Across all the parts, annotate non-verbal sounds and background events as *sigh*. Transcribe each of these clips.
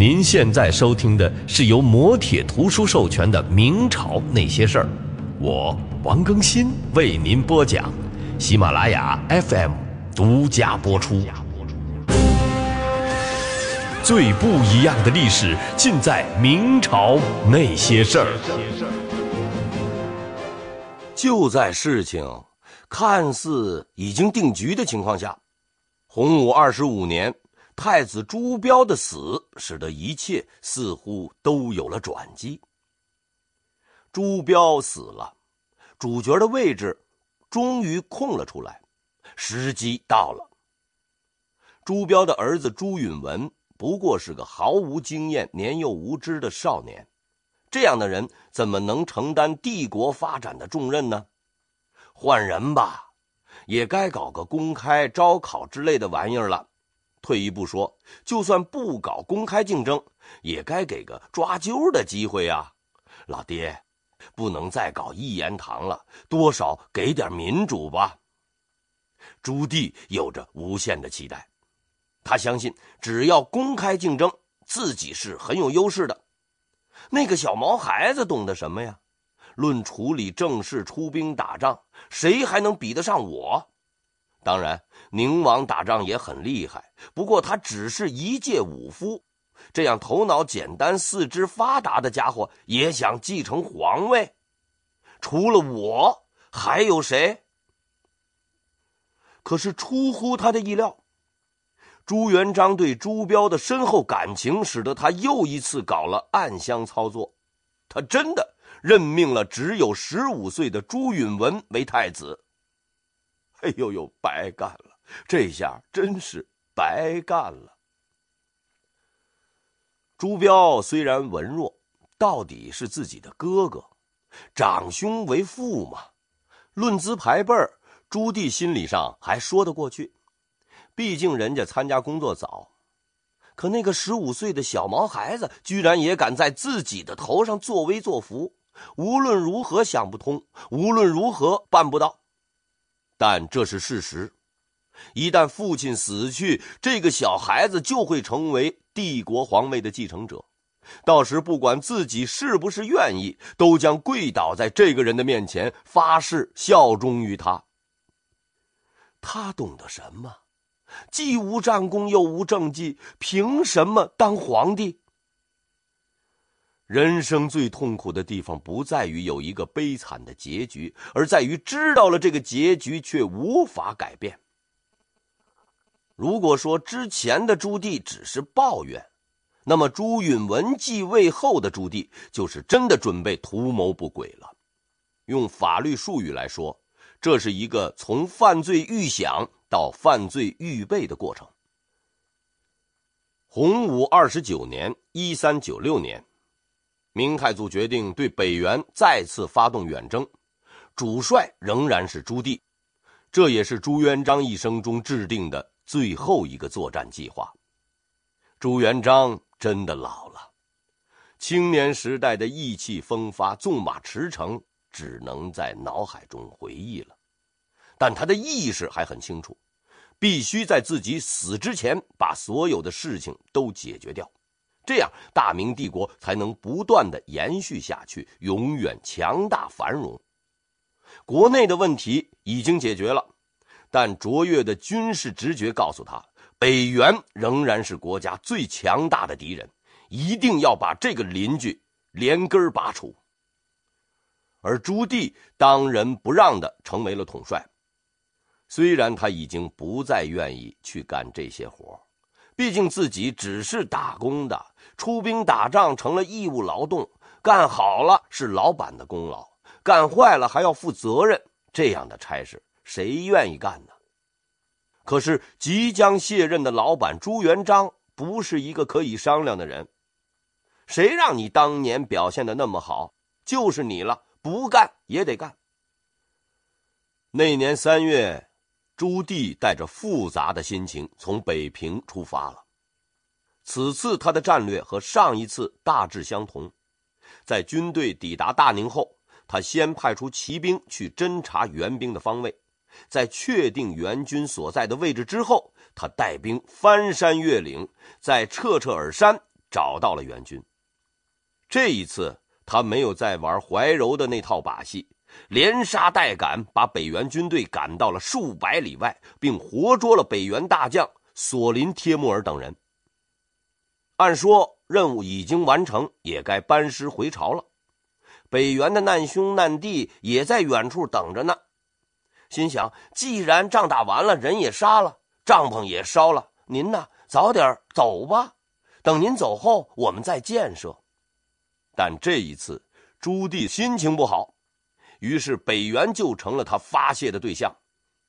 您现在收听的是由磨铁图书授权的《明朝那些事儿》，我王更新为您播讲，喜马拉雅 FM 独家播出。最不一样的历史尽在《明朝那些事儿》。就在事情看似已经定局的情况下，洪武二十五年。太子朱标的死，使得一切似乎都有了转机。朱标死了，主角的位置终于空了出来，时机到了。朱标的儿子朱允文不过是个毫无经验、年幼无知的少年，这样的人怎么能承担帝国发展的重任呢？换人吧，也该搞个公开招考之类的玩意儿了。退一步说，就算不搞公开竞争，也该给个抓阄的机会呀，老爹，不能再搞一言堂了，多少给点民主吧。朱棣有着无限的期待，他相信只要公开竞争，自己是很有优势的。那个小毛孩子懂得什么呀？论处理政事、出兵打仗，谁还能比得上我？当然。宁王打仗也很厉害，不过他只是一介武夫，这样头脑简单、四肢发达的家伙也想继承皇位，除了我还有谁？可是出乎他的意料，朱元璋对朱标的深厚感情，使得他又一次搞了暗箱操作，他真的任命了只有十五岁的朱允文为太子。哎呦呦，白干了！这下真是白干了。朱标虽然文弱，到底是自己的哥哥，长兄为父嘛。论资排辈儿，朱棣心理上还说得过去，毕竟人家参加工作早。可那个十五岁的小毛孩子，居然也敢在自己的头上作威作福，无论如何想不通，无论如何办不到。但这是事实。一旦父亲死去，这个小孩子就会成为帝国皇位的继承者。到时不管自己是不是愿意，都将跪倒在这个人的面前发誓效忠于他。他懂得什么？既无战功又无政绩，凭什么当皇帝？人生最痛苦的地方不在于有一个悲惨的结局，而在于知道了这个结局却无法改变。如果说之前的朱棣只是抱怨，那么朱允文继位后的朱棣就是真的准备图谋不轨了。用法律术语来说，这是一个从犯罪预想到犯罪预备的过程。洪武二十九年（一三九六年），明太祖决定对北元再次发动远征，主帅仍然是朱棣，这也是朱元璋一生中制定的。最后一个作战计划，朱元璋真的老了，青年时代的意气风发、纵马驰骋，只能在脑海中回忆了。但他的意识还很清楚，必须在自己死之前把所有的事情都解决掉，这样大明帝国才能不断的延续下去，永远强大繁荣。国内的问题已经解决了。但卓越的军事直觉告诉他，北元仍然是国家最强大的敌人，一定要把这个邻居连根拔除。而朱棣当仁不让的成为了统帅，虽然他已经不再愿意去干这些活，毕竟自己只是打工的，出兵打仗成了义务劳动，干好了是老板的功劳，干坏了还要负责任，这样的差事。谁愿意干呢？可是即将卸任的老板朱元璋不是一个可以商量的人。谁让你当年表现的那么好，就是你了，不干也得干。那年三月，朱棣带着复杂的心情从北平出发了。此次他的战略和上一次大致相同，在军队抵达大宁后，他先派出骑兵去侦查援兵的方位。在确定援军所在的位置之后，他带兵翻山越岭，在彻彻尔山找到了援军。这一次，他没有再玩怀柔的那套把戏，连杀带赶，把北元军队赶到了数百里外，并活捉了北元大将索林帖木儿等人。按说任务已经完成，也该班师回朝了。北元的难兄难弟也在远处等着呢。心想，既然仗打完了，人也杀了，帐篷也烧了，您呐，早点走吧。等您走后，我们再建设。但这一次，朱棣心情不好，于是北元就成了他发泄的对象。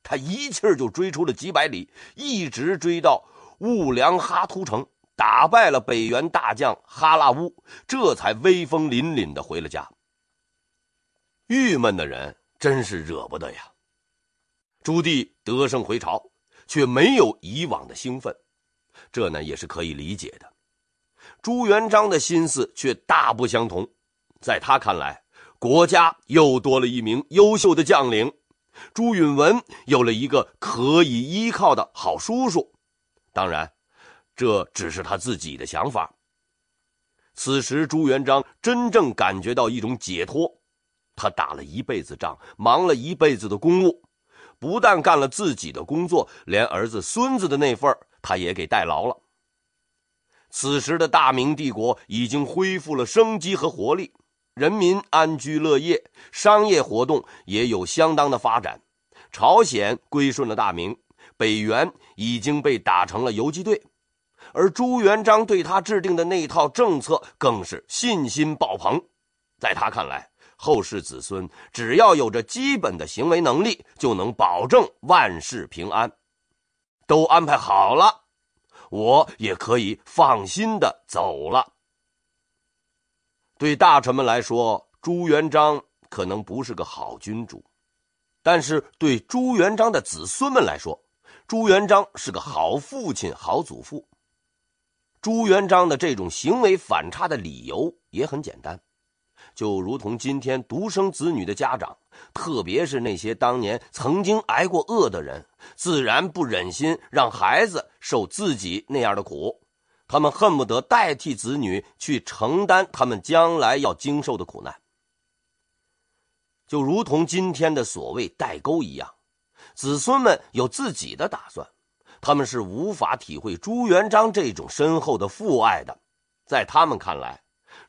他一气儿就追出了几百里，一直追到兀良哈图城，打败了北元大将哈拉乌，这才威风凛凛的回了家。郁闷的人真是惹不得呀。朱棣得胜回朝，却没有以往的兴奋，这呢也是可以理解的。朱元璋的心思却大不相同，在他看来，国家又多了一名优秀的将领，朱允文有了一个可以依靠的好叔叔。当然，这只是他自己的想法。此时，朱元璋真正感觉到一种解脱，他打了一辈子仗，忙了一辈子的公务。不但干了自己的工作，连儿子孙子的那份他也给代劳了。此时的大明帝国已经恢复了生机和活力，人民安居乐业，商业活动也有相当的发展。朝鲜归顺了大明，北元已经被打成了游击队，而朱元璋对他制定的那套政策更是信心爆棚，在他看来。后世子孙只要有着基本的行为能力，就能保证万事平安。都安排好了，我也可以放心的走了。对大臣们来说，朱元璋可能不是个好君主，但是对朱元璋的子孙们来说，朱元璋是个好父亲、好祖父。朱元璋的这种行为反差的理由也很简单。就如同今天独生子女的家长，特别是那些当年曾经挨过饿的人，自然不忍心让孩子受自己那样的苦，他们恨不得代替子女去承担他们将来要经受的苦难。就如同今天的所谓代沟一样，子孙们有自己的打算，他们是无法体会朱元璋这种深厚的父爱的，在他们看来。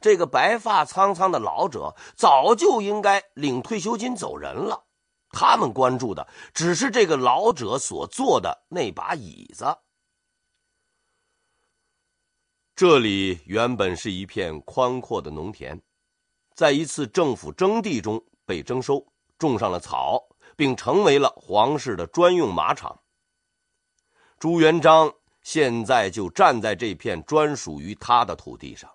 这个白发苍苍的老者早就应该领退休金走人了。他们关注的只是这个老者所坐的那把椅子。这里原本是一片宽阔的农田，在一次政府征地中被征收，种上了草，并成为了皇室的专用马场。朱元璋现在就站在这片专属于他的土地上。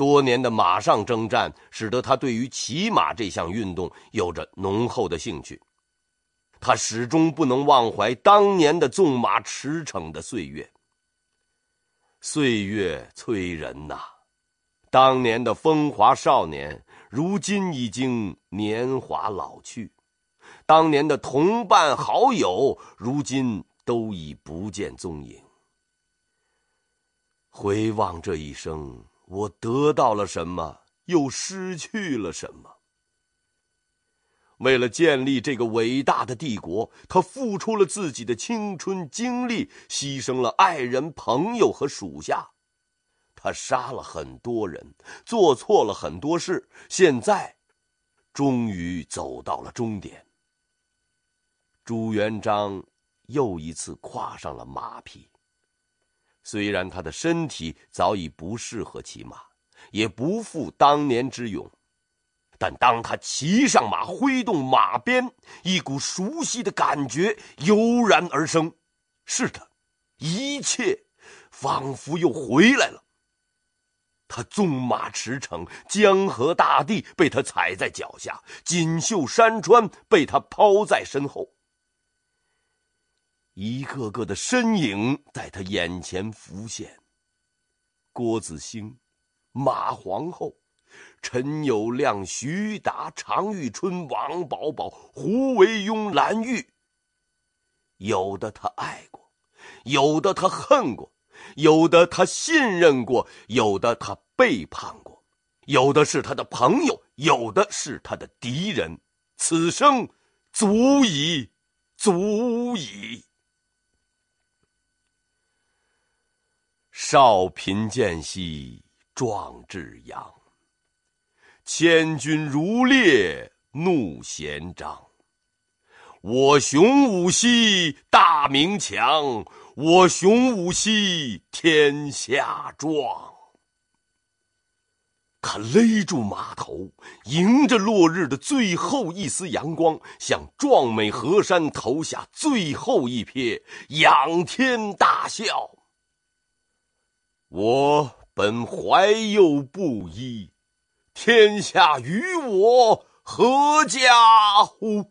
多年的马上征战，使得他对于骑马这项运动有着浓厚的兴趣。他始终不能忘怀当年的纵马驰骋的岁月。岁月催人呐，当年的风华少年，如今已经年华老去；当年的同伴好友，如今都已不见踪影。回望这一生。我得到了什么，又失去了什么？为了建立这个伟大的帝国，他付出了自己的青春、精力，牺牲了爱人、朋友和属下。他杀了很多人，做错了很多事。现在，终于走到了终点。朱元璋又一次跨上了马匹。虽然他的身体早已不适合骑马，也不复当年之勇，但当他骑上马，挥动马鞭，一股熟悉的感觉油然而生。是的，一切仿佛又回来了。他纵马驰骋，江河大地被他踩在脚下，锦绣山川被他抛在身后。一个个的身影在他眼前浮现。郭子兴、马皇后、陈友谅、徐达、常玉春、王宝宝、胡惟庸、蓝玉。有的他爱过，有的他恨过，有的他信任过，有的他背叛过，有的是他的朋友，有的是他的敌人。此生，足以，足以。少贫贱兮，壮志扬。千军如列，怒弦张。我雄武兮，大明强。我雄武兮，天下壮。他勒住马头，迎着落日的最后一丝阳光，向壮美河山投下最后一瞥，仰天大笑。我本怀幼布衣，天下与我何家乎？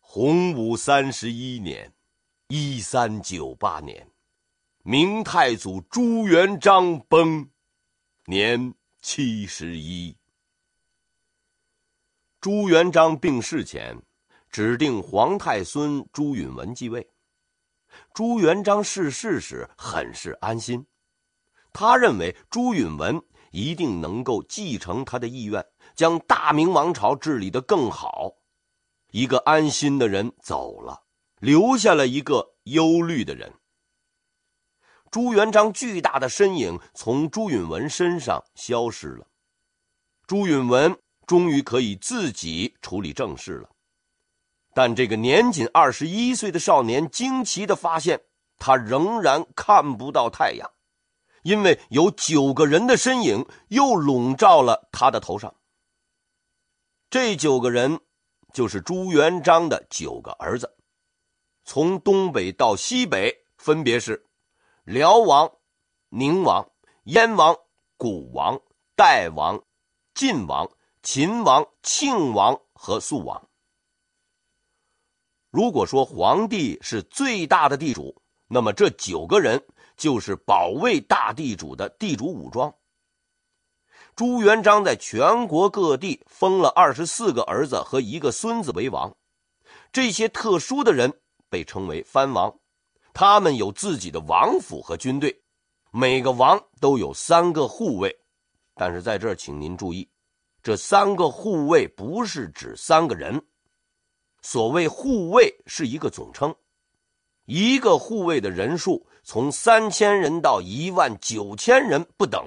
洪武三十一年，一三九八年，明太祖朱元璋崩，年七十一。朱元璋病逝前，指定皇太孙朱允文继位。朱元璋逝世时很是安心，他认为朱允文一定能够继承他的意愿，将大明王朝治理得更好。一个安心的人走了，留下了一个忧虑的人。朱元璋巨大的身影从朱允文身上消失了，朱允文终于可以自己处理政事了。但这个年仅二十一岁的少年惊奇的发现，他仍然看不到太阳，因为有九个人的身影又笼罩了他的头上。这九个人就是朱元璋的九个儿子，从东北到西北，分别是辽王、宁王、燕王、古王、代王、晋王、秦王、庆王和肃王。如果说皇帝是最大的地主，那么这九个人就是保卫大地主的地主武装。朱元璋在全国各地封了二十四个儿子和一个孙子为王，这些特殊的人被称为藩王，他们有自己的王府和军队，每个王都有三个护卫。但是在这儿，请您注意，这三个护卫不是指三个人。所谓护卫是一个总称，一个护卫的人数从三千人到一万九千人不等，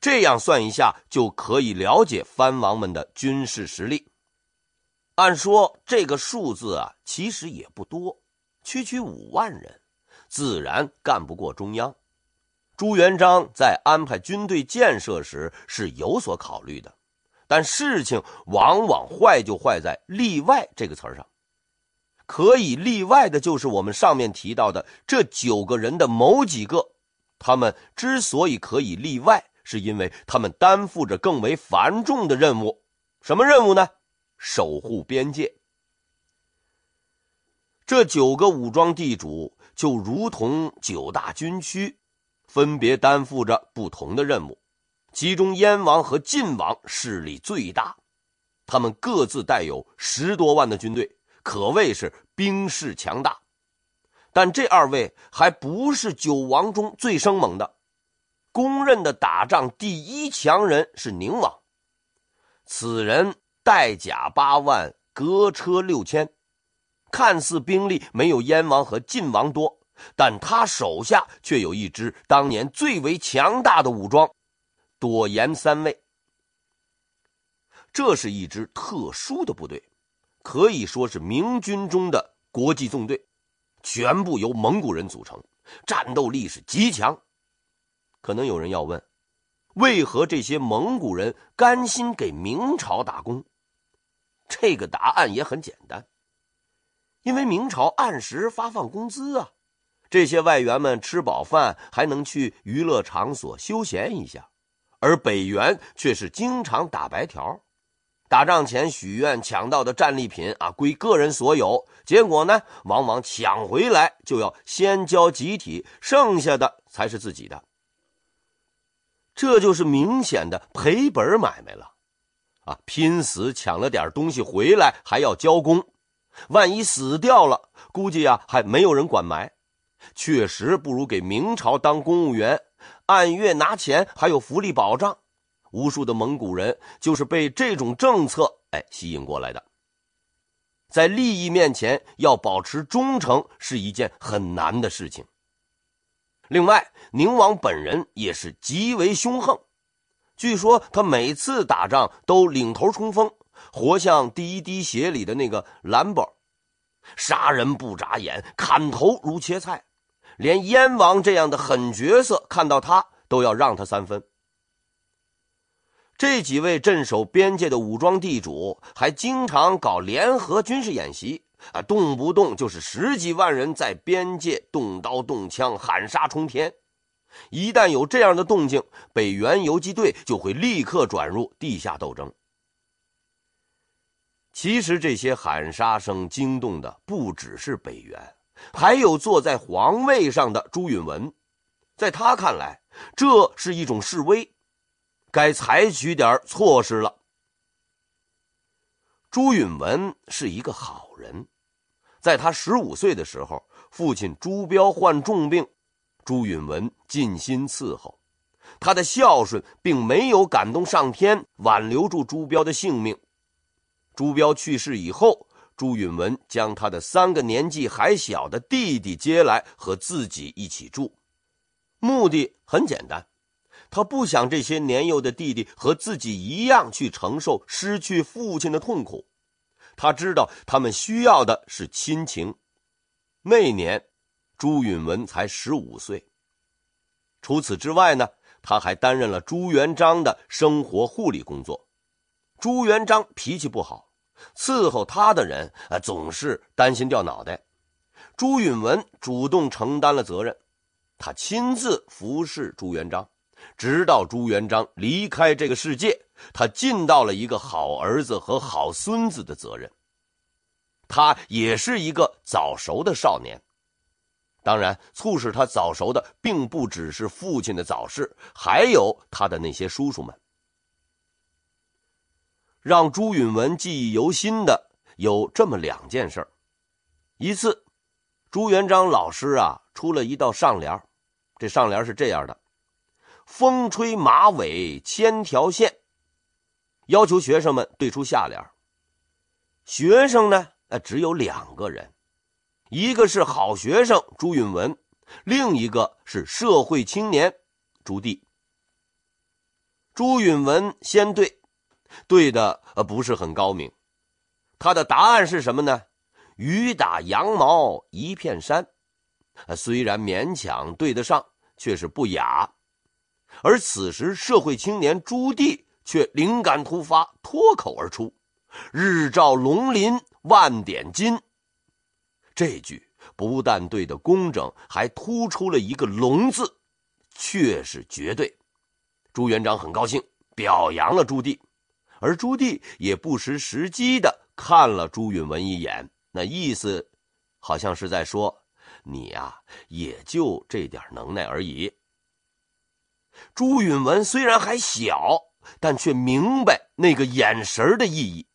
这样算一下就可以了解藩王们的军事实力。按说这个数字啊，其实也不多，区区五万人，自然干不过中央。朱元璋在安排军队建设时是有所考虑的。但事情往往坏就坏在“例外”这个词儿上。可以例外的，就是我们上面提到的这九个人的某几个。他们之所以可以例外，是因为他们担负着更为繁重的任务。什么任务呢？守护边界。这九个武装地主就如同九大军区，分别担负着不同的任务。其中，燕王和晋王势力最大，他们各自带有十多万的军队，可谓是兵势强大。但这二位还不是九王中最生猛的，公认的打仗第一强人是宁王。此人带甲八万，革车六千，看似兵力没有燕王和晋王多，但他手下却有一支当年最为强大的武装。朵颜三卫。这是一支特殊的部队，可以说是明军中的国际纵队，全部由蒙古人组成，战斗力是极强。可能有人要问，为何这些蒙古人甘心给明朝打工？这个答案也很简单，因为明朝按时发放工资啊，这些外援们吃饱饭还能去娱乐场所休闲一下。而北元却是经常打白条，打仗前许愿抢到的战利品啊归个人所有，结果呢往往抢回来就要先交集体，剩下的才是自己的。这就是明显的赔本买卖了，啊，拼死抢了点东西回来还要交工，万一死掉了，估计啊还没有人管埋，确实不如给明朝当公务员。按月拿钱，还有福利保障，无数的蒙古人就是被这种政策哎吸引过来的。在利益面前，要保持忠诚是一件很难的事情。另外，宁王本人也是极为凶横，据说他每次打仗都领头冲锋，活像《第一滴血》里的那个兰博，杀人不眨眼，砍头如切菜。连燕王这样的狠角色看到他都要让他三分。这几位镇守边界的武装地主还经常搞联合军事演习啊，动不动就是十几万人在边界动刀动枪，喊杀冲天。一旦有这样的动静，北原游击队就会立刻转入地下斗争。其实这些喊杀声惊动的不只是北原。还有坐在皇位上的朱允文，在他看来，这是一种示威，该采取点措施了。朱允文是一个好人，在他十五岁的时候，父亲朱标患重病，朱允文尽心伺候，他的孝顺并没有感动上天，挽留住朱标的性命。朱标去世以后。朱允文将他的三个年纪还小的弟弟接来和自己一起住，目的很简单，他不想这些年幼的弟弟和自己一样去承受失去父亲的痛苦。他知道他们需要的是亲情。那年，朱允文才十五岁。除此之外呢，他还担任了朱元璋的生活护理工作。朱元璋脾气不好。伺候他的人啊，总是担心掉脑袋。朱允文主动承担了责任，他亲自服侍朱元璋，直到朱元璋离开这个世界，他尽到了一个好儿子和好孙子的责任。他也是一个早熟的少年，当然，促使他早熟的并不只是父亲的早逝，还有他的那些叔叔们。让朱允文记忆犹新的有这么两件事儿。一次，朱元璋老师啊出了一道上联，这上联是这样的：“风吹马尾千条线。”要求学生们对出下联。学生呢，呃，只有两个人，一个是好学生朱允文，另一个是社会青年朱棣。朱允文先对。对的，呃，不是很高明。他的答案是什么呢？雨打羊毛一片山，虽然勉强对得上，却是不雅。而此时，社会青年朱棣却灵感突发，脱口而出：“日照龙鳞万点金。”这句不但对得工整，还突出了一个“龙”字，却是绝对。朱元璋很高兴，表扬了朱棣。而朱棣也不失时机的看了朱允文一眼，那意思好像是在说：“你呀，也就这点能耐而已。”朱允文虽然还小，但却明白那个眼神的意义。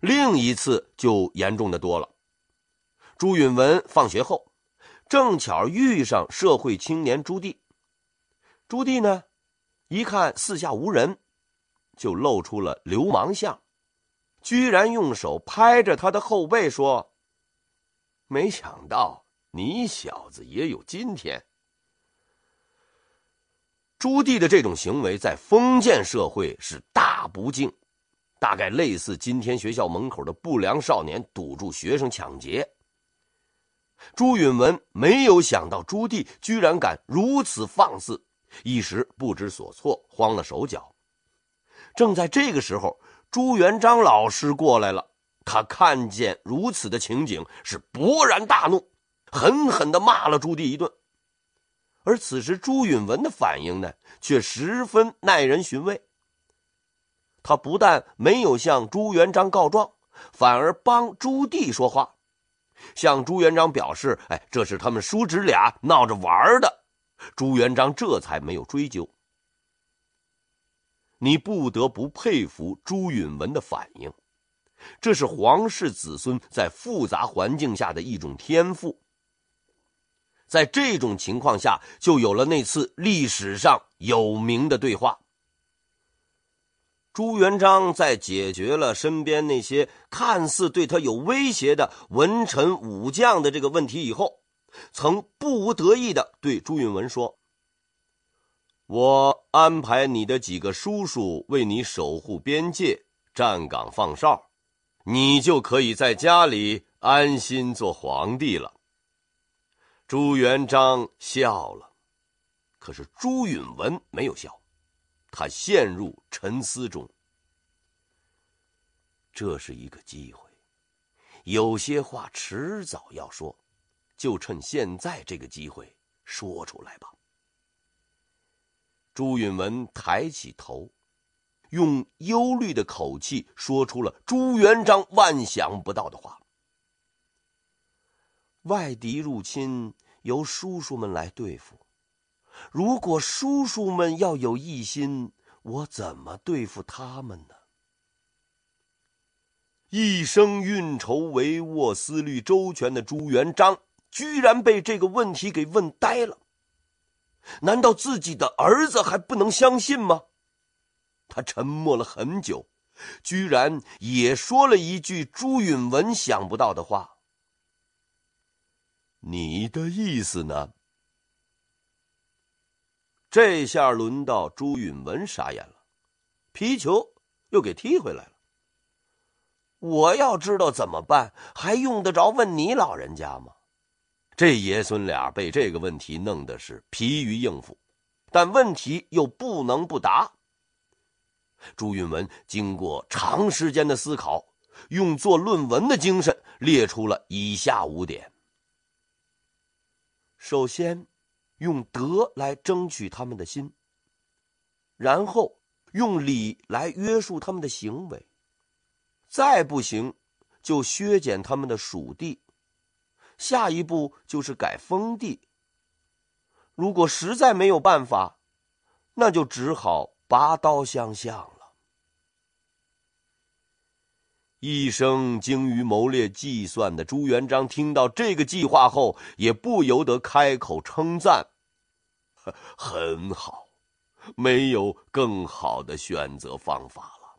另一次就严重的多了。朱允文放学后，正巧遇上社会青年朱棣。朱棣呢，一看四下无人。就露出了流氓相，居然用手拍着他的后背说：“没想到你小子也有今天。”朱棣的这种行为在封建社会是大不敬，大概类似今天学校门口的不良少年堵住学生抢劫。朱允文没有想到朱棣居然敢如此放肆，一时不知所措，慌了手脚。正在这个时候，朱元璋老师过来了。他看见如此的情景，是勃然大怒，狠狠地骂了朱棣一顿。而此时朱允文的反应呢，却十分耐人寻味。他不但没有向朱元璋告状，反而帮朱棣说话，向朱元璋表示：“哎，这是他们叔侄俩闹着玩的。”朱元璋这才没有追究。你不得不佩服朱允文的反应，这是皇室子孙在复杂环境下的一种天赋。在这种情况下，就有了那次历史上有名的对话。朱元璋在解决了身边那些看似对他有威胁的文臣武将的这个问题以后，曾不无得意的对朱允文说。我安排你的几个叔叔为你守护边界、站岗放哨，你就可以在家里安心做皇帝了。朱元璋笑了，可是朱允文没有笑，他陷入沉思中。这是一个机会，有些话迟早要说，就趁现在这个机会说出来吧。朱允文抬起头，用忧虑的口气说出了朱元璋万想不到的话：“外敌入侵由叔叔们来对付，如果叔叔们要有异心，我怎么对付他们呢？”一生运筹帷幄、思虑周全的朱元璋，居然被这个问题给问呆了。难道自己的儿子还不能相信吗？他沉默了很久，居然也说了一句朱允文想不到的话：“你的意思呢？”这下轮到朱允文傻眼了，皮球又给踢回来了。我要知道怎么办，还用得着问你老人家吗？这爷孙俩被这个问题弄得是疲于应付，但问题又不能不答。朱允文经过长时间的思考，用做论文的精神列出了以下五点：首先，用德来争取他们的心；然后，用礼来约束他们的行为；再不行，就削减他们的属地。下一步就是改封地。如果实在没有办法，那就只好拔刀相向了。一生精于谋略计算的朱元璋听到这个计划后，也不由得开口称赞：“ *laughs* 很好，没有更好的选择方法了。”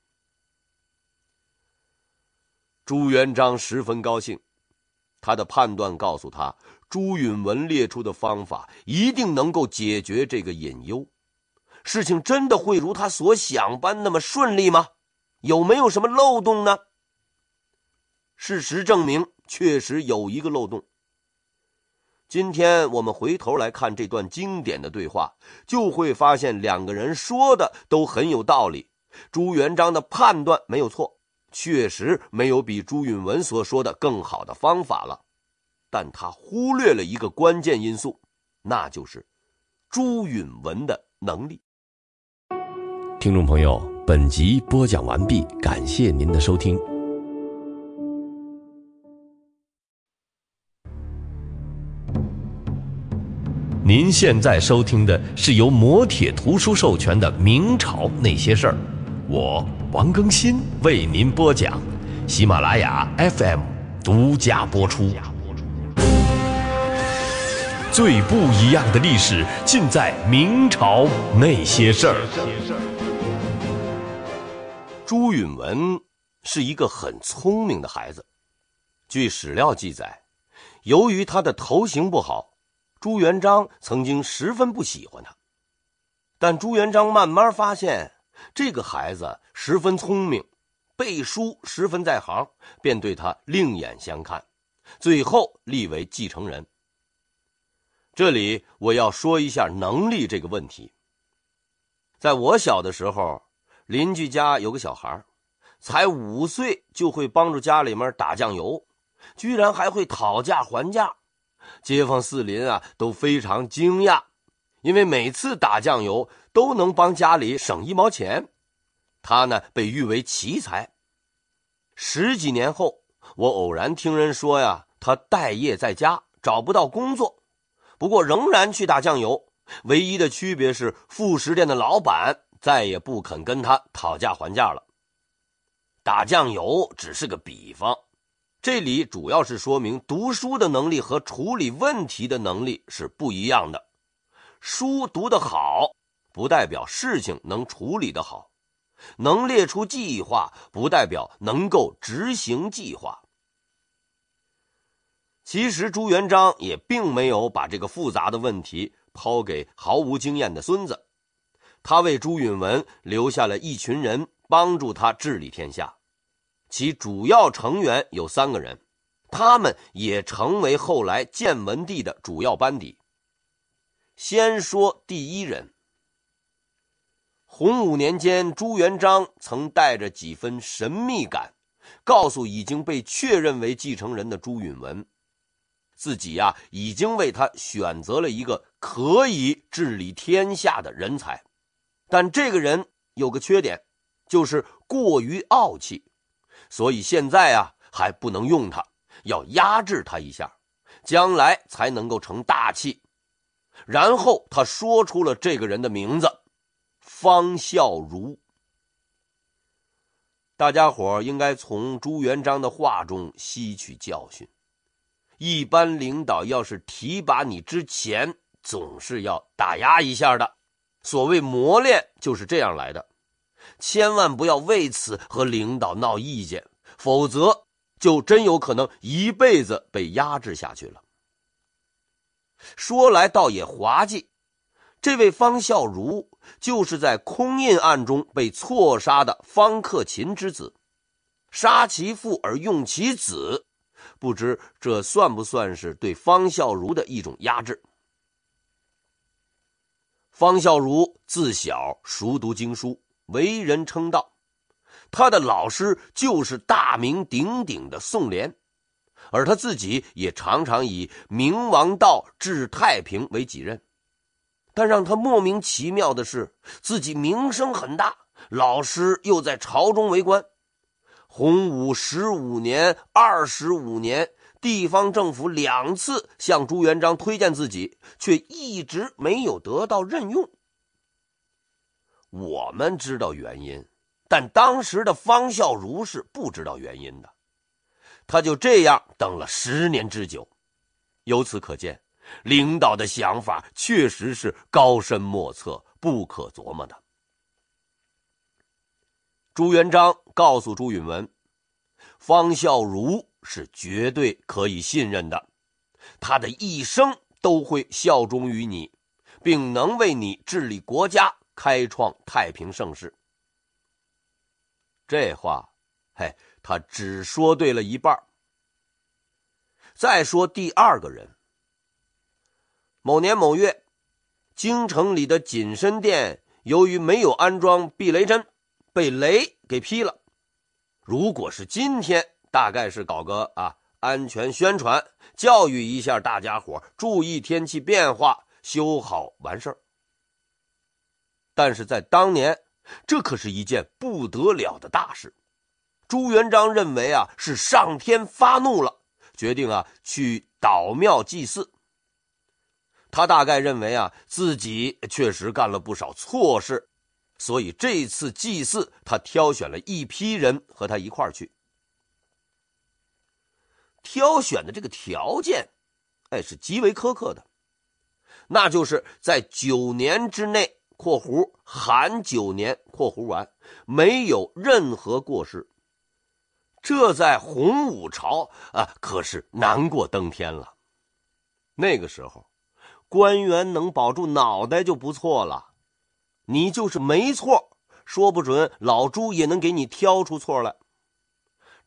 朱元璋十分高兴。他的判断告诉他，朱允文列出的方法一定能够解决这个隐忧。事情真的会如他所想般那么顺利吗？有没有什么漏洞呢？事实证明，确实有一个漏洞。今天我们回头来看这段经典的对话，就会发现两个人说的都很有道理。朱元璋的判断没有错。确实没有比朱允文所说的更好的方法了，但他忽略了一个关键因素，那就是朱允文的能力。听众朋友，本集播讲完毕，感谢您的收听。您现在收听的是由磨铁图书授权的《明朝那些事儿》，我。王更新为您播讲，喜马拉雅 FM 独家播出。最不一样的历史，尽在《明朝那些事儿》。朱允文是一个很聪明的孩子。据史料记载，由于他的头型不好，朱元璋曾经十分不喜欢他。但朱元璋慢慢发现。这个孩子十分聪明，背书十分在行，便对他另眼相看，最后立为继承人。这里我要说一下能力这个问题。在我小的时候，邻居家有个小孩，才五岁就会帮助家里面打酱油，居然还会讨价还价，街坊四邻啊都非常惊讶，因为每次打酱油。都能帮家里省一毛钱，他呢被誉为奇才。十几年后，我偶然听人说呀，他待业在家，找不到工作，不过仍然去打酱油。唯一的区别是，副食店的老板再也不肯跟他讨价还价了。打酱油只是个比方，这里主要是说明读书的能力和处理问题的能力是不一样的。书读得好。不代表事情能处理的好，能列出计划，不代表能够执行计划。其实朱元璋也并没有把这个复杂的问题抛给毫无经验的孙子，他为朱允文留下了一群人帮助他治理天下，其主要成员有三个人，他们也成为后来建文帝的主要班底。先说第一人。洪武年间，朱元璋曾带着几分神秘感，告诉已经被确认为继承人的朱允文，自己呀已经为他选择了一个可以治理天下的人才，但这个人有个缺点，就是过于傲气，所以现在啊还不能用他，要压制他一下，将来才能够成大器。然后他说出了这个人的名字。方孝孺，大家伙应该从朱元璋的话中吸取教训。一般领导要是提拔你之前，总是要打压一下的。所谓磨练就是这样来的。千万不要为此和领导闹意见，否则就真有可能一辈子被压制下去了。说来倒也滑稽。这位方孝孺就是在空印案中被错杀的方克勤之子，杀其父而用其子，不知这算不算是对方孝孺的一种压制？方孝孺自小熟读经书，为人称道，他的老师就是大名鼎鼎的宋濂，而他自己也常常以明王道、治太平为己任。但让他莫名其妙的是，自己名声很大，老师又在朝中为官。洪武十五年、二十五年，地方政府两次向朱元璋推荐自己，却一直没有得到任用。我们知道原因，但当时的方孝孺是不知道原因的。他就这样等了十年之久。由此可见。领导的想法确实是高深莫测、不可琢磨的。朱元璋告诉朱允文：“方孝孺是绝对可以信任的，他的一生都会效忠于你，并能为你治理国家、开创太平盛世。”这话，嘿，他只说对了一半。再说第二个人。某年某月，京城里的紧身殿由于没有安装避雷针，被雷给劈了。如果是今天，大概是搞个啊安全宣传教育一下大家伙，注意天气变化，修好完事儿。但是在当年，这可是一件不得了的大事。朱元璋认为啊是上天发怒了，决定啊去祷庙祭祀。他大概认为啊，自己确实干了不少错事，所以这次祭祀，他挑选了一批人和他一块儿去。挑选的这个条件，哎，是极为苛刻的，那就是在九年之内（括弧含九年，括弧完）没有任何过失。这在洪武朝啊，可是难过登天了。那个时候。官员能保住脑袋就不错了，你就是没错，说不准老朱也能给你挑出错来。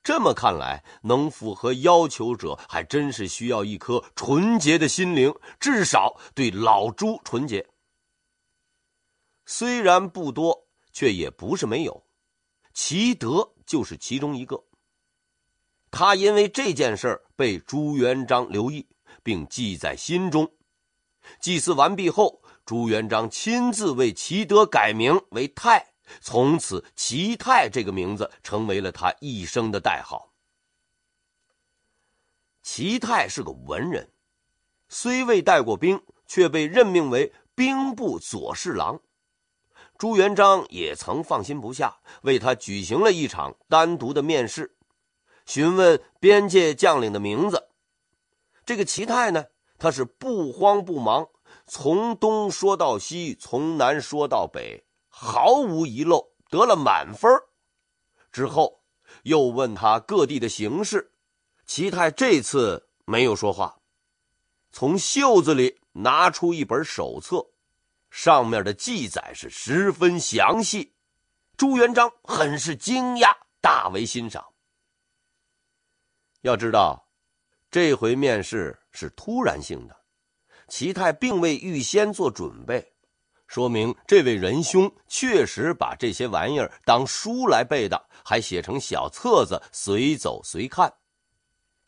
这么看来，能符合要求者还真是需要一颗纯洁的心灵，至少对老朱纯洁。虽然不多，却也不是没有，齐德就是其中一个。他因为这件事被朱元璋留意，并记在心中。祭祀完毕后，朱元璋亲自为齐德改名为泰，从此齐泰这个名字成为了他一生的代号。齐泰是个文人，虽未带过兵，却被任命为兵部左侍郎。朱元璋也曾放心不下，为他举行了一场单独的面试，询问边界将领的名字。这个齐泰呢？他是不慌不忙，从东说到西，从南说到北，毫无遗漏，得了满分。之后又问他各地的形势，齐泰这次没有说话，从袖子里拿出一本手册，上面的记载是十分详细。朱元璋很是惊讶，大为欣赏。要知道，这回面试。是突然性的，齐泰并未预先做准备，说明这位仁兄确实把这些玩意儿当书来背的，还写成小册子随走随看，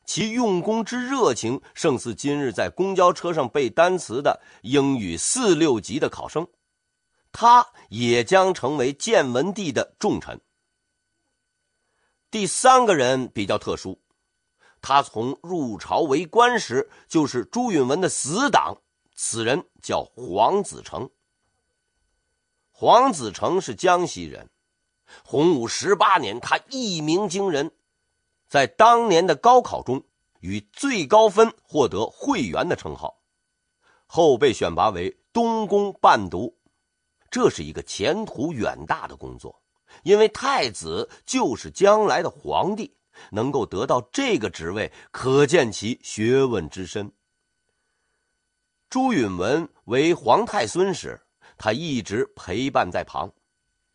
其用功之热情，胜似今日在公交车上背单词的英语四六级的考生。他也将成为建文帝的重臣。第三个人比较特殊。他从入朝为官时就是朱允文的死党，此人叫黄子成。黄子成是江西人，洪武十八年，他一鸣惊人，在当年的高考中，以最高分获得会员的称号，后被选拔为东宫伴读，这是一个前途远大的工作，因为太子就是将来的皇帝。能够得到这个职位，可见其学问之深。朱允文为皇太孙时，他一直陪伴在旁。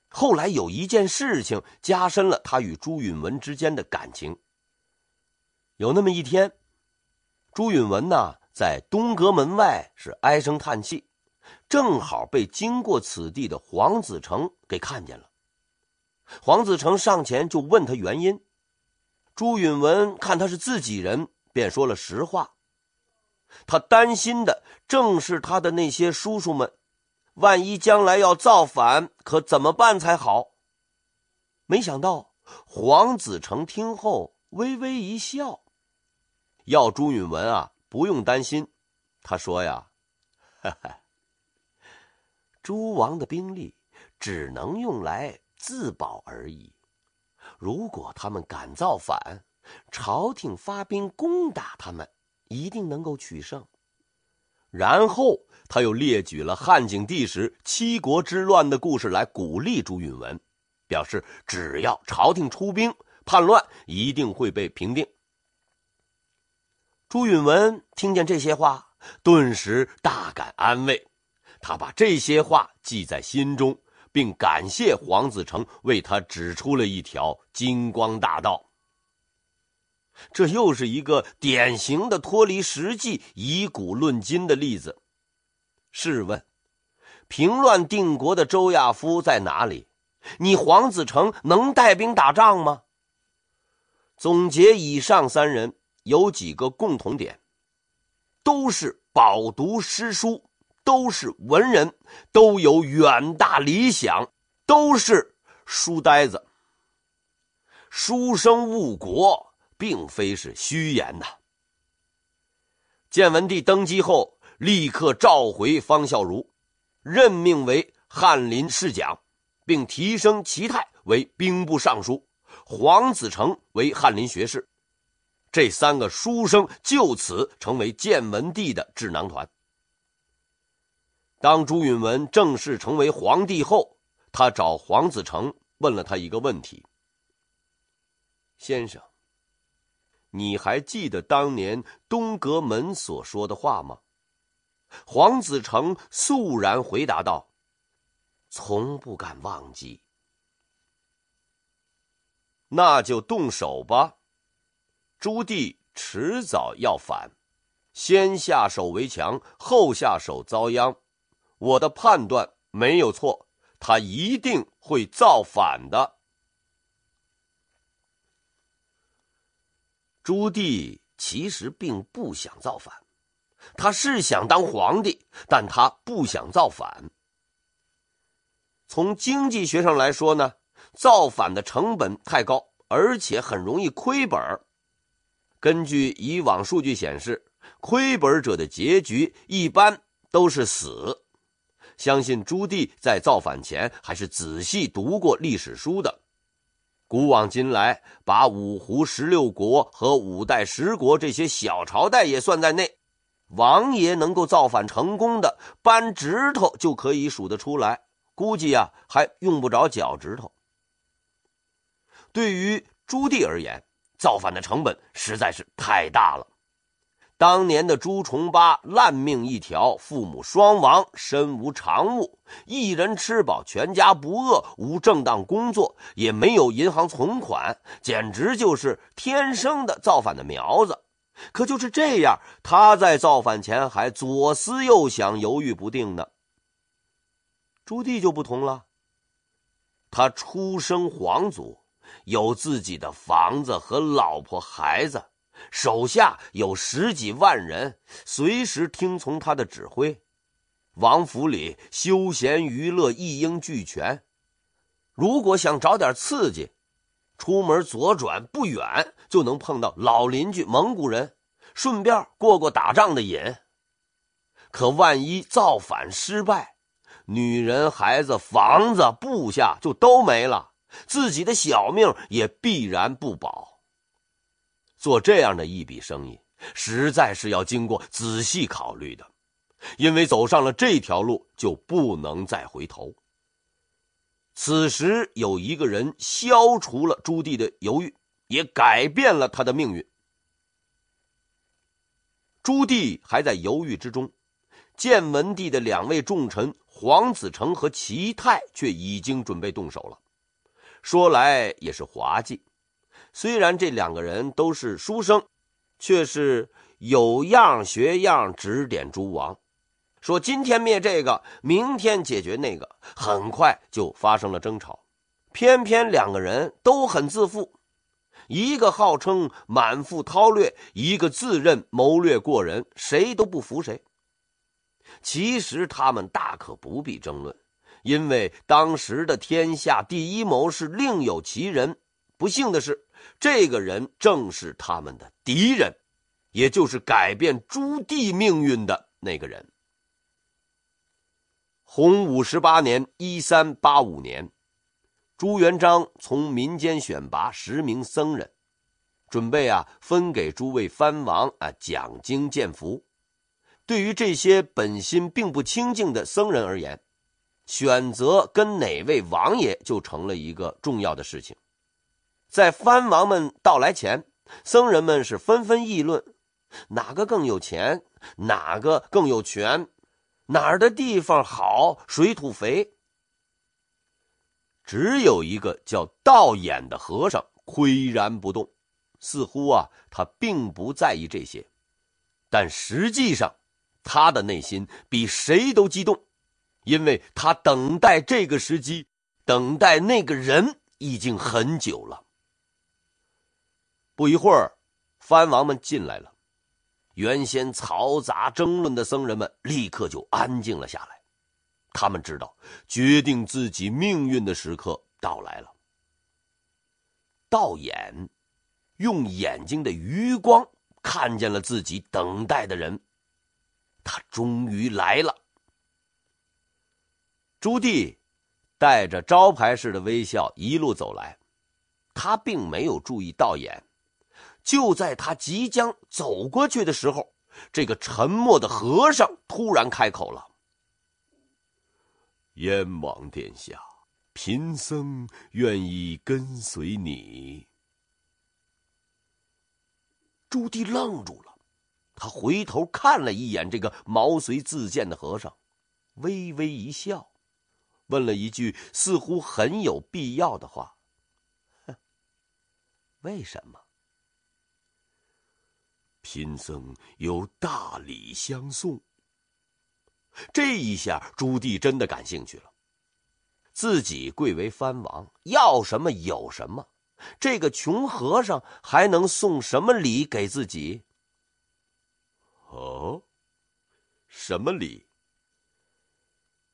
后来有一件事情加深了他与朱允文之间的感情。有那么一天，朱允文呢在东阁门外是唉声叹气，正好被经过此地的黄子成给看见了。黄子成上前就问他原因。朱允文看他是自己人，便说了实话。他担心的正是他的那些叔叔们，万一将来要造反，可怎么办才好？没想到黄子成听后微微一笑，要朱允文啊，不用担心。他说呀：“哈哈，诸王的兵力只能用来自保而已。”如果他们敢造反，朝廷发兵攻打他们，一定能够取胜。然后他又列举了汉景帝时七国之乱的故事来鼓励朱允文，表示只要朝廷出兵，叛乱一定会被平定。朱允文听见这些话，顿时大感安慰，他把这些话记在心中。并感谢黄子成为他指出了一条金光大道。这又是一个典型的脱离实际、以古论今的例子。试问，平乱定国的周亚夫在哪里？你黄子成能带兵打仗吗？总结以上三人有几个共同点，都是饱读诗书。都是文人，都有远大理想，都是书呆子。书生误国，并非是虚言呐。建文帝登基后，立刻召回方孝孺，任命为翰林侍讲，并提升齐泰为兵部尚书，黄子成为翰林学士。这三个书生就此成为建文帝的智囊团。当朱允文正式成为皇帝后，他找黄子成问了他一个问题：“先生，你还记得当年东阁门所说的话吗？”黄子成肃然回答道：“从不敢忘记。”那就动手吧，朱棣迟早要反，先下手为强，后下手遭殃。我的判断没有错，他一定会造反的。朱棣其实并不想造反，他是想当皇帝，但他不想造反。从经济学上来说呢，造反的成本太高，而且很容易亏本。根据以往数据显示，亏本者的结局一般都是死。相信朱棣在造反前还是仔细读过历史书的。古往今来，把五胡十六国和五代十国这些小朝代也算在内，王爷能够造反成功的，扳指头就可以数得出来。估计啊，还用不着脚趾头。对于朱棣而言，造反的成本实在是太大了。当年的朱重八烂命一条，父母双亡，身无长物，一人吃饱全家不饿，无正当工作，也没有银行存款，简直就是天生的造反的苗子。可就是这样，他在造反前还左思右想，犹豫不定呢。朱棣就不同了，他出生皇族，有自己的房子和老婆孩子。手下有十几万人，随时听从他的指挥。王府里休闲娱乐一应俱全，如果想找点刺激，出门左转不远就能碰到老邻居蒙古人，顺便过过打仗的瘾。可万一造反失败，女人、孩子、房子、部下就都没了，自己的小命也必然不保。做这样的一笔生意，实在是要经过仔细考虑的，因为走上了这条路就不能再回头。此时有一个人消除了朱棣的犹豫，也改变了他的命运。朱棣还在犹豫之中，建文帝的两位重臣黄子澄和齐泰却已经准备动手了。说来也是滑稽。虽然这两个人都是书生，却是有样学样指点诸王，说今天灭这个，明天解决那个，很快就发生了争吵。偏偏两个人都很自负，一个号称满腹韬略，一个自认谋略过人，谁都不服谁。其实他们大可不必争论，因为当时的天下第一谋士另有其人。不幸的是。这个人正是他们的敌人，也就是改变朱棣命运的那个人。洪武十八年（一三八五年），朱元璋从民间选拔十名僧人，准备啊分给诸位藩王啊讲经见佛。对于这些本心并不清净的僧人而言，选择跟哪位王爷就成了一个重要的事情。在藩王们到来前，僧人们是纷纷议论，哪个更有钱，哪个更有权，哪儿的地方好，水土肥。只有一个叫道眼的和尚岿然不动，似乎啊，他并不在意这些，但实际上，他的内心比谁都激动，因为他等待这个时机，等待那个人已经很久了。不一会儿，藩王们进来了。原先嘈杂争论的僧人们立刻就安静了下来。他们知道，决定自己命运的时刻到来了。道眼用眼睛的余光看见了自己等待的人，他终于来了。朱棣带着招牌式的微笑一路走来，他并没有注意道眼，就在他即将走过去的时候，这个沉默的和尚突然开口了：“燕王殿下，贫僧愿意跟随你。”朱棣愣住了，他回头看了一眼这个毛遂自荐的和尚，微微一笑，问了一句似乎很有必要的话：“为什么？”贫僧有大礼相送。这一下，朱棣真的感兴趣了。自己贵为藩王，要什么有什么，这个穷和尚还能送什么礼给自己？哦，什么礼？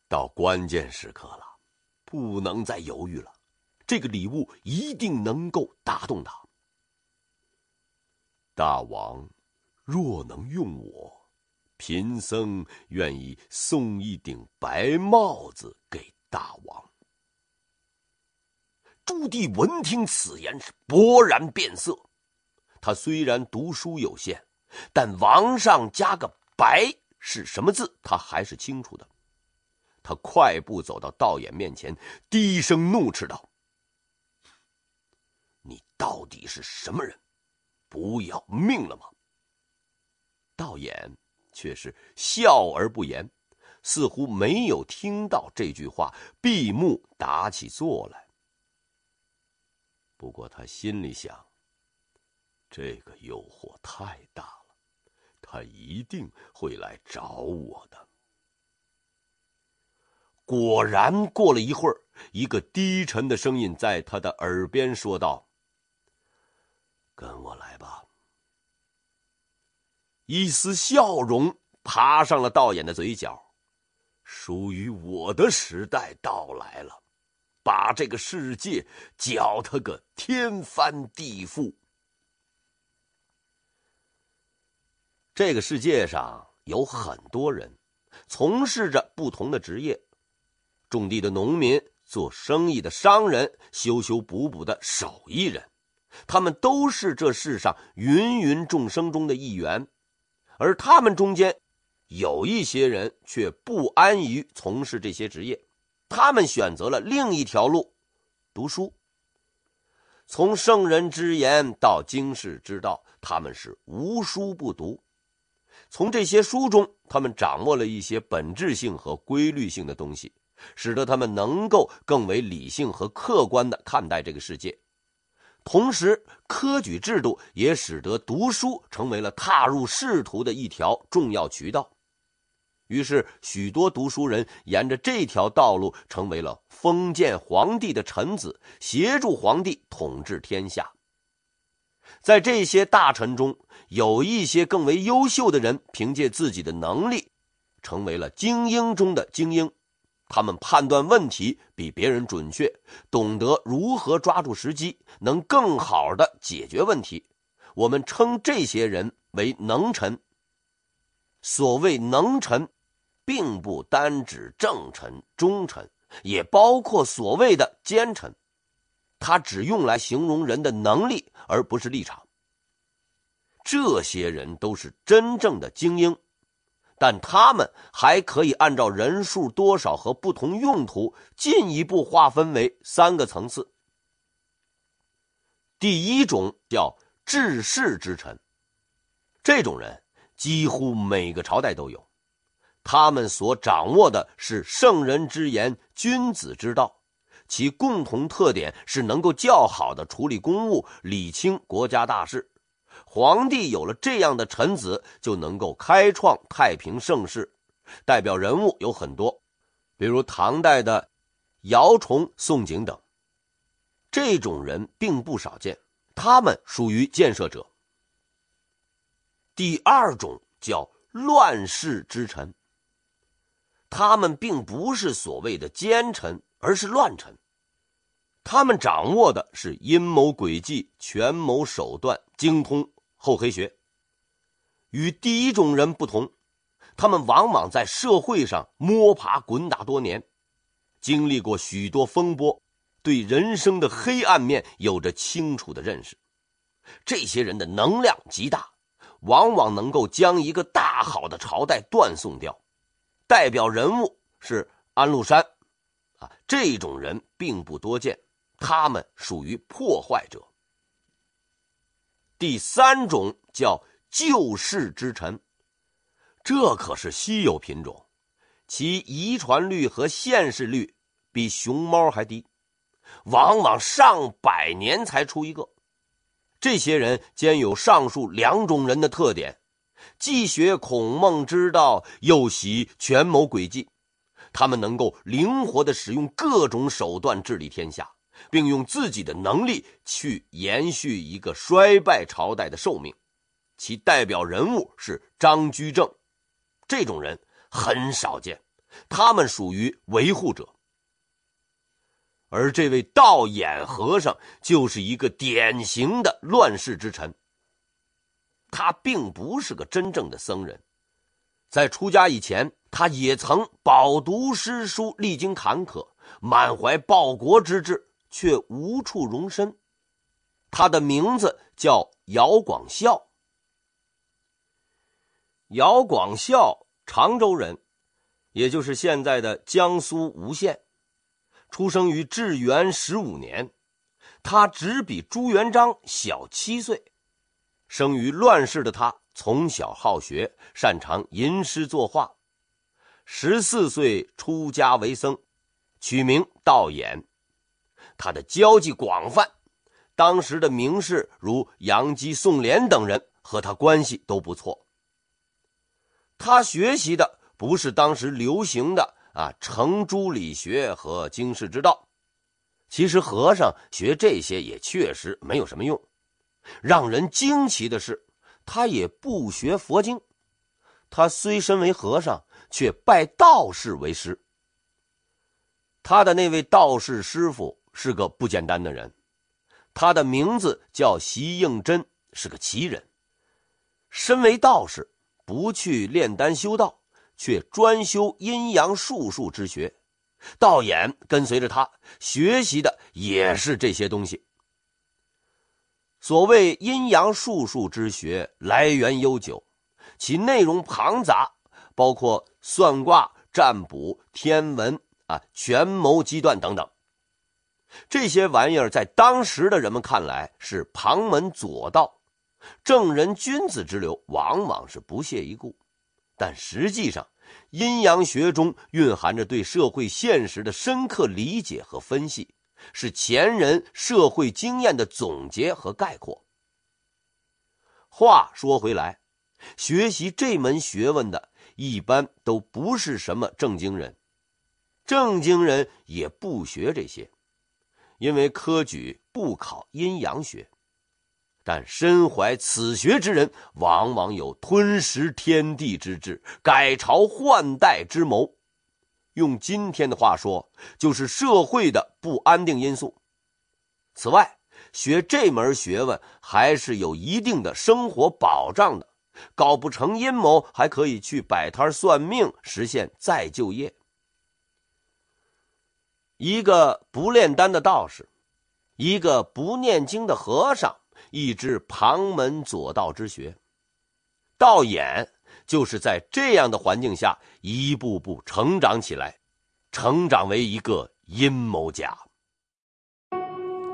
到关键时刻了，不能再犹豫了。这个礼物一定能够打动他，大王。若能用我，贫僧愿意送一顶白帽子给大王。朱棣闻听此言，是勃然变色。他虽然读书有限，但“王上加个白”是什么字，他还是清楚的。他快步走到道衍面前，低声怒斥道：“你到底是什么人？不要命了吗？”道衍却是笑而不言，似乎没有听到这句话，闭目打起坐来。不过他心里想：这个诱惑太大了，他一定会来找我的。果然，过了一会儿，一个低沉的声音在他的耳边说道：“跟我来吧。”一丝笑容爬上了道衍的嘴角，属于我的时代到来了，把这个世界搅他个天翻地覆。这个世界上有很多人，从事着不同的职业：种地的农民，做生意的商人，修修补补的手艺人。他们都是这世上芸芸众生中的一员。而他们中间，有一些人却不安于从事这些职业，他们选择了另一条路，读书。从圣人之言到经世之道，他们是无书不读。从这些书中，他们掌握了一些本质性和规律性的东西，使得他们能够更为理性和客观的看待这个世界。同时，科举制度也使得读书成为了踏入仕途的一条重要渠道。于是，许多读书人沿着这条道路成为了封建皇帝的臣子，协助皇帝统治天下。在这些大臣中，有一些更为优秀的人，凭借自己的能力，成为了精英中的精英。他们判断问题比别人准确，懂得如何抓住时机，能更好的解决问题。我们称这些人为能臣。所谓能臣，并不单指正臣、忠臣，也包括所谓的奸臣。他只用来形容人的能力，而不是立场。这些人都是真正的精英。但他们还可以按照人数多少和不同用途进一步划分为三个层次。第一种叫治世之臣，这种人几乎每个朝代都有，他们所掌握的是圣人之言、君子之道，其共同特点是能够较好的处理公务、理清国家大事。皇帝有了这样的臣子，就能够开创太平盛世。代表人物有很多，比如唐代的姚崇、宋璟等。这种人并不少见，他们属于建设者。第二种叫乱世之臣，他们并不是所谓的奸臣，而是乱臣。他们掌握的是阴谋诡计、权谋手段，精通。厚黑学，与第一种人不同，他们往往在社会上摸爬滚打多年，经历过许多风波，对人生的黑暗面有着清楚的认识。这些人的能量极大，往往能够将一个大好的朝代断送掉。代表人物是安禄山，啊，这种人并不多见，他们属于破坏者。第三种叫救世之臣，这可是稀有品种，其遗传率和现世率比熊猫还低，往往上百年才出一个。这些人兼有上述两种人的特点，既学孔孟之道，又习权谋诡计，他们能够灵活的使用各种手段治理天下。并用自己的能力去延续一个衰败朝代的寿命，其代表人物是张居正，这种人很少见。他们属于维护者，而这位道眼和尚就是一个典型的乱世之臣。他并不是个真正的僧人，在出家以前，他也曾饱读诗书，历经坎坷，满怀报国之志。却无处容身，他的名字叫姚广孝。姚广孝，常州人，也就是现在的江苏吴县，出生于至元十五年，他只比朱元璋小七岁。生于乱世的他，从小好学，擅长吟诗作画。十四岁出家为僧，取名道衍。他的交际广泛，当时的名士如杨基、宋濂等人和他关系都不错。他学习的不是当时流行的啊程朱理学和经世之道，其实和尚学这些也确实没有什么用。让人惊奇的是，他也不学佛经，他虽身为和尚，却拜道士为师。他的那位道士师傅。是个不简单的人，他的名字叫席应真，是个奇人。身为道士，不去炼丹修道，却专修阴阳术数之学。道演跟随着他学习的也是这些东西。所谓阴阳术数之学，来源悠久，其内容庞杂，包括算卦、占卜、天文啊、权谋、机断等等。这些玩意儿在当时的人们看来是旁门左道，正人君子之流往往是不屑一顾。但实际上，阴阳学中蕴含着对社会现实的深刻理解和分析，是前人社会经验的总结和概括。话说回来，学习这门学问的一般都不是什么正经人，正经人也不学这些。因为科举不考阴阳学，但身怀此学之人，往往有吞食天地之志，改朝换代之谋。用今天的话说，就是社会的不安定因素。此外，学这门学问还是有一定的生活保障的，搞不成阴谋，还可以去摆摊算命，实现再就业。一个不炼丹的道士，一个不念经的和尚，一支旁门左道之学，道演就是在这样的环境下一步步成长起来，成长为一个阴谋家。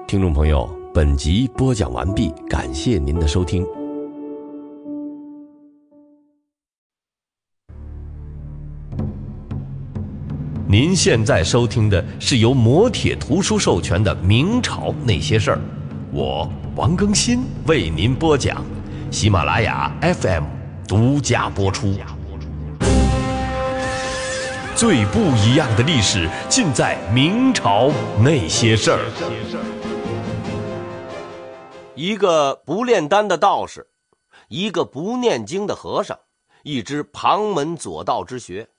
听众朋友，本集播讲完毕，感谢您的收听。您现在收听的是由磨铁图书授权的《明朝那些事儿》，我王更新为您播讲，喜马拉雅 FM 独家播出。最不一样的历史尽在《明朝那些事儿》。一个不炼丹的道士，一个不念经的和尚，一支旁门左道之学，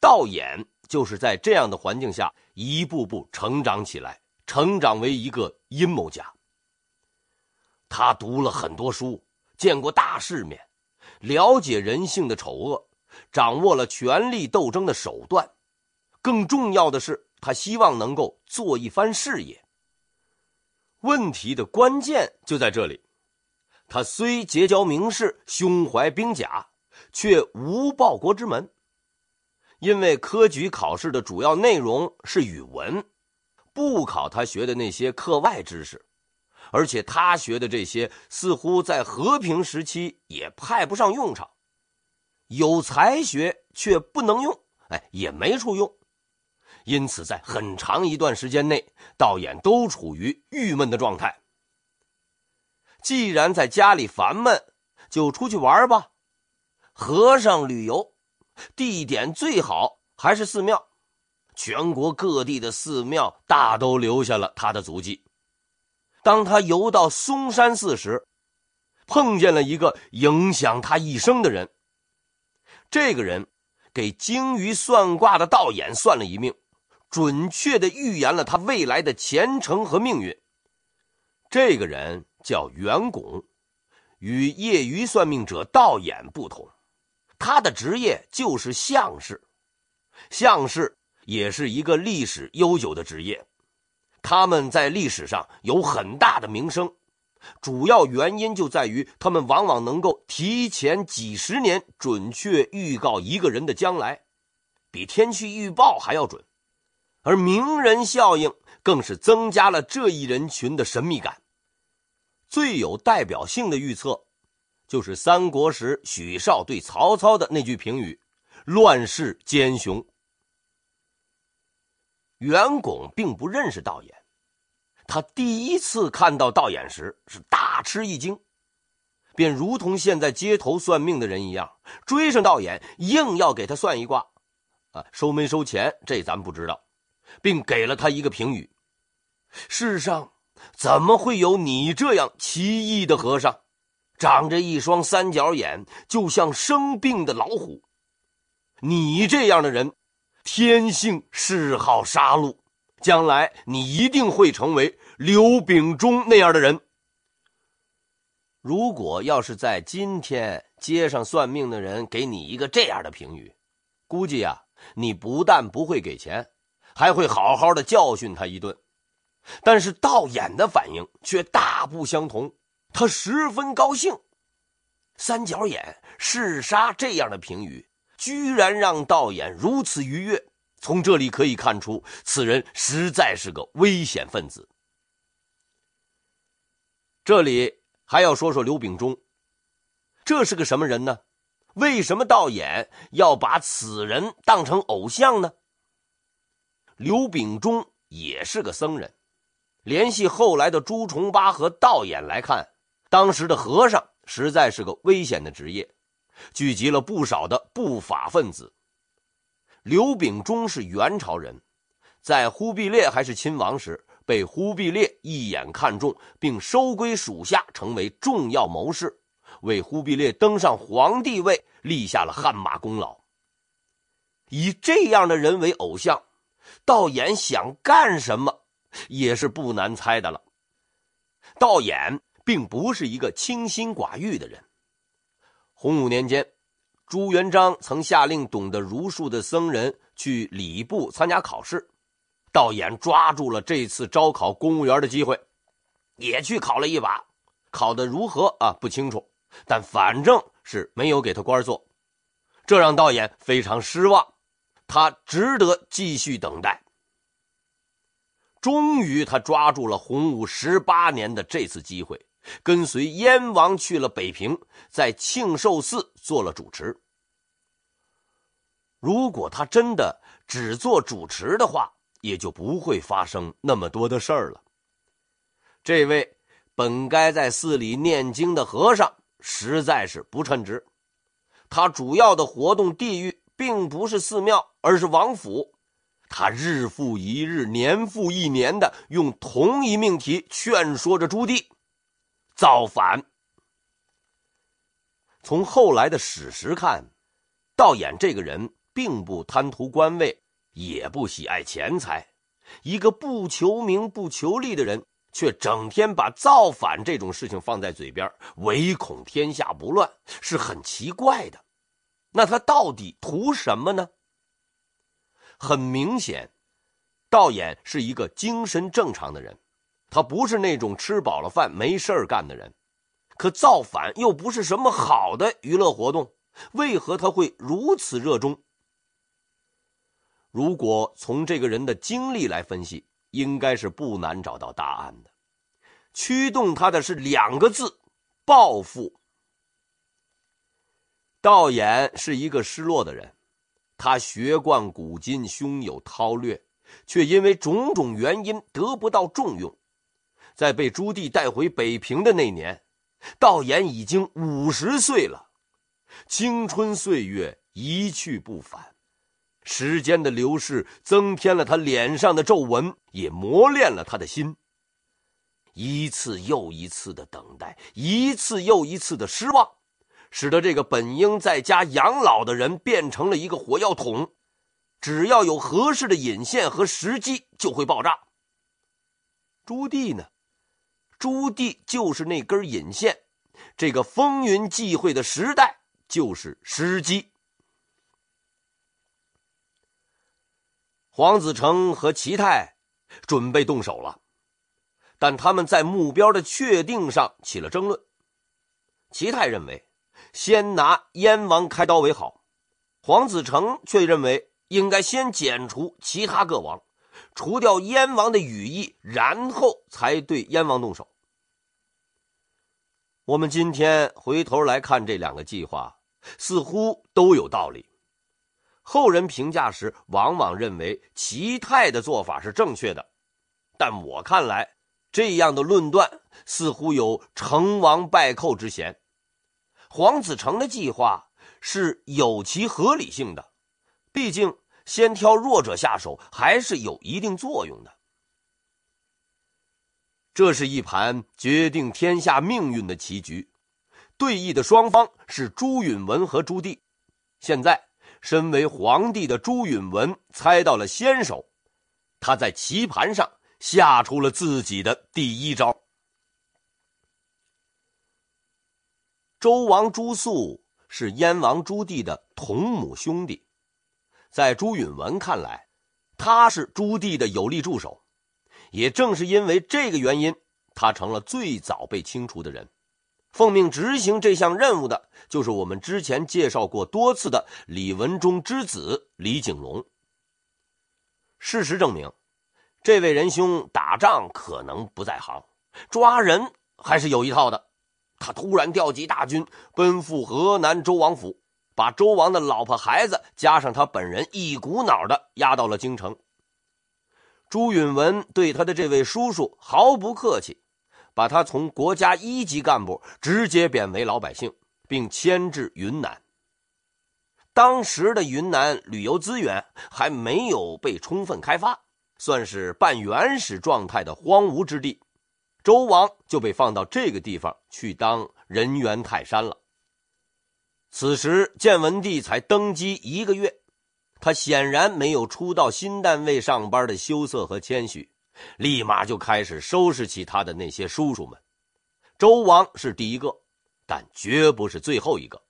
道演。就是在这样的环境下一步步成长起来，成长为一个阴谋家。他读了很多书，见过大世面，了解人性的丑恶，掌握了权力斗争的手段。更重要的是，他希望能够做一番事业。问题的关键就在这里：他虽结交名士，胸怀兵甲，却无报国之门。因为科举考试的主要内容是语文，不考他学的那些课外知识，而且他学的这些似乎在和平时期也派不上用场，有才学却不能用，哎，也没处用，因此在很长一段时间内，道衍都处于郁闷的状态。既然在家里烦闷，就出去玩吧，和尚旅游。地点最好还是寺庙，全国各地的寺庙大都留下了他的足迹。当他游到嵩山寺时，碰见了一个影响他一生的人。这个人给精于算卦的道演算了一命，准确的预言了他未来的前程和命运。这个人叫袁巩，与业余算命者道演不同。他的职业就是相士，相士也是一个历史悠久的职业，他们在历史上有很大的名声，主要原因就在于他们往往能够提前几十年准确预告一个人的将来，比天气预报还要准，而名人效应更是增加了这一人群的神秘感。最有代表性的预测。就是三国时许劭对曹操的那句评语：“乱世奸雄。”袁拱并不认识道衍，他第一次看到道衍时是大吃一惊，便如同现在街头算命的人一样，追上道衍，硬要给他算一卦。啊，收没收钱，这咱不知道，并给了他一个评语：“世上怎么会有你这样奇异的和尚？”长着一双三角眼，就像生病的老虎。你这样的人，天性嗜好杀戮，将来你一定会成为刘秉忠那样的人。如果要是在今天，街上算命的人给你一个这样的评语，估计啊，你不但不会给钱，还会好好的教训他一顿。但是道演的反应却大不相同。他十分高兴，“三角眼嗜杀”这样的评语，居然让道演如此愉悦。从这里可以看出，此人实在是个危险分子。这里还要说说刘秉忠，这是个什么人呢？为什么道演要把此人当成偶像呢？刘秉忠也是个僧人，联系后来的朱重八和道演来看。当时的和尚实在是个危险的职业，聚集了不少的不法分子。刘秉忠是元朝人，在忽必烈还是亲王时，被忽必烈一眼看中，并收归属下，成为重要谋士，为忽必烈登上皇帝位立下了汗马功劳。以这样的人为偶像，道衍想干什么，也是不难猜的了。道衍。并不是一个清心寡欲的人。洪武年间，朱元璋曾下令懂得儒术的僧人去礼部参加考试，道衍抓住了这次招考公务员的机会，也去考了一把，考的如何啊？不清楚，但反正是没有给他官做，这让道衍非常失望。他值得继续等待。终于，他抓住了洪武十八年的这次机会。跟随燕王去了北平，在庆寿寺做了主持。如果他真的只做主持的话，也就不会发生那么多的事儿了。这位本该在寺里念经的和尚实在是不称职。他主要的活动地域并不是寺庙，而是王府。他日复一日、年复一年的用同一命题劝说着朱棣。造反。从后来的史实看，道衍这个人并不贪图官位，也不喜爱钱财。一个不求名、不求利的人，却整天把造反这种事情放在嘴边，唯恐天下不乱，是很奇怪的。那他到底图什么呢？很明显，道衍是一个精神正常的人。他不是那种吃饱了饭没事儿干的人，可造反又不是什么好的娱乐活动，为何他会如此热衷？如果从这个人的经历来分析，应该是不难找到答案的。驱动他的是两个字：报复。道衍是一个失落的人，他学贯古今，胸有韬略，却因为种种原因得不到重用。在被朱棣带回北平的那年，道衍已经五十岁了，青春岁月一去不返，时间的流逝增添了他脸上的皱纹，也磨练了他的心。一次又一次的等待，一次又一次的失望，使得这个本应在家养老的人变成了一个火药桶，只要有合适的引线和时机，就会爆炸。朱棣呢？朱棣就是那根引线，这个风云际会的时代就是时机。黄子成和齐泰准备动手了，但他们在目标的确定上起了争论。齐泰认为先拿燕王开刀为好，黄子成却认为应该先剪除其他各王。除掉燕王的羽翼，然后才对燕王动手。我们今天回头来看这两个计划，似乎都有道理。后人评价时，往往认为齐泰的做法是正确的，但我看来，这样的论断似乎有成王败寇之嫌。黄子成的计划是有其合理性的，毕竟。先挑弱者下手还是有一定作用的。这是一盘决定天下命运的棋局，对弈的双方是朱允文和朱棣。现在，身为皇帝的朱允文猜到了先手，他在棋盘上下出了自己的第一招。周王朱肃是燕王朱棣的同母兄弟。在朱允文看来，他是朱棣的有力助手，也正是因为这个原因，他成了最早被清除的人。奉命执行这项任务的就是我们之前介绍过多次的李文忠之子李景龙。事实证明，这位仁兄打仗可能不在行，抓人还是有一套的。他突然调集大军，奔赴河南周王府。把周王的老婆孩子加上他本人，一股脑的押到了京城。朱允文对他的这位叔叔毫不客气，把他从国家一级干部直接贬为老百姓，并迁至云南。当时的云南旅游资源还没有被充分开发，算是半原始状态的荒芜之地。周王就被放到这个地方去当人猿泰山了。此时，建文帝才登基一个月，他显然没有初到新单位上班的羞涩和谦虚，立马就开始收拾起他的那些叔叔们。周王是第一个，但绝不是最后一个。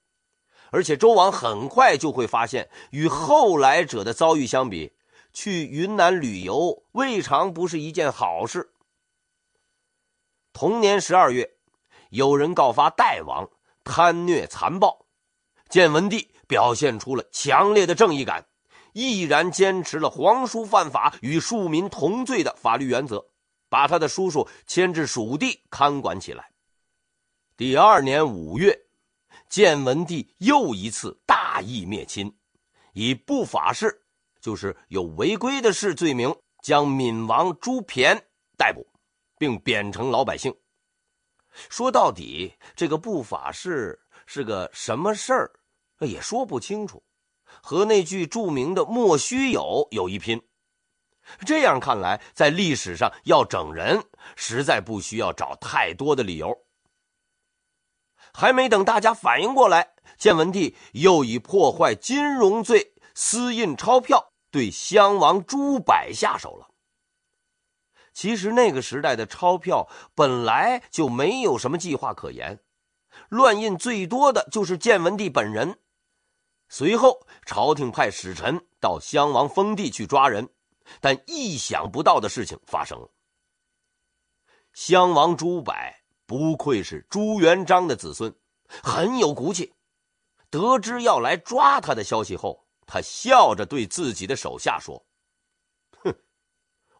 而且，周王很快就会发现，与后来者的遭遇相比，去云南旅游未尝不是一件好事。同年十二月，有人告发代王贪虐残暴。建文帝表现出了强烈的正义感，毅然坚持了皇叔犯法与庶民同罪的法律原则，把他的叔叔迁至蜀地看管起来。第二年五月，建文帝又一次大义灭亲，以不法事，就是有违规的事罪名，将闵王朱骈逮捕，并贬成老百姓。说到底，这个不法事。是个什么事儿，也说不清楚，和那句著名的“莫须有”有一拼。这样看来，在历史上要整人，实在不需要找太多的理由。还没等大家反应过来，建文帝又以破坏金融罪、私印钞票对襄王朱柏下手了。其实那个时代的钞票本来就没有什么计划可言。乱印最多的就是建文帝本人。随后，朝廷派使臣到襄王封地去抓人，但意想不到的事情发生了。襄王朱柏不愧是朱元璋的子孙，很有骨气。得知要来抓他的消息后，他笑着对自己的手下说：“哼，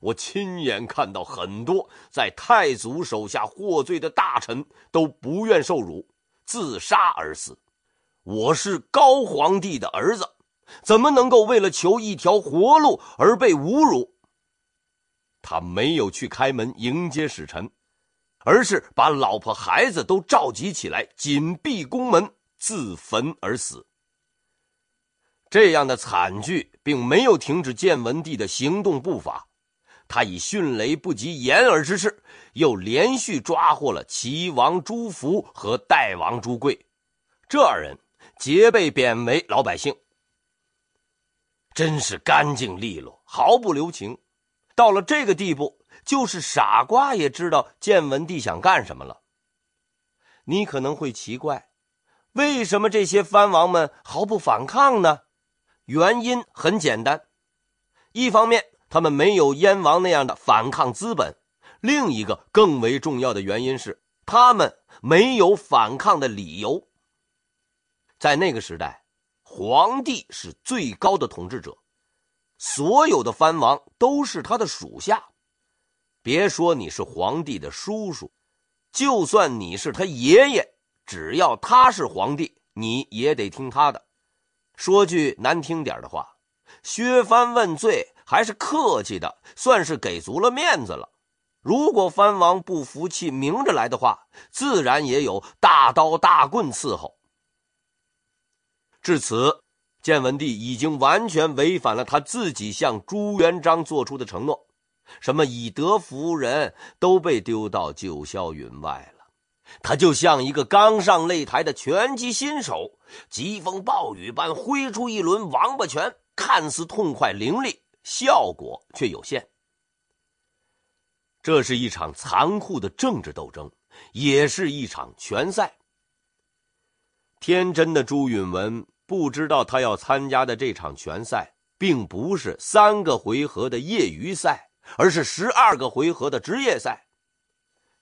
我亲眼看到很多在太祖手下获罪的大臣都不愿受辱。”自杀而死。我是高皇帝的儿子，怎么能够为了求一条活路而被侮辱？他没有去开门迎接使臣，而是把老婆孩子都召集起来，紧闭宫门，自焚而死。这样的惨剧并没有停止。建文帝的行动步伐，他以迅雷不及掩耳之势。又连续抓获了齐王朱福和代王朱贵，这二人皆被贬为老百姓，真是干净利落，毫不留情。到了这个地步，就是傻瓜也知道建文帝想干什么了。你可能会奇怪，为什么这些藩王们毫不反抗呢？原因很简单，一方面他们没有燕王那样的反抗资本。另一个更为重要的原因是，他们没有反抗的理由。在那个时代，皇帝是最高的统治者，所有的藩王都是他的属下。别说你是皇帝的叔叔，就算你是他爷爷，只要他是皇帝，你也得听他的。说句难听点的话，削藩问罪还是客气的，算是给足了面子了。如果藩王不服气，明着来的话，自然也有大刀大棍伺候。至此，建文帝已经完全违反了他自己向朱元璋做出的承诺，什么以德服人都被丢到九霄云外了。他就像一个刚上擂台的拳击新手，疾风暴雨般挥出一轮王八拳，看似痛快凌厉，效果却有限。这是一场残酷的政治斗争，也是一场拳赛。天真的朱允文不知道，他要参加的这场拳赛并不是三个回合的业余赛，而是十二个回合的职业赛。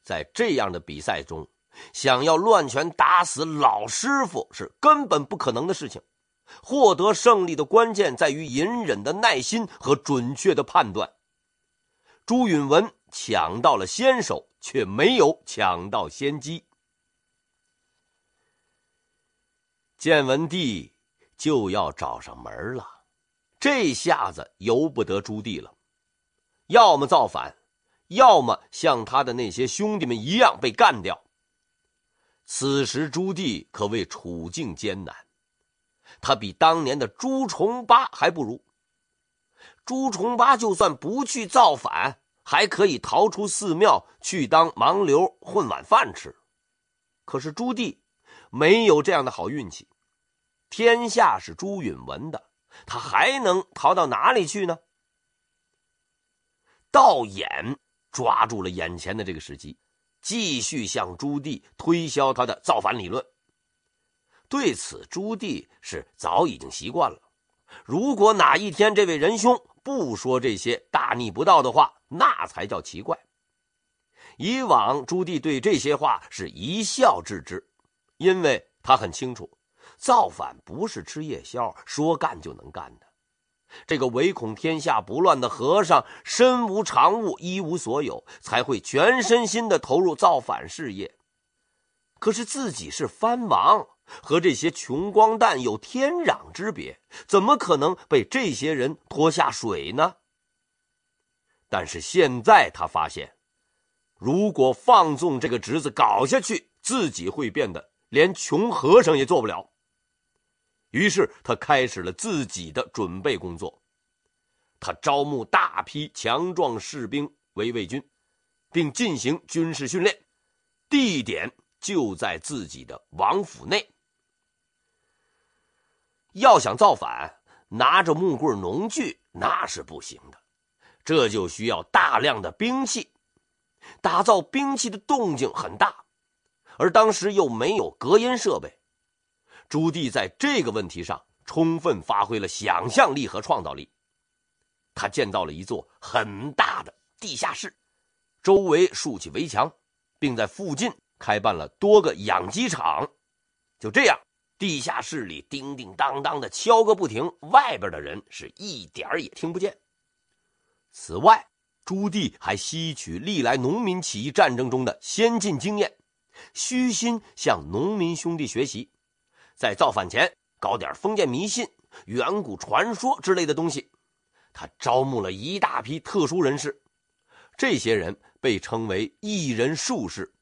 在这样的比赛中，想要乱拳打死老师傅是根本不可能的事情。获得胜利的关键在于隐忍的耐心和准确的判断。朱允文。抢到了先手，却没有抢到先机。建文帝就要找上门了，这下子由不得朱棣了，要么造反，要么像他的那些兄弟们一样被干掉。此时朱棣可谓处境艰难，他比当年的朱重八还不如。朱重八就算不去造反。还可以逃出寺庙去当盲流混碗饭吃，可是朱棣没有这样的好运气。天下是朱允文的，他还能逃到哪里去呢？道衍抓住了眼前的这个时机，继续向朱棣推销他的造反理论。对此，朱棣是早已经习惯了。如果哪一天这位仁兄，不说这些大逆不道的话，那才叫奇怪。以往朱棣对这些话是一笑置之，因为他很清楚，造反不是吃夜宵说干就能干的。这个唯恐天下不乱的和尚，身无长物，一无所有，才会全身心的投入造反事业。可是自己是藩王。和这些穷光蛋有天壤之别，怎么可能被这些人拖下水呢？但是现在他发现，如果放纵这个侄子搞下去，自己会变得连穷和尚也做不了。于是他开始了自己的准备工作，他招募大批强壮士兵为卫军，并进行军事训练，地点就在自己的王府内。要想造反，拿着木棍农具那是不行的，这就需要大量的兵器。打造兵器的动静很大，而当时又没有隔音设备。朱棣在这个问题上充分发挥了想象力和创造力，他建造了一座很大的地下室，周围竖起围墙，并在附近开办了多个养鸡场。就这样。地下室里叮叮当当的敲个不停，外边的人是一点儿也听不见。此外，朱棣还吸取历来农民起义战争中的先进经验，虚心向农民兄弟学习，在造反前搞点封建迷信、远古传说之类的东西。他招募了一大批特殊人士，这些人被称为一人术士，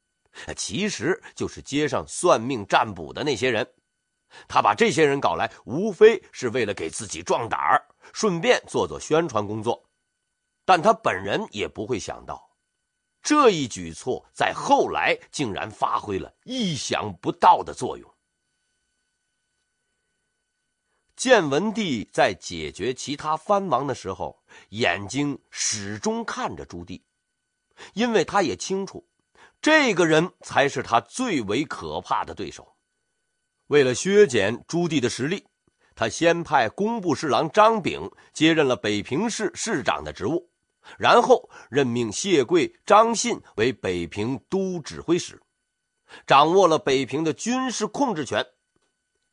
其实就是街上算命占卜的那些人。他把这些人搞来，无非是为了给自己壮胆儿，顺便做做宣传工作。但他本人也不会想到，这一举措在后来竟然发挥了意想不到的作用。建文帝在解决其他藩王的时候，眼睛始终看着朱棣，因为他也清楚，这个人才是他最为可怕的对手。为了削减朱棣的实力，他先派工部侍郎张炳接任了北平市市长的职务，然后任命谢贵、张信为北平都指挥使，掌握了北平的军事控制权。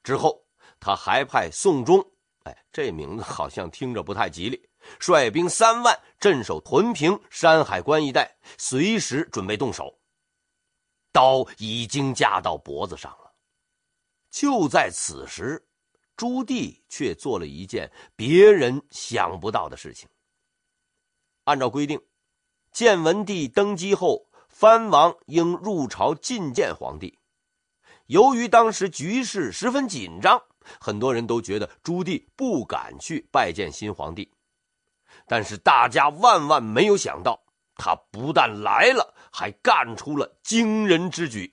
之后，他还派宋忠，哎，这名字好像听着不太吉利，率兵三万镇守屯平、山海关一带，随时准备动手。刀已经架到脖子上了。就在此时，朱棣却做了一件别人想不到的事情。按照规定，建文帝登基后，藩王应入朝觐见皇帝。由于当时局势十分紧张，很多人都觉得朱棣不敢去拜见新皇帝。但是大家万万没有想到，他不但来了，还干出了惊人之举。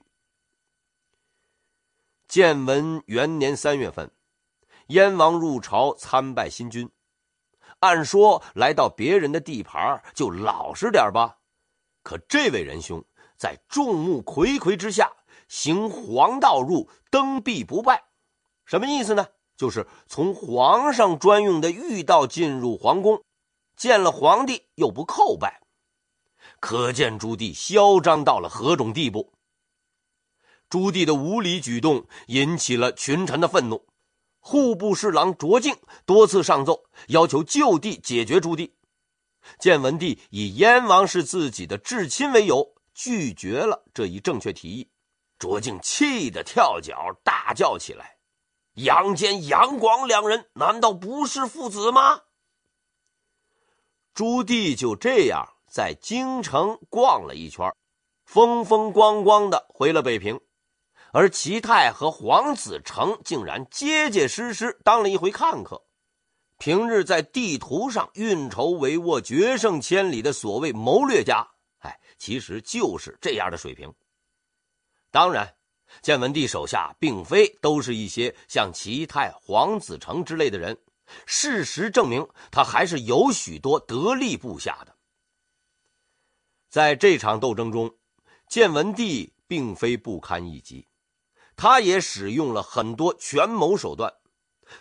建文元年三月份，燕王入朝参拜新君。按说来到别人的地盘就老实点吧，可这位仁兄在众目睽睽之下行黄道入登壁不拜，什么意思呢？就是从皇上专用的御道进入皇宫，见了皇帝又不叩拜，可见朱棣嚣张到了何种地步。朱棣的无理举动引起了群臣的愤怒，户部侍郎卓敬多次上奏，要求就地解决朱棣。建文帝以燕王是自己的至亲为由，拒绝了这一正确提议。卓敬气得跳脚，大叫起来：“杨坚、杨广两人难道不是父子吗？”朱棣就这样在京城逛了一圈，风风光光的回了北平。而齐泰和黄子成竟然结结实实当了一回看客，平日在地图上运筹帷幄、决胜千里的所谓谋略家，哎，其实就是这样的水平。当然，建文帝手下并非都是一些像齐泰、黄子成之类的人，事实证明他还是有许多得力部下的。在这场斗争中，建文帝并非不堪一击。他也使用了很多权谋手段，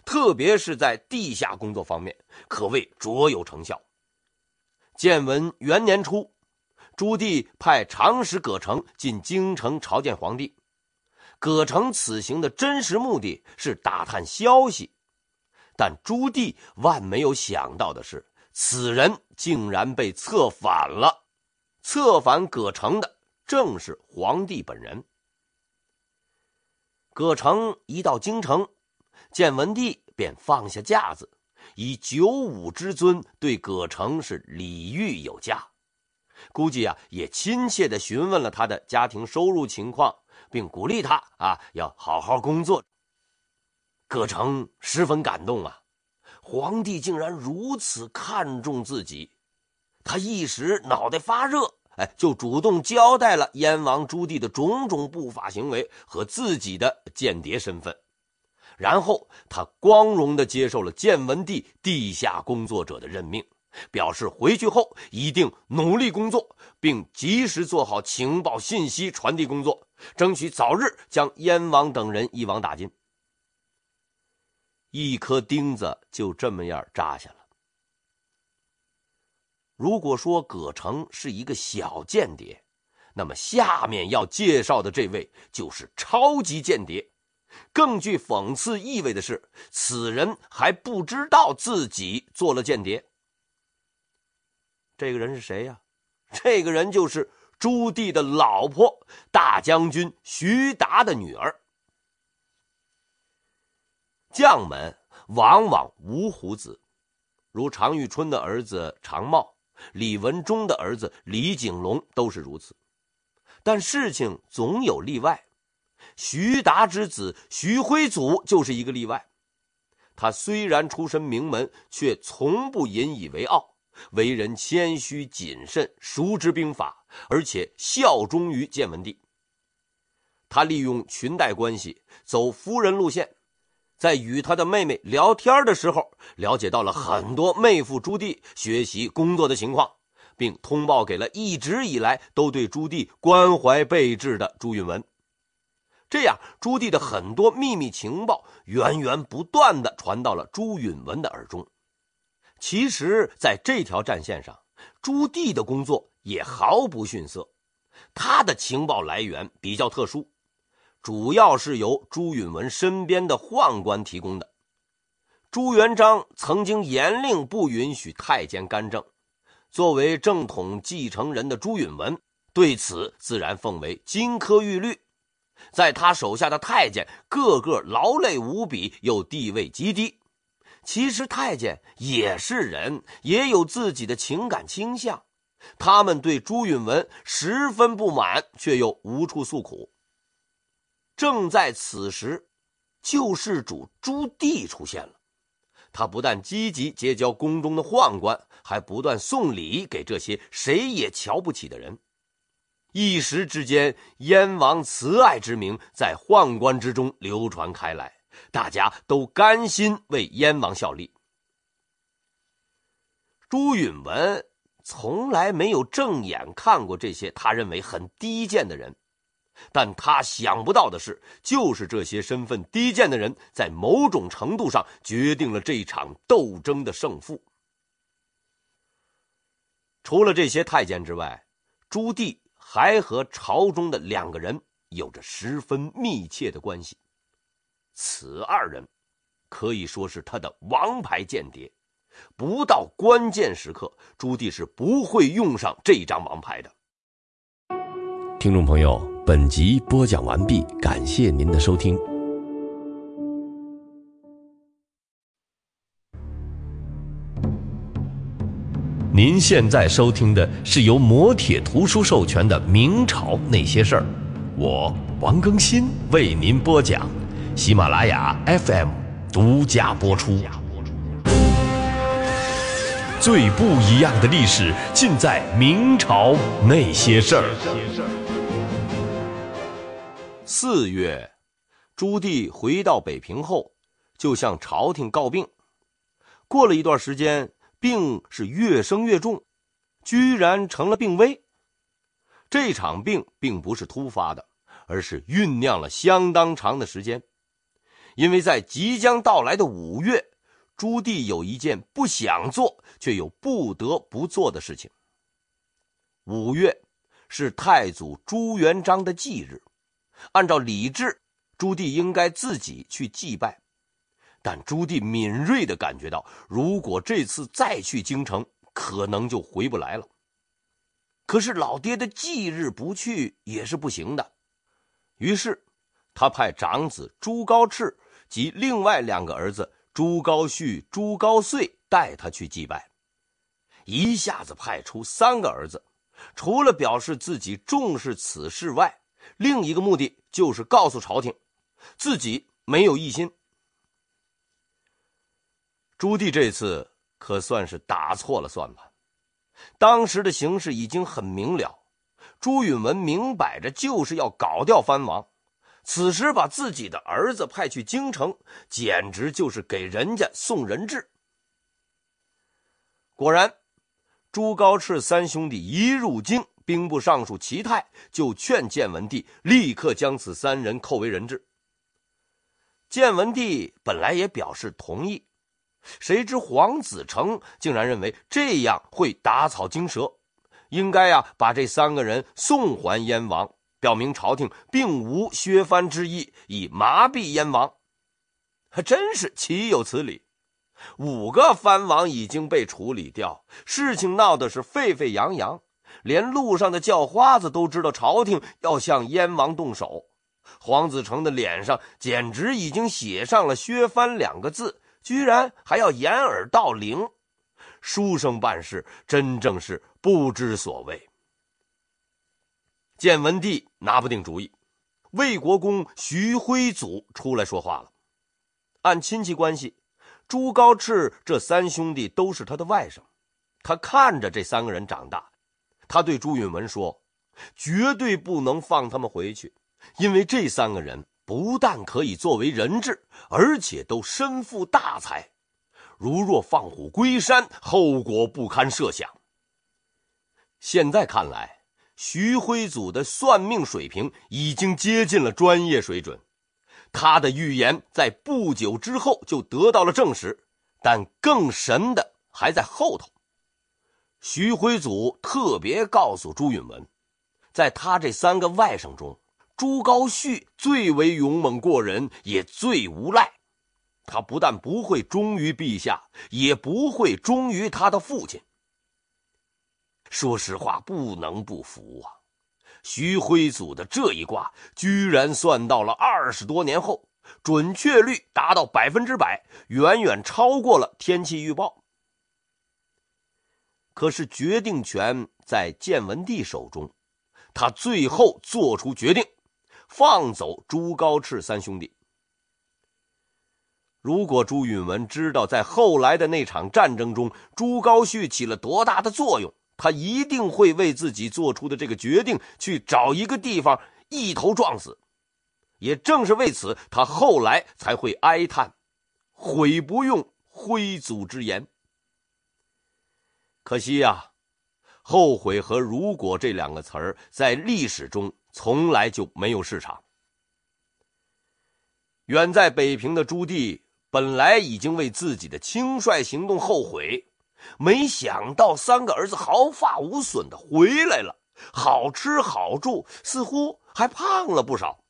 特别是在地下工作方面，可谓卓有成效。建文元年初，朱棣派长史葛城进京城朝见皇帝。葛城此行的真实目的是打探消息，但朱棣万没有想到的是，此人竟然被策反了。策反葛城的正是皇帝本人。葛城一到京城，见文帝便放下架子，以九五之尊对葛城是礼遇有加，估计啊也亲切的询问了他的家庭收入情况，并鼓励他啊要好好工作。葛城十分感动啊，皇帝竟然如此看重自己，他一时脑袋发热。哎，就主动交代了燕王朱棣的种种不法行为和自己的间谍身份，然后他光荣的接受了建文帝地下工作者的任命，表示回去后一定努力工作，并及时做好情报信息传递工作，争取早日将燕王等人一网打尽。一颗钉子就这么样扎下了。如果说葛城是一个小间谍，那么下面要介绍的这位就是超级间谍。更具讽刺意味的是，此人还不知道自己做了间谍。这个人是谁呀？这个人就是朱棣的老婆、大将军徐达的女儿。将门往往无虎子，如常遇春的儿子常茂。李文忠的儿子李景龙都是如此，但事情总有例外。徐达之子徐辉祖就是一个例外。他虽然出身名门，却从不引以为傲，为人谦虚谨慎，熟知兵法，而且效忠于建文帝。他利用裙带关系走夫人路线。在与他的妹妹聊天的时候，了解到了很多妹夫朱棣学习工作的情况，并通报给了一直以来都对朱棣关怀备至的朱允文。这样，朱棣的很多秘密情报源源不断的传到了朱允文的耳中。其实，在这条战线上，朱棣的工作也毫不逊色，他的情报来源比较特殊。主要是由朱允文身边的宦官提供的。朱元璋曾经严令不允许太监干政，作为正统继承人的朱允文对此自然奉为金科玉律。在他手下的太监个个劳累无比，又地位极低。其实太监也是人，也有自己的情感倾向。他们对朱允文十分不满，却又无处诉苦。正在此时，救世主朱棣出现了。他不但积极结交宫中的宦官，还不断送礼给这些谁也瞧不起的人。一时之间，燕王慈爱之名在宦官之中流传开来，大家都甘心为燕王效力。朱允文从来没有正眼看过这些他认为很低贱的人。但他想不到的是，就是这些身份低贱的人，在某种程度上决定了这场斗争的胜负。除了这些太监之外，朱棣还和朝中的两个人有着十分密切的关系。此二人可以说是他的王牌间谍，不到关键时刻，朱棣是不会用上这张王牌的。听众朋友。本集播讲完毕，感谢您的收听。您现在收听的是由磨铁图书授权的《明朝那些事儿》，我王更新为您播讲，喜马拉雅 FM 独家播出。最不一样的历史，尽在《明朝那些事儿》。四月，朱棣回到北平后，就向朝廷告病。过了一段时间，病是越升越重，居然成了病危。这场病并不是突发的，而是酝酿了相当长的时间。因为在即将到来的五月，朱棣有一件不想做却又不得不做的事情。五月是太祖朱元璋的忌日。按照礼制，朱棣应该自己去祭拜。但朱棣敏锐地感觉到，如果这次再去京城，可能就回不来了。可是老爹的忌日不去也是不行的。于是，他派长子朱高炽及另外两个儿子朱高煦、朱高燧带他去祭拜。一下子派出三个儿子，除了表示自己重视此事外，另一个目的就是告诉朝廷，自己没有异心。朱棣这次可算是打错了算盘，当时的形势已经很明了，朱允文明摆着就是要搞掉藩王，此时把自己的儿子派去京城，简直就是给人家送人质。果然，朱高炽三兄弟一入京。兵部尚书齐泰就劝建文帝立刻将此三人扣为人质。建文帝本来也表示同意，谁知黄子澄竟然认为这样会打草惊蛇，应该呀把这三个人送还燕王，表明朝廷并无削藩之意，以麻痹燕王。还真是岂有此理！五个藩王已经被处理掉，事情闹的是沸沸扬扬。连路上的叫花子都知道朝廷要向燕王动手，黄子成的脸上简直已经写上了“削藩”两个字，居然还要掩耳盗铃，书生办事真正是不知所谓。建文帝拿不定主意，魏国公徐辉祖出来说话了。按亲戚关系，朱高炽这三兄弟都是他的外甥，他看着这三个人长大。他对朱允文说：“绝对不能放他们回去，因为这三个人不但可以作为人质，而且都身负大财，如若放虎归山，后果不堪设想。”现在看来，徐辉祖的算命水平已经接近了专业水准，他的预言在不久之后就得到了证实，但更神的还在后头。徐辉祖特别告诉朱允文，在他这三个外甥中，朱高煦最为勇猛过人，也最无赖。他不但不会忠于陛下，也不会忠于他的父亲。说实话，不能不服啊！徐辉祖的这一卦居然算到了二十多年后，准确率达到百分之百，远远超过了天气预报。可是决定权在建文帝手中，他最后做出决定，放走朱高炽三兄弟。如果朱允文知道在后来的那场战争中朱高煦起了多大的作用，他一定会为自己做出的这个决定去找一个地方一头撞死。也正是为此，他后来才会哀叹，悔不用徽祖之言。可惜呀，后悔和如果这两个词儿在历史中从来就没有市场。远在北平的朱棣本来已经为自己的轻率行动后悔，没想到三个儿子毫发无损的回来了，好吃好住，似乎还胖了不少。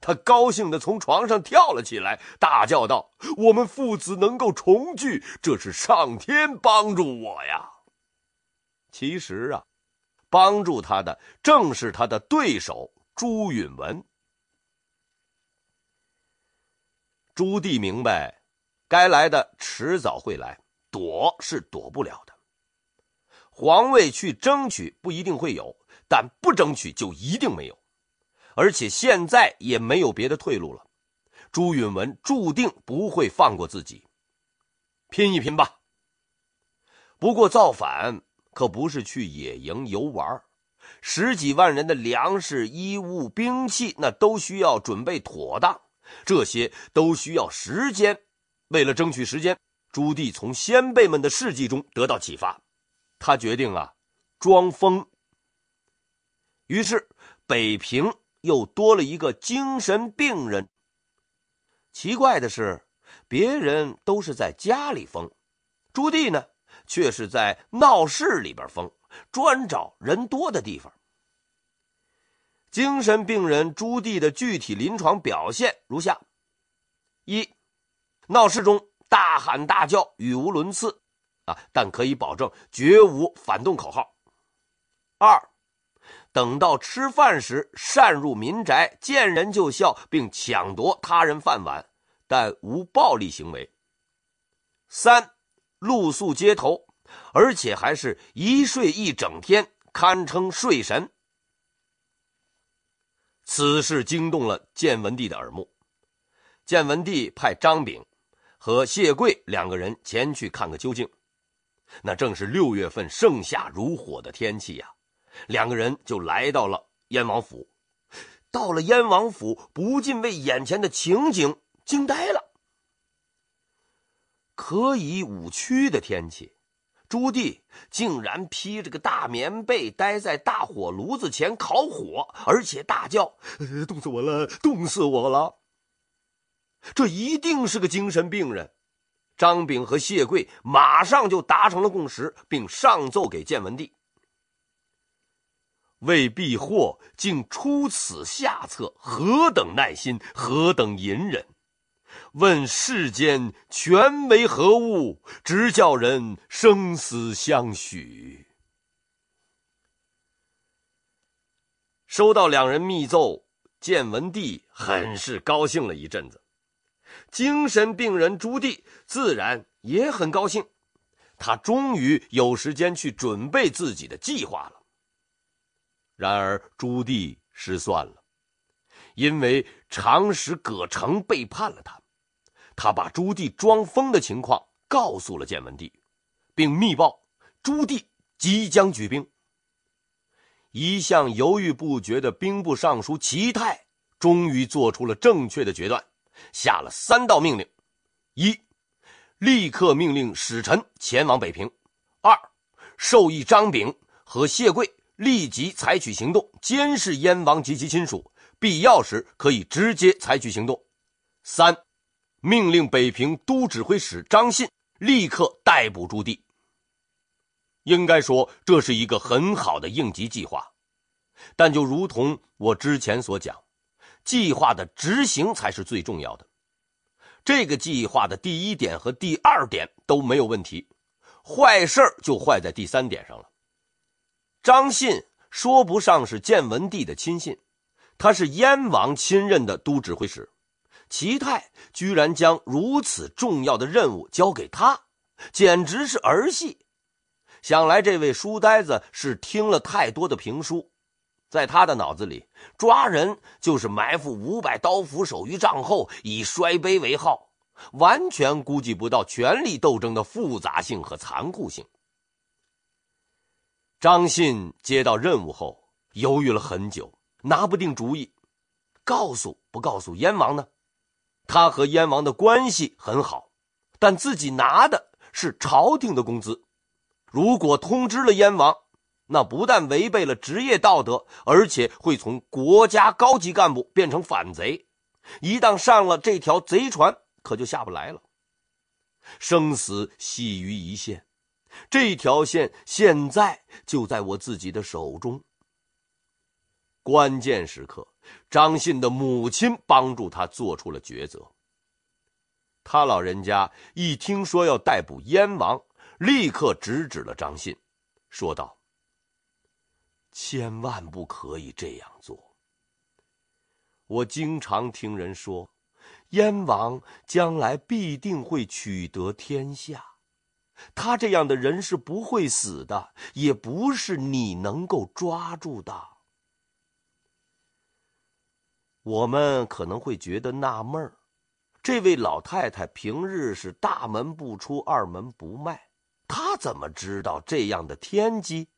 他高兴的从床上跳了起来，大叫道：“我们父子能够重聚，这是上天帮助我呀！”其实啊，帮助他的正是他的对手朱允文。朱棣明白，该来的迟早会来，躲是躲不了的。皇位去争取不一定会有，但不争取就一定没有。而且现在也没有别的退路了。朱允文注定不会放过自己，拼一拼吧。不过造反。可不是去野营游玩十几万人的粮食、衣物、兵器，那都需要准备妥当，这些都需要时间。为了争取时间，朱棣从先辈们的事迹中得到启发，他决定啊，装疯。于是，北平又多了一个精神病人。奇怪的是，别人都是在家里疯，朱棣呢？却是在闹市里边疯，专找人多的地方。精神病人朱棣的具体临床表现如下：一、闹市中大喊大叫，语无伦次，啊，但可以保证绝无反动口号；二、等到吃饭时擅入民宅，见人就笑，并抢夺他人饭碗，但无暴力行为；三、露宿街头，而且还是一睡一整天，堪称睡神。此事惊动了建文帝的耳目，建文帝派张炳和谢贵两个人前去看个究竟。那正是六月份盛夏如火的天气呀，两个人就来到了燕王府。到了燕王府，不禁为眼前的情景惊呆了。可以五区的天气，朱棣竟然披着个大棉被待在大火炉子前烤火，而且大叫：“冻死我了，冻死我了！”这一定是个精神病人。张炳和谢贵马上就达成了共识，并上奏给建文帝。为避祸，竟出此下策，何等耐心，何等隐忍！问世间权为何物？直教人生死相许。收到两人密奏，建文帝很是高兴了一阵子，精神病人朱棣自然也很高兴，他终于有时间去准备自己的计划了。然而朱棣失算了，因为常使葛城背叛了他。他把朱棣装疯的情况告诉了建文帝，并密报朱棣即将举兵。一向犹豫不决的兵部尚书齐泰终于做出了正确的决断，下了三道命令：一，立刻命令使臣前往北平；二，授意张炳和谢贵立即采取行动监视燕王及其亲属，必要时可以直接采取行动；三。命令北平都指挥使张信立刻逮捕朱棣。应该说这是一个很好的应急计划，但就如同我之前所讲，计划的执行才是最重要的。这个计划的第一点和第二点都没有问题，坏事就坏在第三点上了。张信说不上是建文帝的亲信，他是燕王亲任的都指挥使。齐泰居然将如此重要的任务交给他，简直是儿戏。想来这位书呆子是听了太多的评书，在他的脑子里，抓人就是埋伏五百刀斧手于帐后，以摔杯为号，完全估计不到权力斗争的复杂性和残酷性。张信接到任务后，犹豫了很久，拿不定主意，告诉不告诉燕王呢？他和燕王的关系很好，但自己拿的是朝廷的工资。如果通知了燕王，那不但违背了职业道德，而且会从国家高级干部变成反贼。一旦上了这条贼船，可就下不来了。生死系于一线，这条线现在就在我自己的手中。关键时刻。张信的母亲帮助他做出了抉择。他老人家一听说要逮捕燕王，立刻直指了张信，说道：“千万不可以这样做。”我经常听人说，燕王将来必定会取得天下，他这样的人是不会死的，也不是你能够抓住的。我们可能会觉得纳闷儿，这位老太太平日是大门不出、二门不迈，她怎么知道这样的天机？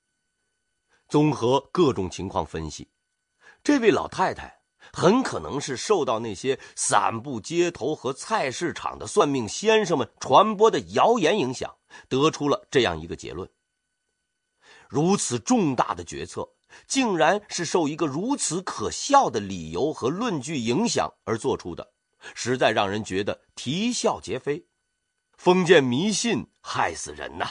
综合各种情况分析，这位老太太很可能是受到那些散布街头和菜市场的算命先生们传播的谣言影响，得出了这样一个结论。如此重大的决策。竟然是受一个如此可笑的理由和论据影响而做出的，实在让人觉得啼笑皆非。封建迷信害死人呐！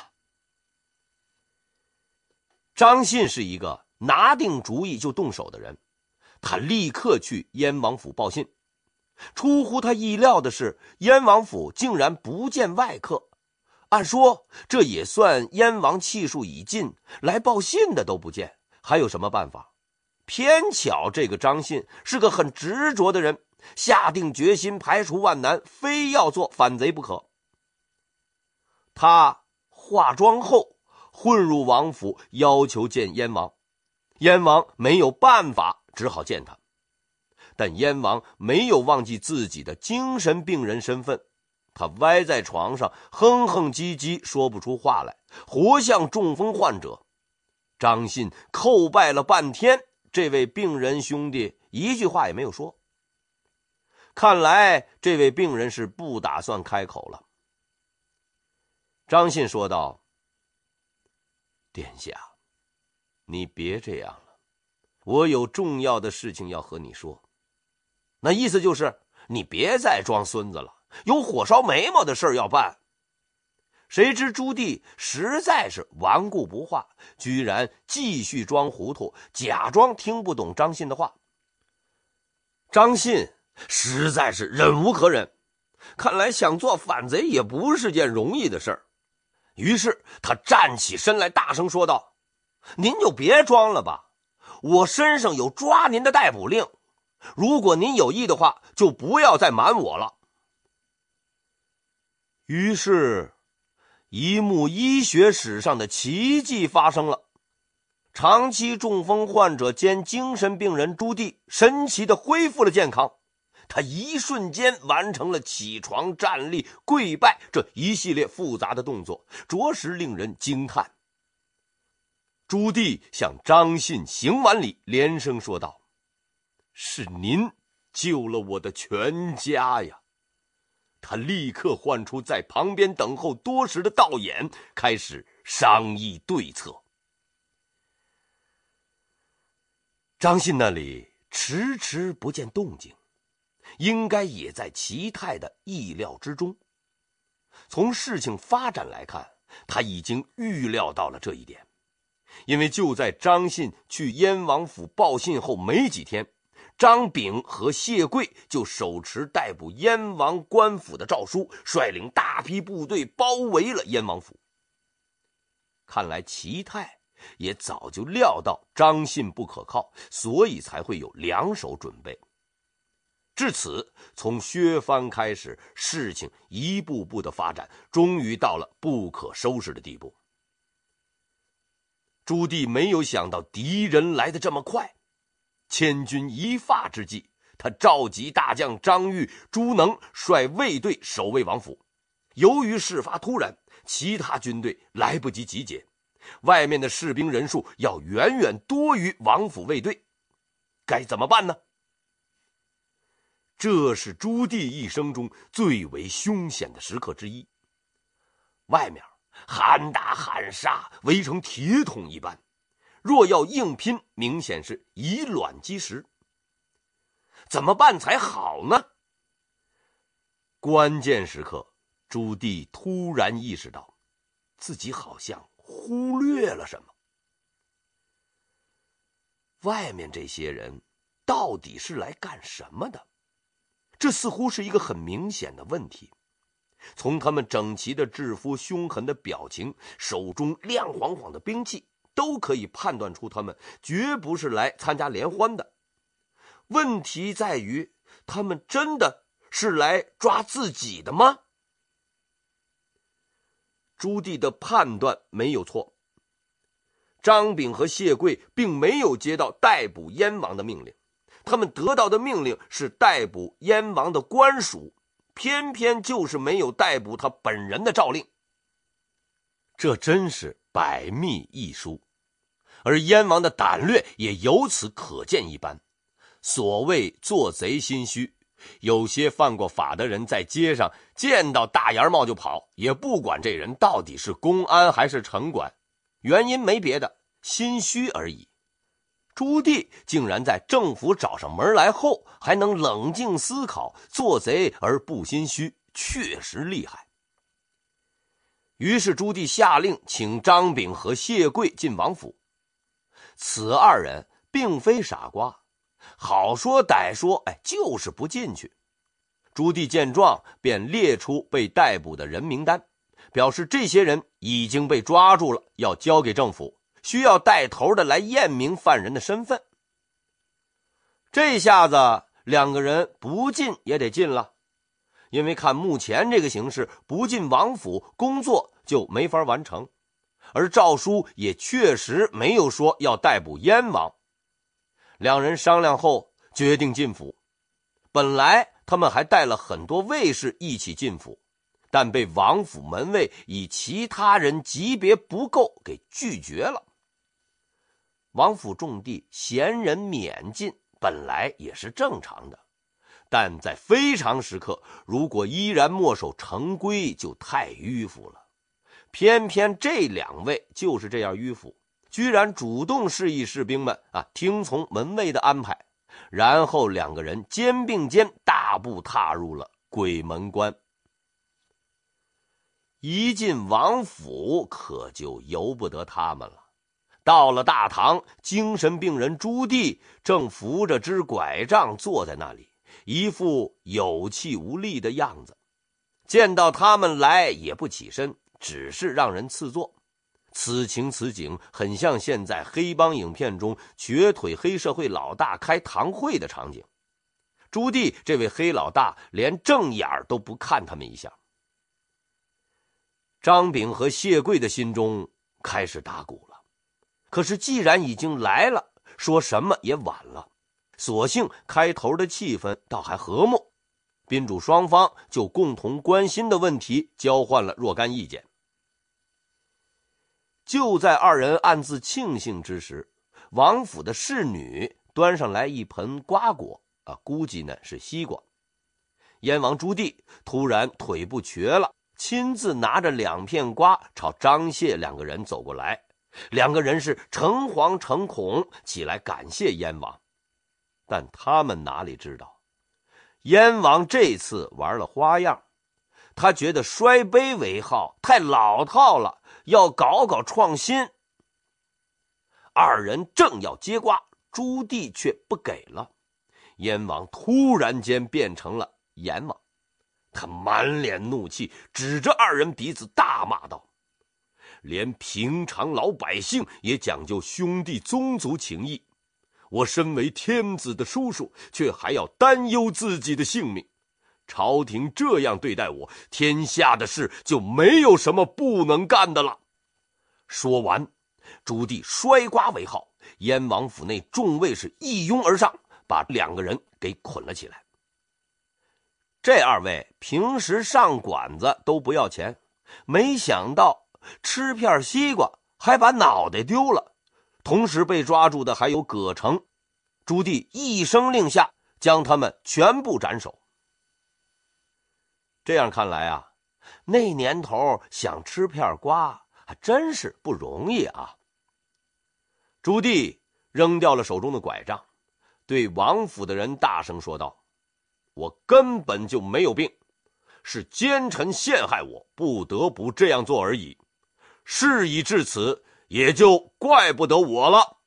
张信是一个拿定主意就动手的人，他立刻去燕王府报信。出乎他意料的是，燕王府竟然不见外客。按说这也算燕王气数已尽，来报信的都不见。还有什么办法？偏巧这个张信是个很执着的人，下定决心排除万难，非要做反贼不可。他化妆后混入王府，要求见燕王。燕王没有办法，只好见他。但燕王没有忘记自己的精神病人身份，他歪在床上哼哼唧唧，说不出话来，活像中风患者。张信叩拜了半天，这位病人兄弟一句话也没有说。看来这位病人是不打算开口了。张信说道：“殿下，你别这样了，我有重要的事情要和你说。那意思就是你别再装孙子了，有火烧眉毛的事儿要办。”谁知朱棣实在是顽固不化，居然继续装糊涂，假装听不懂张信的话。张信实在是忍无可忍，看来想做反贼也不是件容易的事儿。于是他站起身来，大声说道：“您就别装了吧，我身上有抓您的逮捕令。如果您有意的话，就不要再瞒我了。”于是。一幕医学史上的奇迹发生了：长期中风患者兼精神病人朱棣神奇的恢复了健康。他一瞬间完成了起床、站立、跪拜这一系列复杂的动作，着实令人惊叹。朱棣向张信行完礼，连声说道：“是您救了我的全家呀！”他立刻唤出在旁边等候多时的道演，开始商议对策。张信那里迟迟不见动静，应该也在齐泰的意料之中。从事情发展来看，他已经预料到了这一点，因为就在张信去燕王府报信后没几天。张炳和谢贵就手持逮捕燕王官府的诏书，率领大批部队包围了燕王府。看来齐泰也早就料到张信不可靠，所以才会有两手准备。至此，从削藩开始，事情一步步的发展，终于到了不可收拾的地步。朱棣没有想到敌人来的这么快。千钧一发之际，他召集大将张玉、朱能率卫队守卫王府。由于事发突然，其他军队来不及集结，外面的士兵人数要远远多于王府卫队，该怎么办呢？这是朱棣一生中最为凶险的时刻之一。外面喊打喊杀，围成铁桶一般。若要硬拼，明显是以卵击石。怎么办才好呢？关键时刻，朱棣突然意识到，自己好像忽略了什么。外面这些人到底是来干什么的？这似乎是一个很明显的问题。从他们整齐的制服、凶狠的表情、手中亮晃晃的兵器。都可以判断出，他们绝不是来参加联欢的。问题在于，他们真的是来抓自己的吗？朱棣的判断没有错。张炳和谢贵并没有接到逮捕燕王的命令，他们得到的命令是逮捕燕王的官署，偏偏就是没有逮捕他本人的诏令。这真是百密一疏。而燕王的胆略也由此可见一斑。所谓做贼心虚，有些犯过法的人在街上见到大檐帽就跑，也不管这人到底是公安还是城管，原因没别的，心虚而已。朱棣竟然在政府找上门来后，还能冷静思考，做贼而不心虚，确实厉害。于是朱棣下令，请张炳和谢贵进王府。此二人并非傻瓜，好说歹说，哎，就是不进去。朱棣见状，便列出被逮捕的人名单，表示这些人已经被抓住了，要交给政府，需要带头的来验明犯人的身份。这下子，两个人不进也得进了，因为看目前这个形势，不进王府，工作就没法完成。而诏书也确实没有说要逮捕燕王。两人商量后决定进府。本来他们还带了很多卫士一起进府，但被王府门卫以其他人级别不够给拒绝了。王府重地，闲人免进，本来也是正常的。但在非常时刻，如果依然墨守成规，就太迂腐了。偏偏这两位就是这样迂腐，居然主动示意士兵们啊听从门卫的安排，然后两个人肩并肩大步踏入了鬼门关。一进王府，可就由不得他们了。到了大堂，精神病人朱棣正扶着支拐杖坐在那里，一副有气无力的样子，见到他们来也不起身。只是让人赐座，此情此景很像现在黑帮影片中瘸腿黑社会老大开堂会的场景。朱棣这位黑老大连正眼儿都不看他们一下。张炳和谢贵的心中开始打鼓了，可是既然已经来了，说什么也晚了。索性开头的气氛倒还和睦，宾主双方就共同关心的问题交换了若干意见。就在二人暗自庆幸之时，王府的侍女端上来一盆瓜果，啊，估计呢是西瓜。燕王朱棣突然腿不瘸了，亲自拿着两片瓜朝张谢两个人走过来，两个人是诚惶诚恐起来感谢燕王，但他们哪里知道，燕王这次玩了花样，他觉得摔杯为号太老套了。要搞搞创新。二人正要接瓜，朱棣却不给了。燕王突然间变成了阎王，他满脸怒气，指着二人鼻子大骂道：“连平常老百姓也讲究兄弟宗族情谊，我身为天子的叔叔，却还要担忧自己的性命。”朝廷这样对待我，天下的事就没有什么不能干的了。说完，朱棣摔瓜为号，燕王府内众卫是一拥而上，把两个人给捆了起来。这二位平时上馆子都不要钱，没想到吃片西瓜还把脑袋丢了。同时被抓住的还有葛城，朱棣一声令下，将他们全部斩首。这样看来啊，那年头想吃片瓜还真是不容易啊！朱棣扔掉了手中的拐杖，对王府的人大声说道：“我根本就没有病，是奸臣陷害我，不得不这样做而已。事已至此，也就怪不得我了。”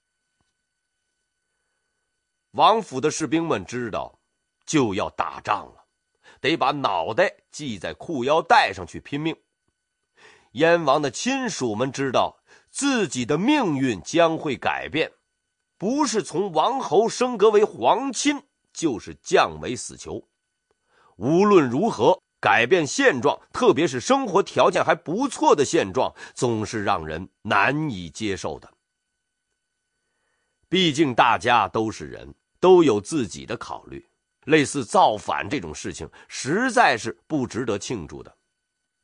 王府的士兵们知道，就要打仗。得把脑袋系在裤腰带上去拼命。燕王的亲属们知道自己的命运将会改变，不是从王侯升格为皇亲，就是降为死囚。无论如何改变现状，特别是生活条件还不错的现状，总是让人难以接受的。毕竟大家都是人，都有自己的考虑。类似造反这种事情，实在是不值得庆祝的，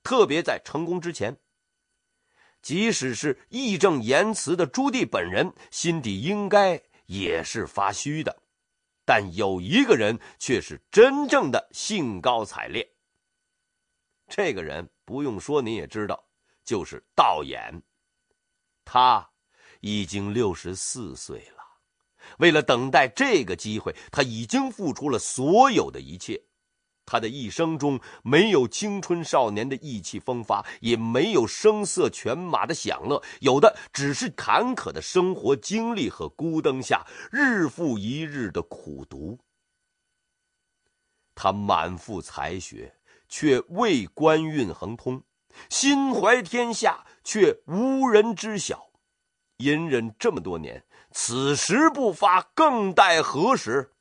特别在成功之前。即使是义正言辞的朱棣本人，心底应该也是发虚的，但有一个人却是真正的兴高采烈。这个人不用说，您也知道，就是道衍。他已经六十四岁了。为了等待这个机会，他已经付出了所有的一切。他的一生中没有青春少年的意气风发，也没有声色犬马的享乐，有的只是坎坷的生活经历和孤灯下日复一日的苦读。他满腹才学，却未官运亨通；心怀天下，却无人知晓。隐忍这么多年。此时不发，更待何时？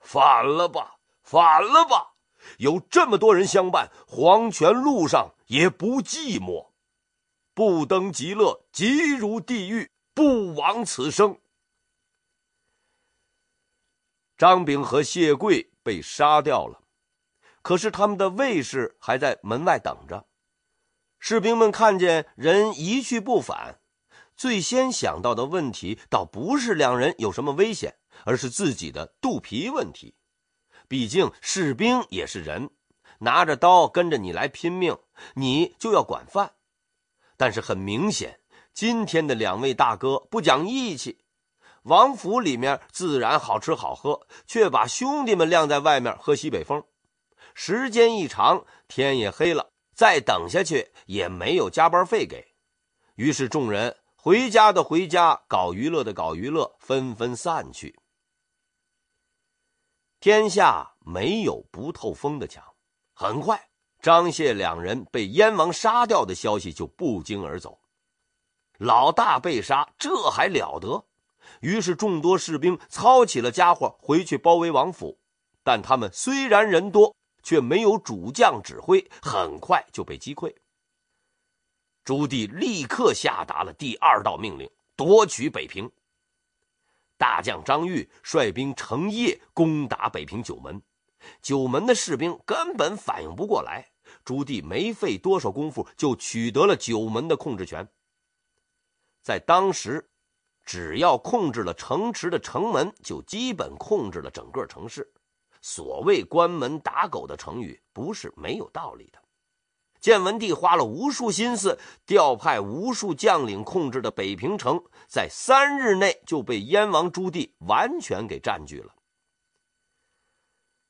反了吧，反了吧！有这么多人相伴，黄泉路上也不寂寞。不登极乐，即如地狱，不枉此生。张炳和谢贵被杀掉了，可是他们的卫士还在门外等着。士兵们看见人一去不返。最先想到的问题倒不是两人有什么危险，而是自己的肚皮问题。毕竟士兵也是人，拿着刀跟着你来拼命，你就要管饭。但是很明显，今天的两位大哥不讲义气，王府里面自然好吃好喝，却把兄弟们晾在外面喝西北风。时间一长，天也黑了，再等下去也没有加班费给，于是众人。回家的回家，搞娱乐的搞娱乐，纷纷散去。天下没有不透风的墙，很快，张谢两人被燕王杀掉的消息就不胫而走。老大被杀，这还了得？于是众多士兵操起了家伙回去包围王府，但他们虽然人多，却没有主将指挥，很快就被击溃。朱棣立刻下达了第二道命令，夺取北平。大将张玉率兵成夜攻打北平九门，九门的士兵根本反应不过来。朱棣没费多少功夫就取得了九门的控制权。在当时，只要控制了城池的城门，就基本控制了整个城市。所谓“关门打狗”的成语，不是没有道理的。建文帝花了无数心思，调派无数将领控制的北平城，在三日内就被燕王朱棣完全给占据了。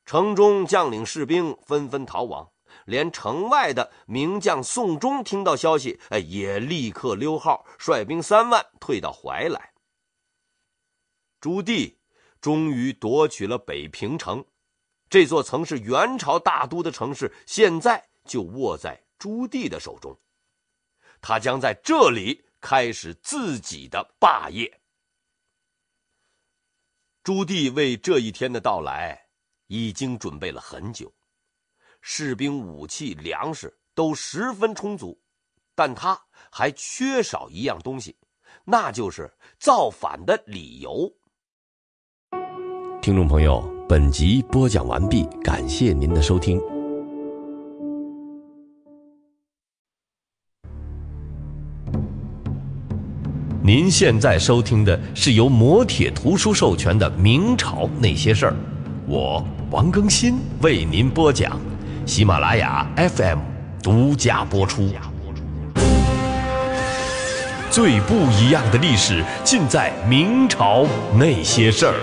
城中将领士兵纷纷逃亡，连城外的名将宋忠听到消息，哎，也立刻溜号，率兵三万退到怀来。朱棣终于夺取了北平城，这座曾是元朝大都的城市，现在。就握在朱棣的手中，他将在这里开始自己的霸业。朱棣为这一天的到来已经准备了很久，士兵、武器、粮食都十分充足，但他还缺少一样东西，那就是造反的理由。听众朋友，本集播讲完毕，感谢您的收听。您现在收听的是由磨铁图书授权的《明朝那些事儿》，我王更新为您播讲，喜马拉雅 FM 独家播出。最不一样的历史尽在《明朝那些事儿》。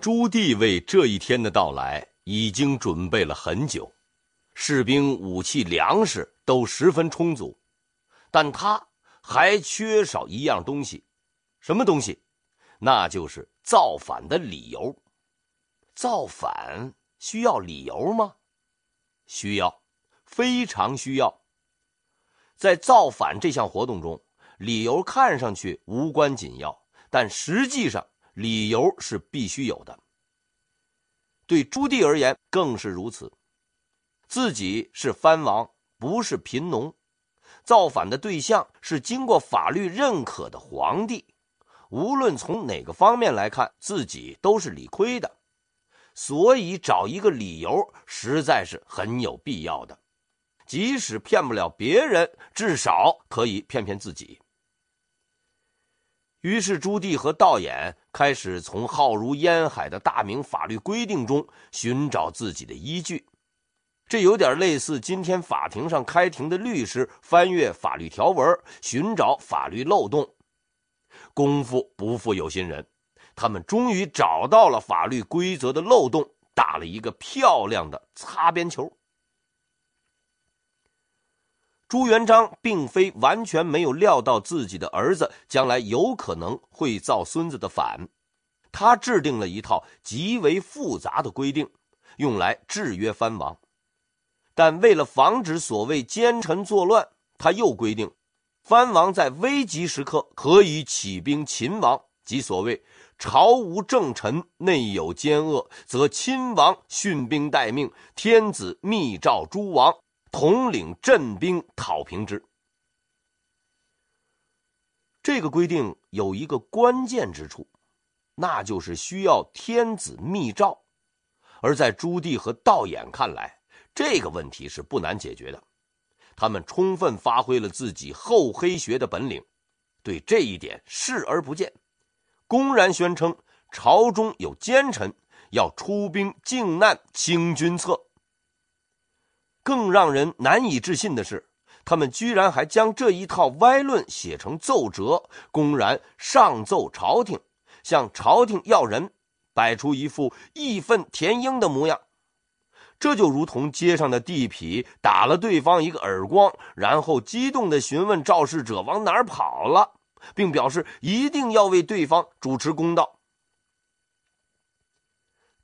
朱棣为这一天的到来已经准备了很久，士兵、武器、粮食都十分充足。但他还缺少一样东西，什么东西？那就是造反的理由。造反需要理由吗？需要，非常需要。在造反这项活动中，理由看上去无关紧要，但实际上，理由是必须有的。对朱棣而言，更是如此。自己是藩王，不是贫农。造反的对象是经过法律认可的皇帝，无论从哪个方面来看，自己都是理亏的，所以找一个理由实在是很有必要的。即使骗不了别人，至少可以骗骗自己。于是朱棣和道衍开始从浩如烟海的大明法律规定中寻找自己的依据。这有点类似今天法庭上开庭的律师翻阅法律条文，寻找法律漏洞。功夫不负有心人，他们终于找到了法律规则的漏洞，打了一个漂亮的擦边球。朱元璋并非完全没有料到自己的儿子将来有可能会造孙子的反，他制定了一套极为复杂的规定，用来制约藩王。但为了防止所谓奸臣作乱，他又规定，藩王在危急时刻可以起兵擒王，即所谓“朝无正臣，内有奸恶，则亲王训兵待命，天子密诏诸王，统领镇兵讨平之”。这个规定有一个关键之处，那就是需要天子密诏，而在朱棣和道衍看来。这个问题是不难解决的，他们充分发挥了自己厚黑学的本领，对这一点视而不见，公然宣称朝中有奸臣，要出兵靖难清君侧。更让人难以置信的是，他们居然还将这一套歪论写成奏折，公然上奏朝廷，向朝廷要人，摆出一副义愤填膺的模样。这就如同街上的地痞打了对方一个耳光，然后激动地询问肇事者往哪跑了，并表示一定要为对方主持公道。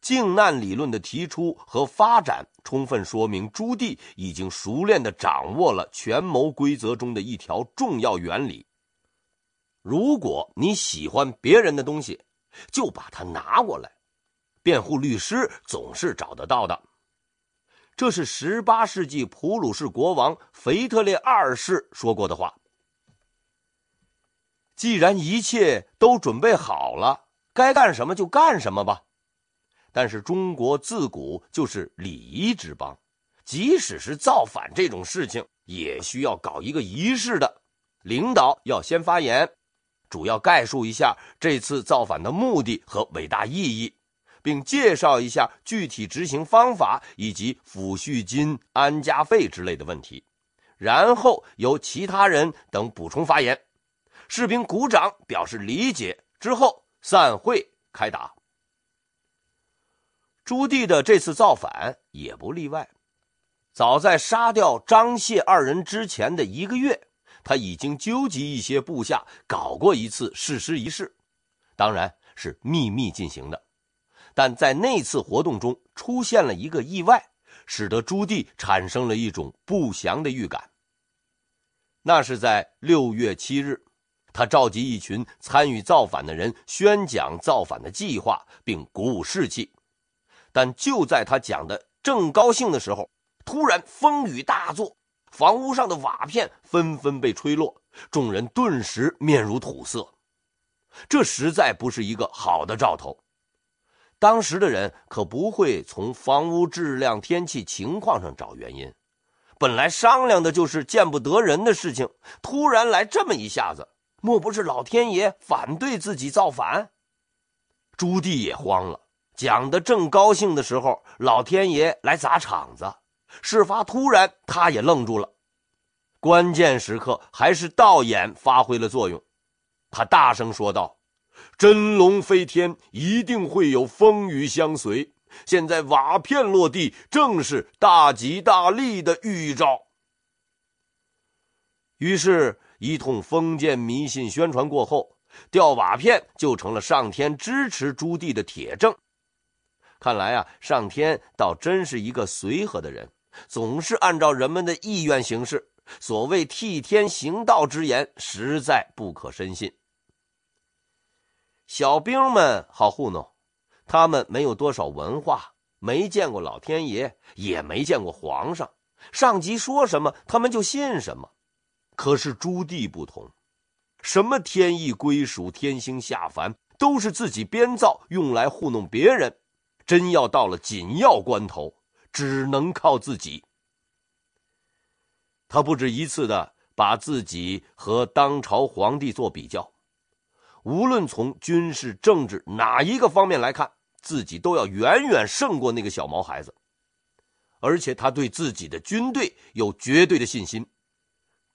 靖难理论的提出和发展充分说明朱棣已经熟练地掌握了权谋规则中的一条重要原理：如果你喜欢别人的东西，就把它拿过来。辩护律师总是找得到的。这是十八世纪普鲁士国王腓特烈二世说过的话。既然一切都准备好了，该干什么就干什么吧。但是中国自古就是礼仪之邦，即使是造反这种事情，也需要搞一个仪式的。领导要先发言，主要概述一下这次造反的目的和伟大意义。并介绍一下具体执行方法，以及抚恤金、安家费之类的问题。然后由其他人等补充发言。士兵鼓掌表示理解之后，散会开打。朱棣的这次造反也不例外。早在杀掉张谢二人之前的一个月，他已经纠集一些部下搞过一次誓师仪式，当然是秘密进行的。但在那次活动中出现了一个意外，使得朱棣产生了一种不祥的预感。那是在六月七日，他召集一群参与造反的人宣讲造反的计划，并鼓舞士气。但就在他讲的正高兴的时候，突然风雨大作，房屋上的瓦片纷纷被吹落，众人顿时面如土色。这实在不是一个好的兆头。当时的人可不会从房屋质量、天气情况上找原因，本来商量的就是见不得人的事情，突然来这么一下子，莫不是老天爷反对自己造反？朱棣也慌了，讲的正高兴的时候，老天爷来砸场子，事发突然，他也愣住了。关键时刻，还是道演发挥了作用，他大声说道。真龙飞天，一定会有风雨相随。现在瓦片落地，正是大吉大利的预兆。于是，一通封建迷信宣传过后，掉瓦片就成了上天支持朱棣的铁证。看来啊，上天倒真是一个随和的人，总是按照人们的意愿行事。所谓替天行道之言，实在不可深信。小兵们好糊弄，他们没有多少文化，没见过老天爷，也没见过皇上，上级说什么他们就信什么。可是朱棣不同，什么天意归属、天星下凡，都是自己编造用来糊弄别人。真要到了紧要关头，只能靠自己。他不止一次的把自己和当朝皇帝做比较。无论从军事、政治哪一个方面来看，自己都要远远胜过那个小毛孩子，而且他对自己的军队有绝对的信心。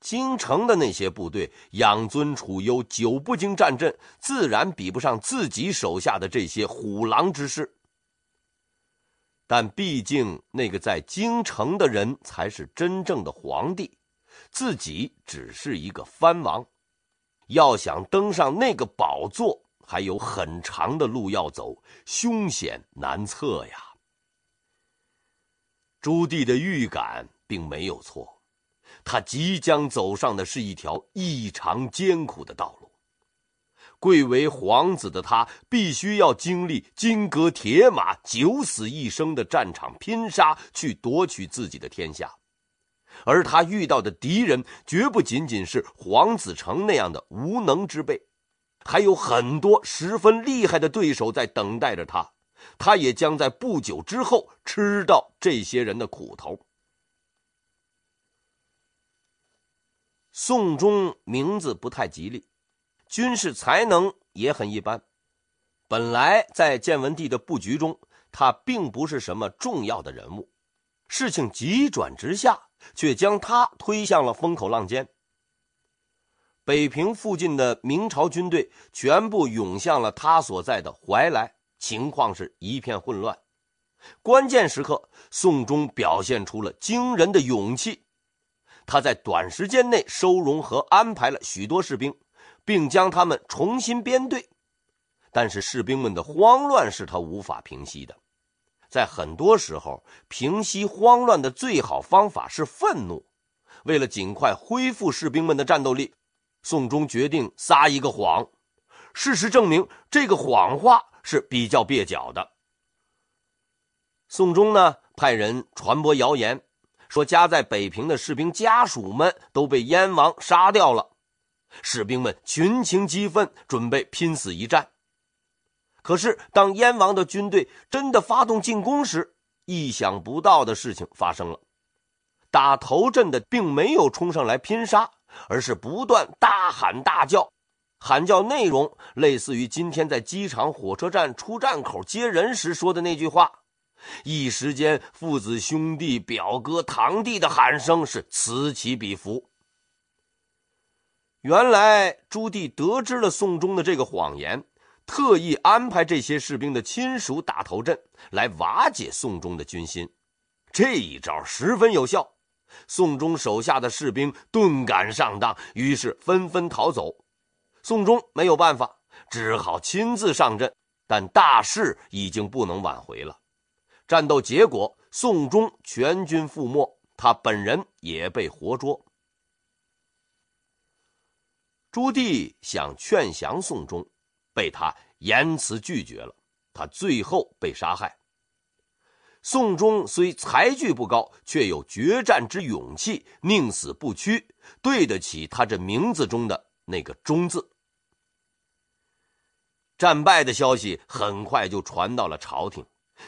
京城的那些部队养尊处优，久不经战阵，自然比不上自己手下的这些虎狼之师。但毕竟，那个在京城的人才是真正的皇帝，自己只是一个藩王。要想登上那个宝座，还有很长的路要走，凶险难测呀。朱棣的预感并没有错，他即将走上的是一条异常艰苦的道路。贵为皇子的他，必须要经历金戈铁马、九死一生的战场拼杀，去夺取自己的天下。而他遇到的敌人绝不仅仅是黄子成那样的无能之辈，还有很多十分厉害的对手在等待着他。他也将在不久之后吃到这些人的苦头。宋忠名字不太吉利，军事才能也很一般，本来在建文帝的布局中，他并不是什么重要的人物。事情急转直下。却将他推向了风口浪尖。北平附近的明朝军队全部涌向了他所在的怀来，情况是一片混乱。关键时刻，宋忠表现出了惊人的勇气。他在短时间内收容和安排了许多士兵，并将他们重新编队。但是士兵们的慌乱是他无法平息的。在很多时候，平息慌乱的最好方法是愤怒。为了尽快恢复士兵们的战斗力，宋忠决定撒一个谎。事实证明，这个谎话是比较蹩脚的。宋忠呢，派人传播谣言，说家在北平的士兵家属们都被燕王杀掉了，士兵们群情激愤，准备拼死一战。可是，当燕王的军队真的发动进攻时，意想不到的事情发生了。打头阵的并没有冲上来拼杀，而是不断大喊大叫，喊叫内容类似于今天在机场、火车站出站口接人时说的那句话。一时间，父子、兄弟、表哥、堂弟的喊声是此起彼伏。原来，朱棣得知了宋忠的这个谎言。特意安排这些士兵的亲属打头阵，来瓦解宋忠的军心。这一招十分有效，宋忠手下的士兵顿感上当，于是纷纷逃走。宋忠没有办法，只好亲自上阵，但大势已经不能挽回了。战斗结果，宋忠全军覆没，他本人也被活捉。朱棣想劝降宋忠。被他严词拒绝了，他最后被杀害。宋忠虽才具不高，却有决战之勇气，宁死不屈，对得起他这名字中的那个“忠”字。战败的消息很快就传到了朝廷，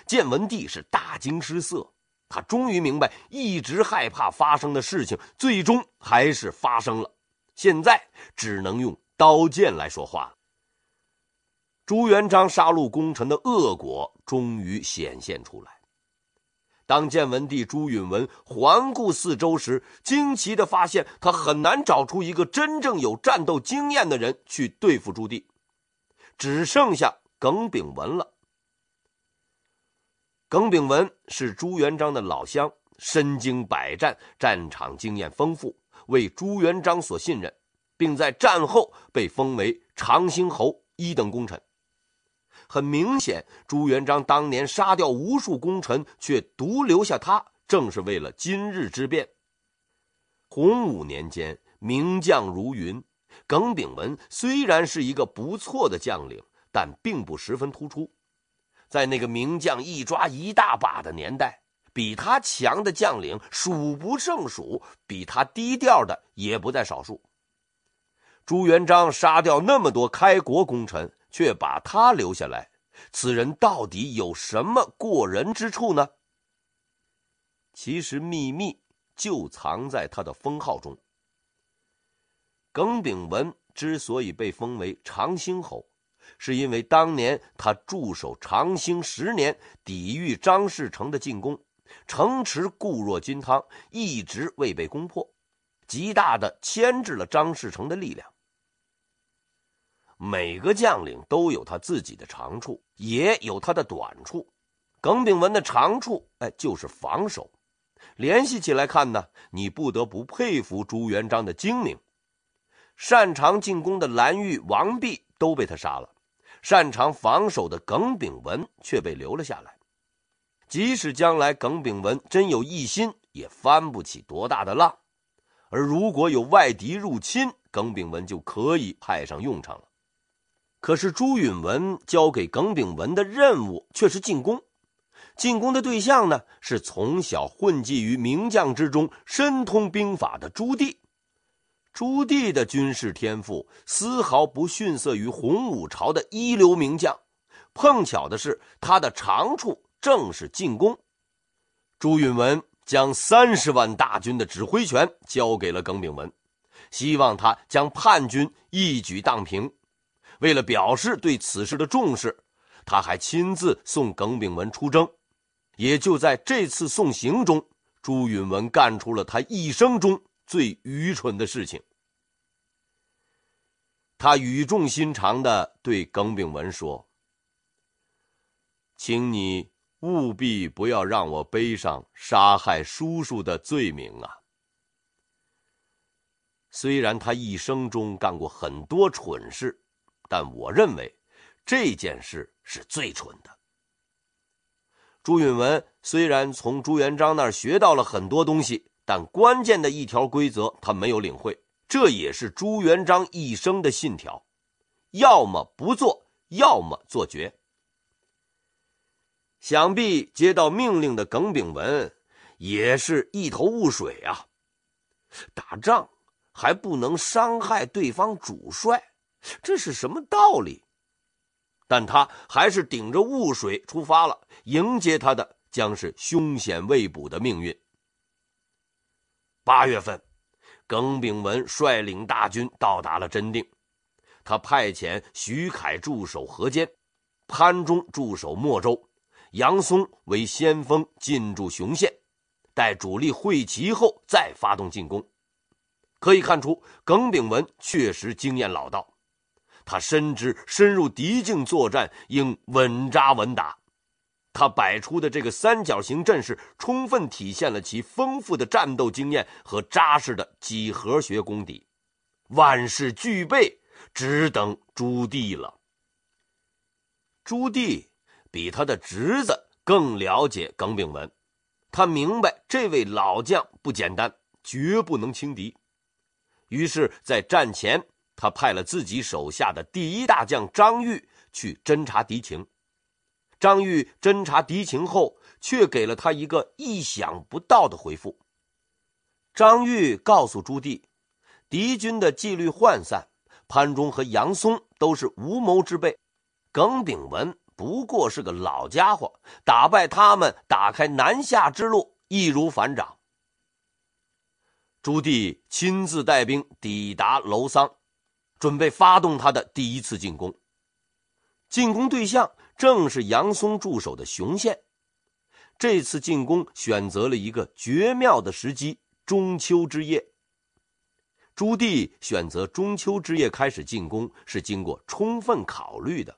建文帝是大惊失色，他终于明白，一直害怕发生的事情，最终还是发生了。现在只能用刀剑来说话了。朱元璋杀戮功臣的恶果终于显现出来。当建文帝朱允文环顾四周时，惊奇的发现他很难找出一个真正有战斗经验的人去对付朱棣，只剩下耿炳文了。耿炳文是朱元璋的老乡，身经百战，战场经验丰富，为朱元璋所信任，并在战后被封为长兴侯，一等功臣。很明显，朱元璋当年杀掉无数功臣，却独留下他，正是为了今日之变。洪武年间，名将如云，耿炳文虽然是一个不错的将领，但并不十分突出。在那个名将一抓一大把的年代，比他强的将领数不胜数，比他低调的也不在少数。朱元璋杀掉那么多开国功臣。却把他留下来，此人到底有什么过人之处呢？其实秘密就藏在他的封号中。耿炳文之所以被封为长兴侯，是因为当年他驻守长兴十年，抵御张士诚的进攻，城池固若金汤，一直未被攻破，极大的牵制了张士诚的力量。每个将领都有他自己的长处，也有他的短处。耿炳文的长处，哎，就是防守。联系起来看呢，你不得不佩服朱元璋的精明。擅长进攻的蓝玉、王弼都被他杀了，擅长防守的耿炳文却被留了下来。即使将来耿炳文真有异心，也翻不起多大的浪。而如果有外敌入侵，耿炳文就可以派上用场了。可是朱允文交给耿炳文的任务却是进攻，进攻的对象呢是从小混迹于名将之中、深通兵法的朱棣。朱棣的军事天赋丝毫不逊色于洪武朝的一流名将，碰巧的是，他的长处正是进攻。朱允文将三十万大军的指挥权交给了耿炳文，希望他将叛军一举荡平。为了表示对此事的重视，他还亲自送耿炳文出征。也就在这次送行中，朱允文干出了他一生中最愚蠢的事情。他语重心长的对耿炳文说：“请你务必不要让我背上杀害叔叔的罪名啊！”虽然他一生中干过很多蠢事。但我认为这件事是最蠢的。朱允文虽然从朱元璋那儿学到了很多东西，但关键的一条规则他没有领会。这也是朱元璋一生的信条：要么不做，要么做绝。想必接到命令的耿炳文也是一头雾水啊！打仗还不能伤害对方主帅？这是什么道理？但他还是顶着雾水出发了。迎接他的将是凶险未卜的命运。八月份，耿炳文率领大军到达了真定，他派遣徐凯驻守河间，潘忠驻守莫州，杨松为先锋进驻雄县，待主力会齐后再发动进攻。可以看出，耿炳文确实经验老道。他深知深入敌境作战应稳扎稳打，他摆出的这个三角形阵势，充分体现了其丰富的战斗经验和扎实的几何学功底。万事俱备，只等朱棣了。朱棣比他的侄子更了解耿炳文，他明白这位老将不简单，绝不能轻敌。于是，在战前。他派了自己手下的第一大将张玉去侦察敌情，张玉侦察敌情后，却给了他一个意想不到的回复。张玉告诉朱棣，敌军的纪律涣散，潘忠和杨松都是无谋之辈，耿炳文不过是个老家伙，打败他们，打开南下之路易如反掌。朱棣亲自带兵抵达娄桑。准备发动他的第一次进攻，进攻对象正是杨松驻守的雄县。这次进攻选择了一个绝妙的时机——中秋之夜。朱棣选择中秋之夜开始进攻，是经过充分考虑的。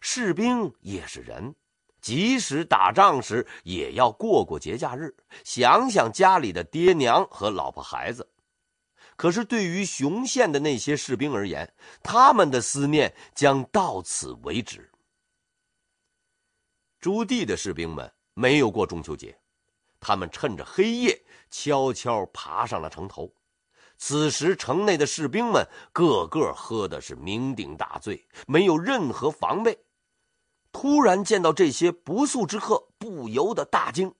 士兵也是人，即使打仗时也要过过节假日，想想家里的爹娘和老婆孩子。可是，对于雄县的那些士兵而言，他们的思念将到此为止。朱棣的士兵们没有过中秋节，他们趁着黑夜悄悄爬上了城头。此时，城内的士兵们个个喝的是酩酊大醉，没有任何防备，突然见到这些不速之客，不由得大惊。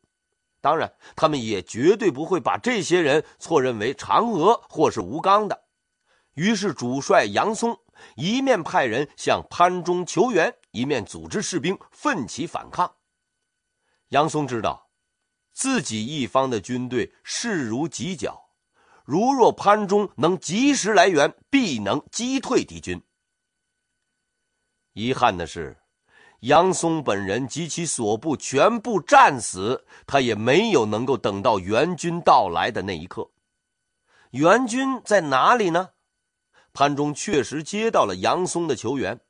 当然，他们也绝对不会把这些人错认为嫦娥或是吴刚的。于是，主帅杨松一面派人向潘中求援，一面组织士兵奋起反抗。杨松知道自己一方的军队势如急脚，如若潘中能及时来援，必能击退敌军。遗憾的是。杨松本人及其所部全部战死，他也没有能够等到援军到来的那一刻。援军在哪里呢？潘忠确实接到了杨松的求援，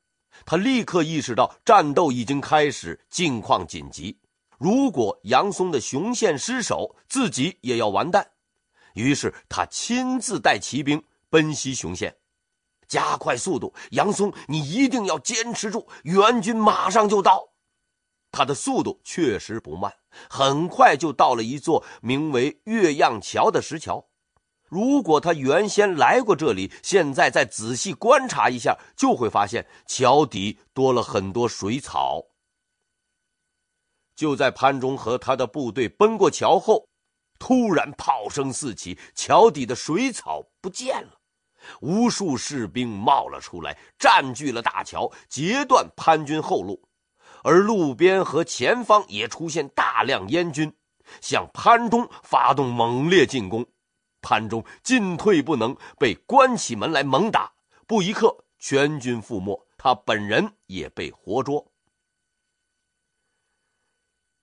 他立刻意识到战斗已经开始，境况紧急。如果杨松的雄县失守，自己也要完蛋。于是他亲自带骑兵奔袭雄县。加快速度，杨松，你一定要坚持住，援军马上就到。他的速度确实不慢，很快就到了一座名为岳阳桥的石桥。如果他原先来过这里，现在再仔细观察一下，就会发现桥底多了很多水草。就在潘忠和他的部队奔过桥后，突然炮声四起，桥底的水草不见了。无数士兵冒了出来，占据了大桥，截断潘军后路，而路边和前方也出现大量燕军，向潘忠发动猛烈进攻。潘忠进退不能，被关起门来猛打，不一刻全军覆没，他本人也被活捉。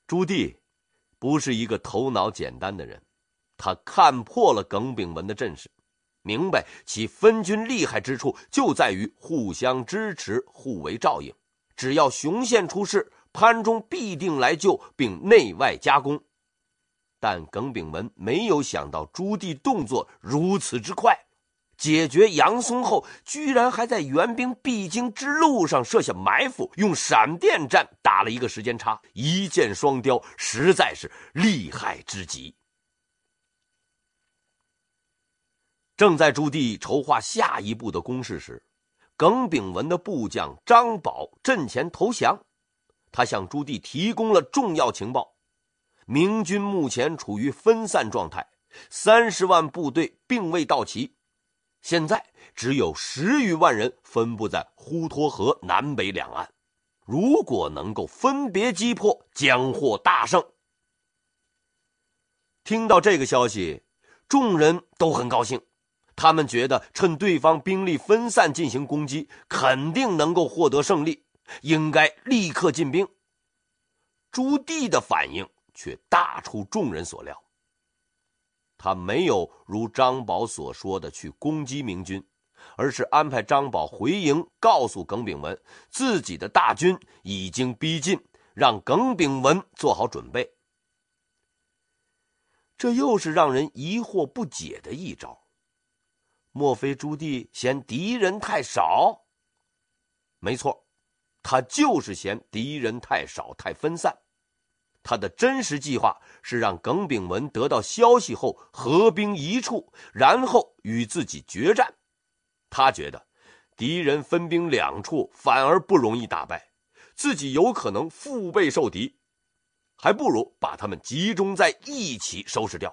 朱棣不是一个头脑简单的人，他看破了耿炳文的阵势。明白其分军厉害之处，就在于互相支持、互为照应。只要雄县出事，潘忠必定来救，并内外夹攻。但耿炳文没有想到朱棣动作如此之快，解决杨松后，居然还在援兵必经之路上设下埋伏，用闪电战打了一个时间差，一箭双雕，实在是厉害之极。正在朱棣筹划下一步的攻势时，耿炳文的部将张宝阵前投降，他向朱棣提供了重要情报：明军目前处于分散状态，三十万部队并未到齐，现在只有十余万人分布在滹沱河南北两岸，如果能够分别击破，将获大胜。听到这个消息，众人都很高兴。他们觉得趁对方兵力分散进行攻击，肯定能够获得胜利，应该立刻进兵。朱棣的反应却大出众人所料，他没有如张宝所说的去攻击明军，而是安排张宝回营，告诉耿炳文自己的大军已经逼近，让耿炳文做好准备。这又是让人疑惑不解的一招。莫非朱棣嫌敌人太少？没错，他就是嫌敌人太少、太分散。他的真实计划是让耿炳文得到消息后合兵一处，然后与自己决战。他觉得敌人分兵两处反而不容易打败，自己有可能腹背受敌，还不如把他们集中在一起收拾掉。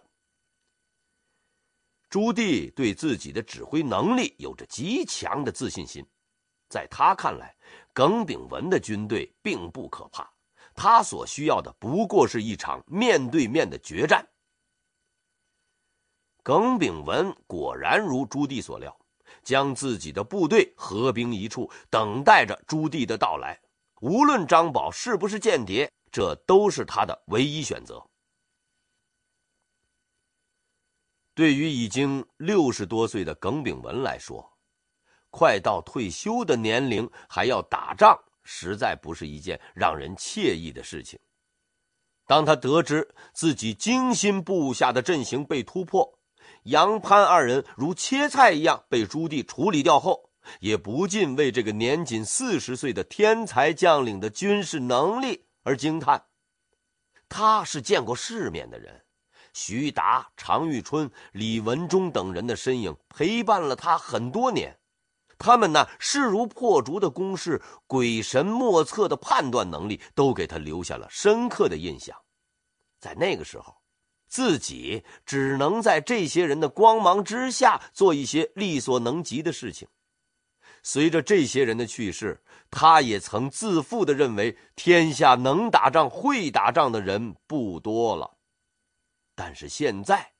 朱棣对自己的指挥能力有着极强的自信心，在他看来，耿炳文的军队并不可怕，他所需要的不过是一场面对面的决战。耿炳文果然如朱棣所料，将自己的部队合兵一处，等待着朱棣的到来。无论张宝是不是间谍，这都是他的唯一选择。对于已经六十多岁的耿炳文来说，快到退休的年龄还要打仗，实在不是一件让人惬意的事情。当他得知自己精心布下的阵型被突破，杨潘二人如切菜一样被朱棣处理掉后，也不禁为这个年仅四十岁的天才将领的军事能力而惊叹。他是见过世面的人。徐达、常遇春、李文忠等人的身影陪伴了他很多年，他们那势如破竹的攻势、鬼神莫测的判断能力，都给他留下了深刻的印象。在那个时候，自己只能在这些人的光芒之下做一些力所能及的事情。随着这些人的去世，他也曾自负地认为，天下能打仗、会打仗的人不多了。但是现在，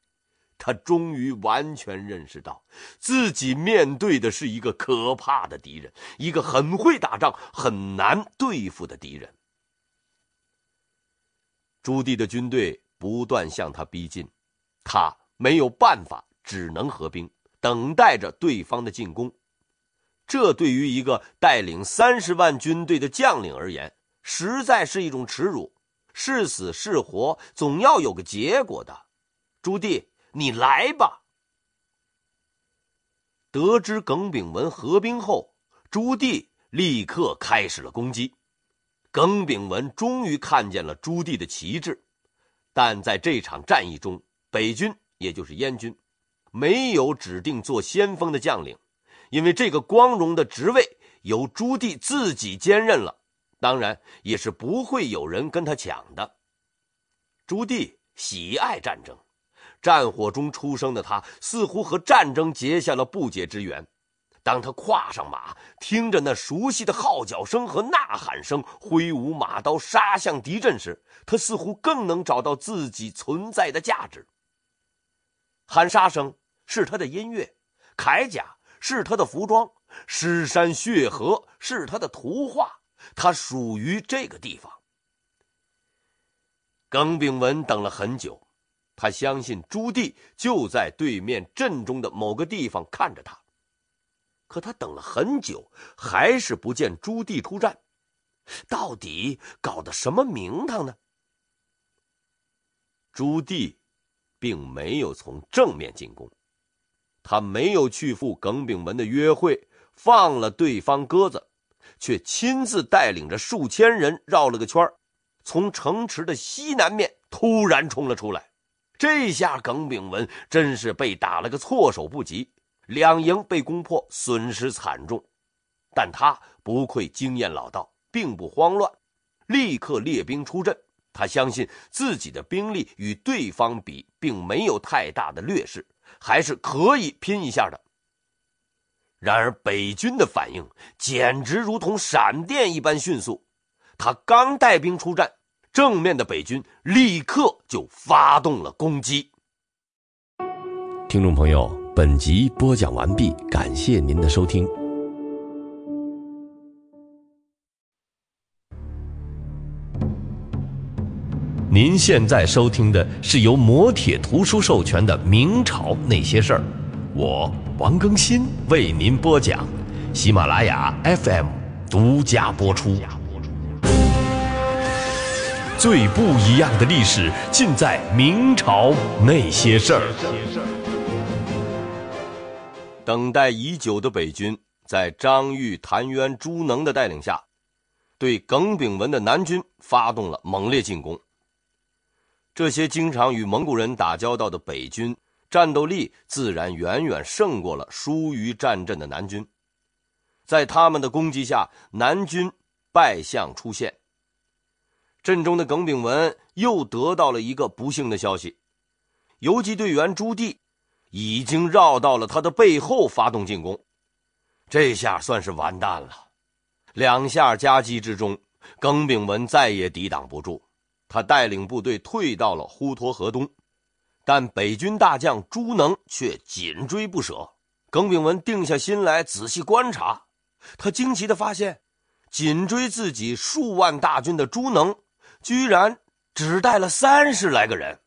他终于完全认识到自己面对的是一个可怕的敌人，一个很会打仗、很难对付的敌人。朱棣的军队不断向他逼近，他没有办法，只能合兵，等待着对方的进攻。这对于一个带领三十万军队的将领而言，实在是一种耻辱。是死是活，总要有个结果的。朱棣，你来吧。得知耿炳文合兵后，朱棣立刻开始了攻击。耿炳文终于看见了朱棣的旗帜，但在这场战役中，北军也就是燕军，没有指定做先锋的将领，因为这个光荣的职位由朱棣自己兼任了。当然，也是不会有人跟他抢的。朱棣喜爱战争，战火中出生的他，似乎和战争结下了不解之缘。当他跨上马，听着那熟悉的号角声和呐喊声，挥舞马刀杀向敌阵时，他似乎更能找到自己存在的价值。喊杀声是他的音乐，铠甲是他的服装，尸山血河是他的图画。他属于这个地方。耿炳文等了很久，他相信朱棣就在对面镇中的某个地方看着他，可他等了很久，还是不见朱棣出战，到底搞的什么名堂呢？朱棣并没有从正面进攻，他没有去赴耿炳文的约会，放了对方鸽子。却亲自带领着数千人绕了个圈从城池的西南面突然冲了出来。这下耿炳文真是被打了个措手不及，两营被攻破，损失惨重。但他不愧经验老道，并不慌乱，立刻列兵出阵。他相信自己的兵力与对方比，并没有太大的劣势，还是可以拼一下的。然而，北军的反应简直如同闪电一般迅速。他刚带兵出战，正面的北军立刻就发动了攻击。听众朋友，本集播讲完毕，感谢您的收听。您现在收听的是由磨铁图书授权的《明朝那些事儿》。我王更新为您播讲，喜马拉雅 FM 独家播出。最不一样的历史，尽在《明朝那些事儿》。等待已久的北军，在张玉、谭渊、朱能的带领下，对耿炳文的南军发动了猛烈进攻。这些经常与蒙古人打交道的北军。战斗力自然远远胜过了疏于战阵的南军，在他们的攻击下，南军败相出现。阵中的耿炳文又得到了一个不幸的消息：游击队员朱棣已经绕到了他的背后发动进攻，这下算是完蛋了。两下夹击之中，耿炳文再也抵挡不住，他带领部队退到了滹沱河东。但北军大将朱能却紧追不舍。耿炳文定下心来，仔细观察，他惊奇地发现，紧追自己数万大军的朱能，居然只带了三十来个人。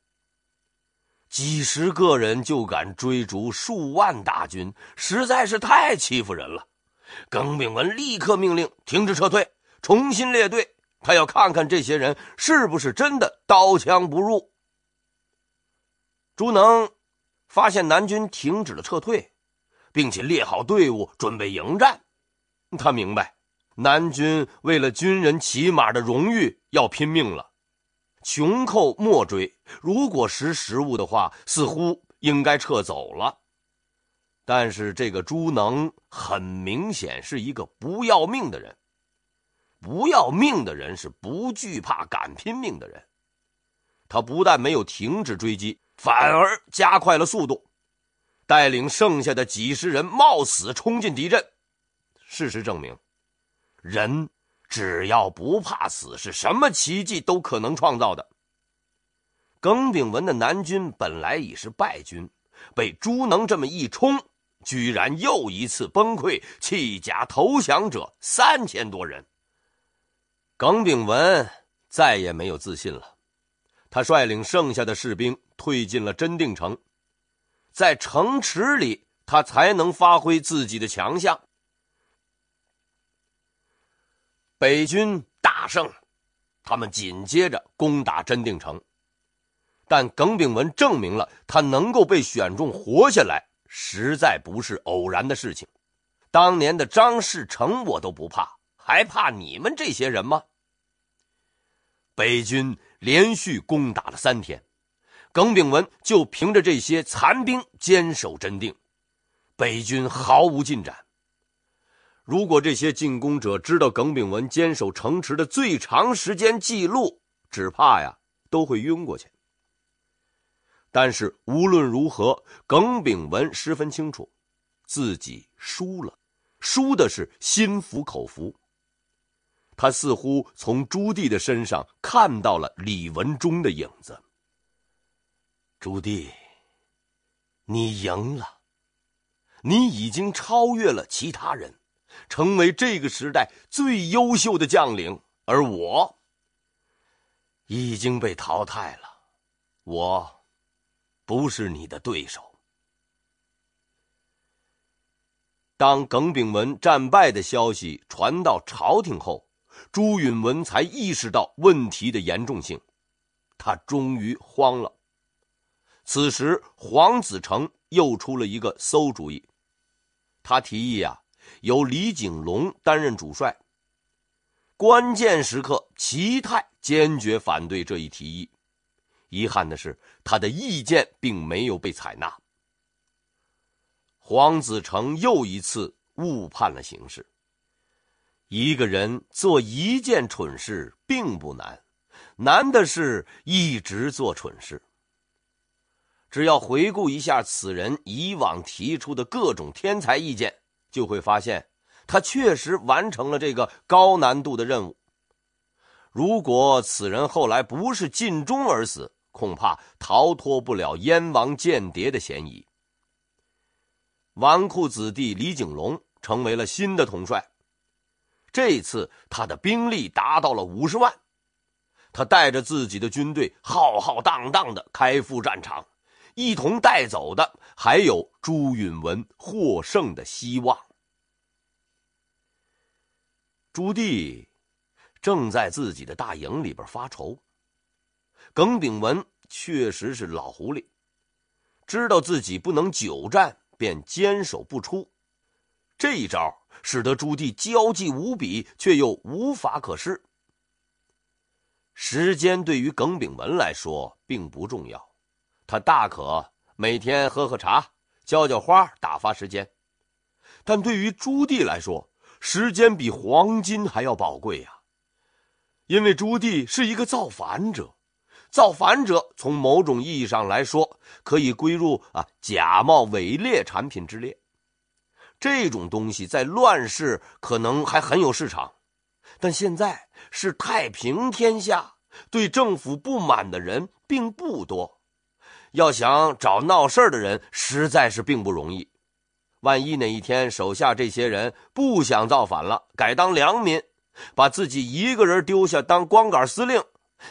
几十个人就敢追逐数万大军，实在是太欺负人了。耿炳文立刻命令停止撤退，重新列队。他要看看这些人是不是真的刀枪不入。朱能发现南军停止了撤退，并且列好队伍准备迎战。他明白，南军为了军人骑马的荣誉要拼命了。穷寇莫追。如果识时务的话，似乎应该撤走了。但是这个朱能很明显是一个不要命的人。不要命的人是不惧怕、敢拼命的人。他不但没有停止追击。反而加快了速度，带领剩下的几十人冒死冲进敌阵。事实证明，人只要不怕死，是什么奇迹都可能创造的。耿炳文的南军本来已是败军，被朱能这么一冲，居然又一次崩溃，弃甲投降者三千多人。耿炳文再也没有自信了，他率领剩下的士兵。退进了真定城，在城池里，他才能发挥自己的强项。北军大胜，他们紧接着攻打真定城，但耿炳文证明了他能够被选中活下来，实在不是偶然的事情。当年的张士诚我都不怕，还怕你们这些人吗？北军连续攻打了三天。耿炳文就凭着这些残兵坚守真定，北军毫无进展。如果这些进攻者知道耿炳文坚守城池的最长时间记录，只怕呀都会晕过去。但是无论如何，耿炳文十分清楚，自己输了，输的是心服口服。他似乎从朱棣的身上看到了李文忠的影子。朱棣，你赢了，你已经超越了其他人，成为这个时代最优秀的将领。而我已经被淘汰了，我不是你的对手。当耿炳文战败的消息传到朝廷后，朱允文才意识到问题的严重性，他终于慌了。此时，黄子成又出了一个馊主意，他提议啊，由李景龙担任主帅。关键时刻，齐泰坚决反对这一提议，遗憾的是，他的意见并没有被采纳。黄子成又一次误判了形势。一个人做一件蠢事并不难，难的是一直做蠢事。只要回顾一下此人以往提出的各种天才意见，就会发现他确实完成了这个高难度的任务。如果此人后来不是尽忠而死，恐怕逃脱不了燕王间谍的嫌疑。纨绔子弟李景龙成为了新的统帅，这次他的兵力达到了五十万，他带着自己的军队浩浩荡荡的开赴战场。一同带走的还有朱允文获胜的希望。朱棣正在自己的大营里边发愁。耿炳文确实是老狐狸，知道自己不能久战，便坚守不出。这一招使得朱棣焦急无比，却又无法可施。时间对于耿炳文来说并不重要。他大可每天喝喝茶、浇浇花、打发时间，但对于朱棣来说，时间比黄金还要宝贵呀。因为朱棣是一个造反者，造反者从某种意义上来说，可以归入啊假冒伪劣产品之列。这种东西在乱世可能还很有市场，但现在是太平天下，对政府不满的人并不多。要想找闹事的人，实在是并不容易。万一哪一天手下这些人不想造反了，改当良民，把自己一个人丢下当光杆司令，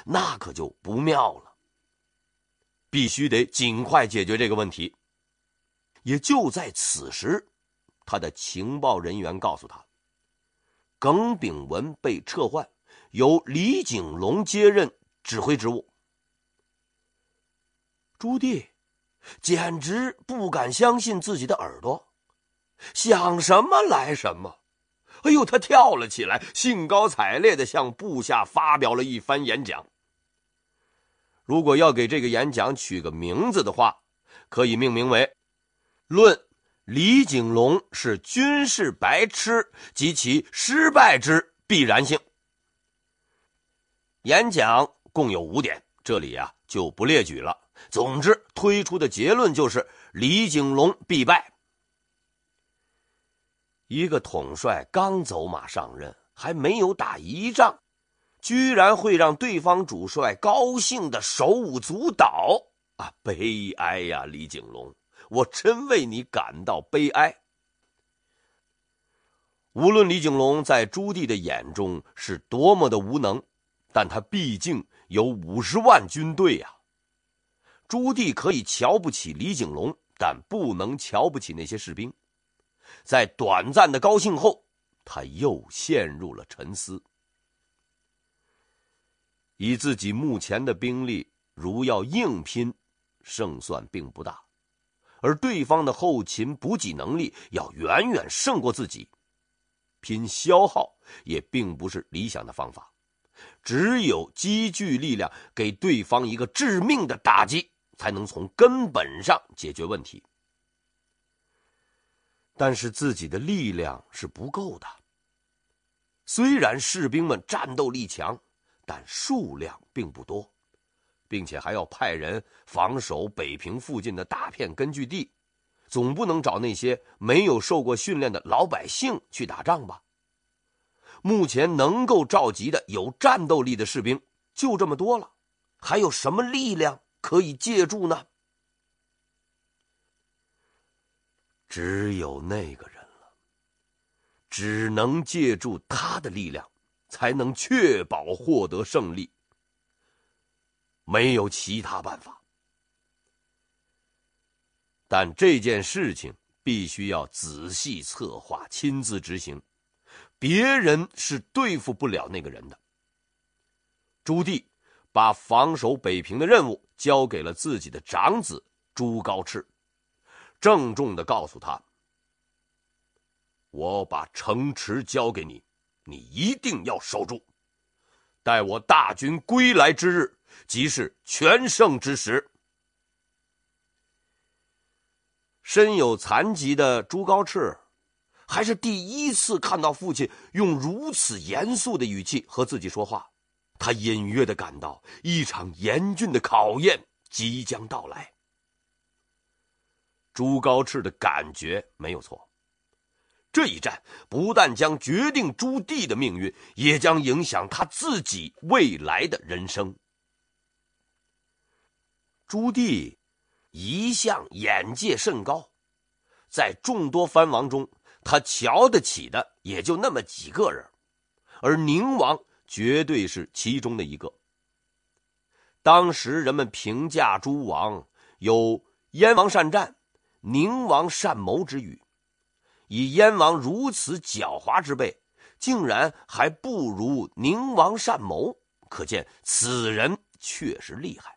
那可就不妙了。必须得尽快解决这个问题。也就在此时，他的情报人员告诉他，耿炳文被撤换，由李景龙接任指挥职务。朱棣简直不敢相信自己的耳朵，想什么来什么。哎呦，他跳了起来，兴高采烈的向部下发表了一番演讲。如果要给这个演讲取个名字的话，可以命名为《论李景隆是军事白痴及其失败之必然性》。演讲共有五点，这里呀就不列举了。总之，推出的结论就是李景龙必败。一个统帅刚走马上任，还没有打一仗，居然会让对方主帅高兴的手舞足蹈啊！悲哀呀，李景龙，我真为你感到悲哀。无论李景龙在朱棣的眼中是多么的无能，但他毕竟有五十万军队呀。朱棣可以瞧不起李景龙，但不能瞧不起那些士兵。在短暂的高兴后，他又陷入了沉思。以自己目前的兵力，如要硬拼，胜算并不大；而对方的后勤补给能力要远远胜过自己，拼消耗也并不是理想的方法。只有积聚力量，给对方一个致命的打击。才能从根本上解决问题，但是自己的力量是不够的。虽然士兵们战斗力强，但数量并不多，并且还要派人防守北平附近的大片根据地，总不能找那些没有受过训练的老百姓去打仗吧？目前能够召集的有战斗力的士兵就这么多了，还有什么力量？可以借助呢，只有那个人了，只能借助他的力量才能确保获得胜利，没有其他办法。但这件事情必须要仔细策划、亲自执行，别人是对付不了那个人的。朱棣把防守北平的任务。交给了自己的长子朱高炽，郑重的告诉他：“我把城池交给你，你一定要守住。待我大军归来之日，即是全胜之时。”身有残疾的朱高炽，还是第一次看到父亲用如此严肃的语气和自己说话。他隐约的感到一场严峻的考验即将到来。朱高炽的感觉没有错，这一战不但将决定朱棣的命运，也将影响他自己未来的人生。朱棣一向眼界甚高，在众多藩王中，他瞧得起的也就那么几个人，而宁王。绝对是其中的一个。当时人们评价诸王有“燕王善战，宁王善谋”之语，以燕王如此狡猾之辈，竟然还不如宁王善谋，可见此人确实厉害。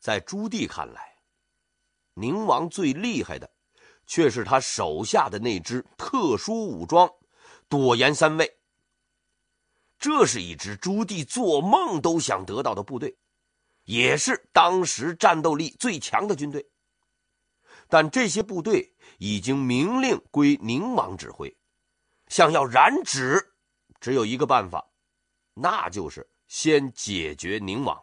在朱棣看来，宁王最厉害的，却是他手下的那支特殊武装——朵颜三卫。这是一支朱棣做梦都想得到的部队，也是当时战斗力最强的军队。但这些部队已经明令归宁王指挥，想要染指，只有一个办法，那就是先解决宁王。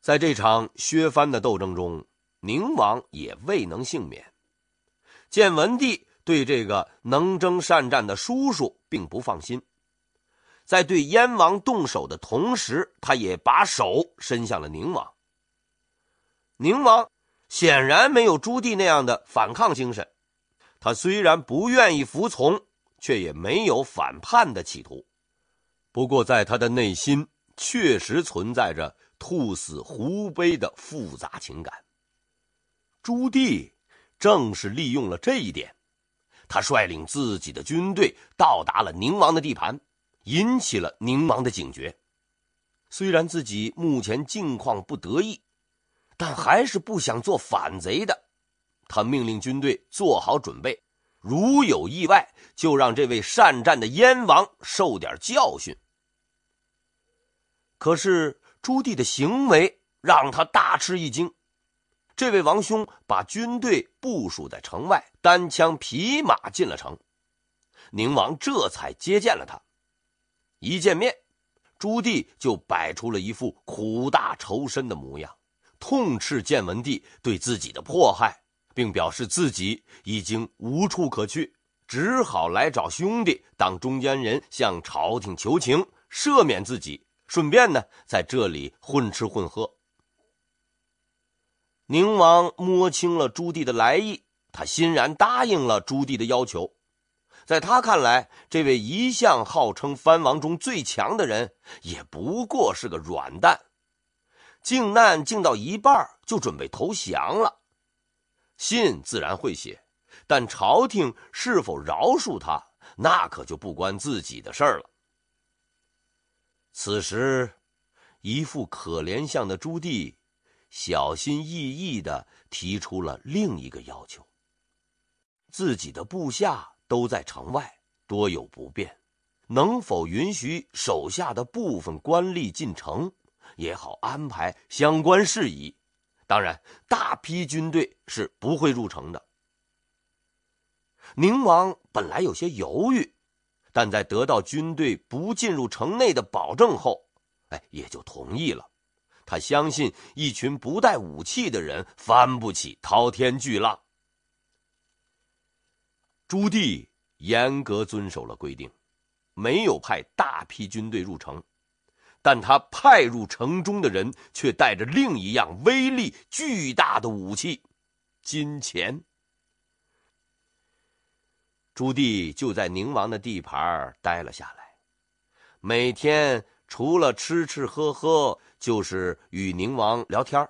在这场削藩的斗争中，宁王也未能幸免。建文帝对这个能征善战的叔叔。并不放心，在对燕王动手的同时，他也把手伸向了宁王。宁王显然没有朱棣那样的反抗精神，他虽然不愿意服从，却也没有反叛的企图。不过，在他的内心确实存在着兔死狐悲的复杂情感。朱棣正是利用了这一点。他率领自己的军队到达了宁王的地盘，引起了宁王的警觉。虽然自己目前境况不得意，但还是不想做反贼的。他命令军队做好准备，如有意外，就让这位善战的燕王受点教训。可是朱棣的行为让他大吃一惊。这位王兄把军队部署在城外，单枪匹马进了城。宁王这才接见了他。一见面，朱棣就摆出了一副苦大仇深的模样，痛斥建文帝对自己的迫害，并表示自己已经无处可去，只好来找兄弟当中间人，向朝廷求情，赦免自己，顺便呢在这里混吃混喝。宁王摸清了朱棣的来意，他欣然答应了朱棣的要求。在他看来，这位一向号称藩王中最强的人，也不过是个软蛋，靖难靖到一半就准备投降了。信自然会写，但朝廷是否饶恕他，那可就不关自己的事儿了。此时，一副可怜相的朱棣。小心翼翼的提出了另一个要求：自己的部下都在城外，多有不便，能否允许手下的部分官吏进城，也好安排相关事宜？当然，大批军队是不会入城的。宁王本来有些犹豫，但在得到军队不进入城内的保证后，哎，也就同意了。他相信，一群不带武器的人翻不起滔天巨浪。朱棣严格遵守了规定，没有派大批军队入城，但他派入城中的人却带着另一样威力巨大的武器——金钱。朱棣就在宁王的地盘待了下来，每天除了吃吃喝喝。就是与宁王聊天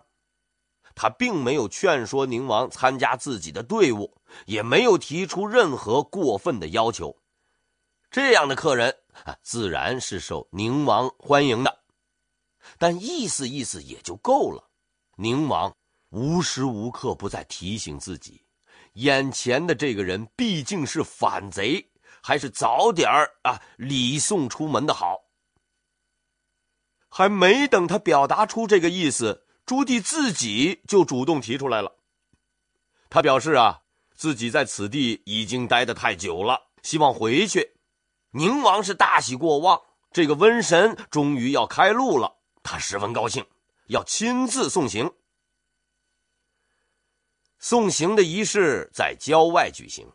他并没有劝说宁王参加自己的队伍，也没有提出任何过分的要求。这样的客人啊，自然是受宁王欢迎的，但意思意思也就够了。宁王无时无刻不在提醒自己，眼前的这个人毕竟是反贼，还是早点啊礼送出门的好。还没等他表达出这个意思，朱棣自己就主动提出来了。他表示啊，自己在此地已经待得太久了，希望回去。宁王是大喜过望，这个瘟神终于要开路了，他十分高兴，要亲自送行。送行的仪式在郊外举行，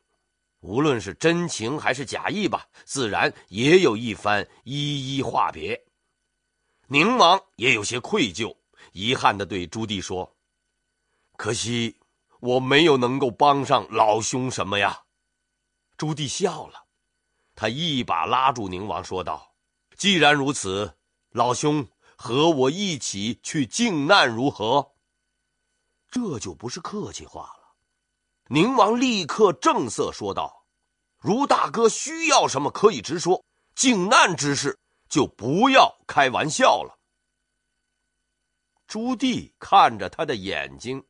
无论是真情还是假意吧，自然也有一番一一话别。宁王也有些愧疚，遗憾地对朱棣说：“可惜我没有能够帮上老兄什么呀。”朱棣笑了，他一把拉住宁王，说道：“既然如此，老兄和我一起去靖难如何？”这就不是客气话了。宁王立刻正色说道：“如大哥需要什么，可以直说。靖难之事就不要。”开玩笑了。朱棣看着他的眼睛，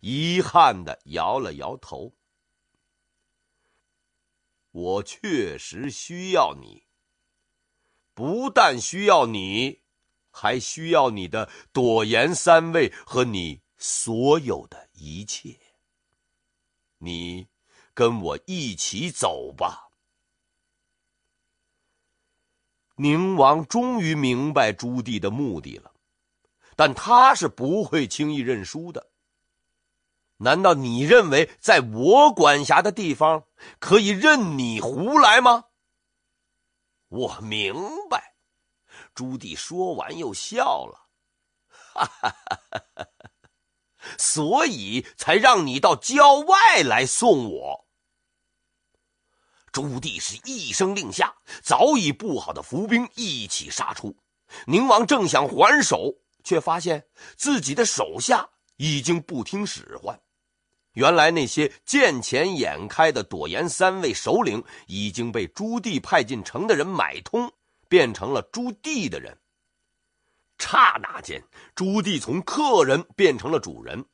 遗憾的摇了摇头。我确实需要你，不但需要你，还需要你的朵颜三位和你所有的一切。你跟我一起走吧。宁王终于明白朱棣的目的了，但他是不会轻易认输的。难道你认为在我管辖的地方可以任你胡来吗？我明白，朱棣说完又笑了，哈哈哈哈哈！所以才让你到郊外来送我。朱棣是一声令下，早已布好的伏兵一起杀出。宁王正想还手，却发现自己的手下已经不听使唤。原来那些见钱眼开的朵颜三位首领已经被朱棣派进城的人买通，变成了朱棣的人。刹那间，朱棣从客人变成了主人。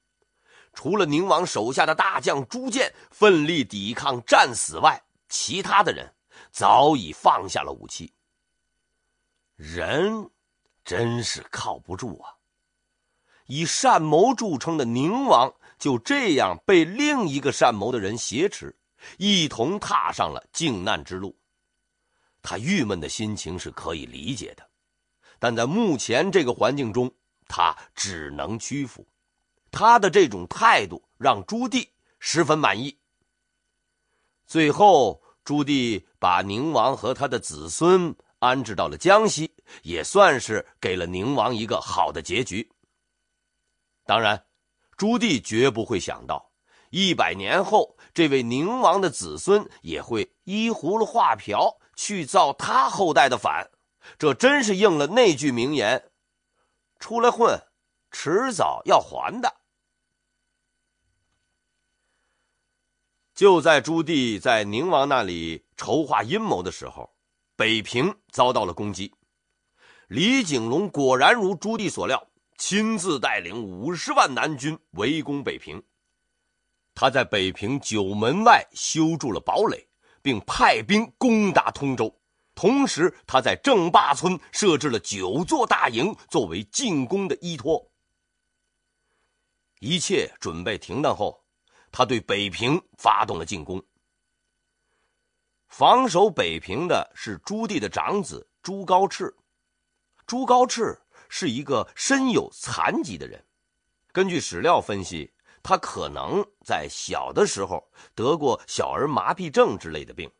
除了宁王手下的大将朱建奋力抵抗战死外，其他的人早已放下了武器。人真是靠不住啊！以善谋著称的宁王就这样被另一个善谋的人挟持，一同踏上了靖难之路。他郁闷的心情是可以理解的，但在目前这个环境中，他只能屈服。他的这种态度让朱棣十分满意。最后，朱棣把宁王和他的子孙安置到了江西，也算是给了宁王一个好的结局。当然，朱棣绝不会想到，一百年后，这位宁王的子孙也会依葫芦画瓢去造他后代的反。这真是应了那句名言：“出来混，迟早要还的。”就在朱棣在宁王那里筹划阴谋的时候，北平遭到了攻击。李景隆果然如朱棣所料，亲自带领五十万南军围攻北平。他在北平九门外修筑了堡垒，并派兵攻打通州。同时，他在正坝村设置了九座大营，作为进攻的依托。一切准备停当后。他对北平发动了进攻，防守北平的是朱棣的长子朱高炽。朱高炽是一个身有残疾的人，根据史料分析，他可能在小的时候得过小儿麻痹症之类的病，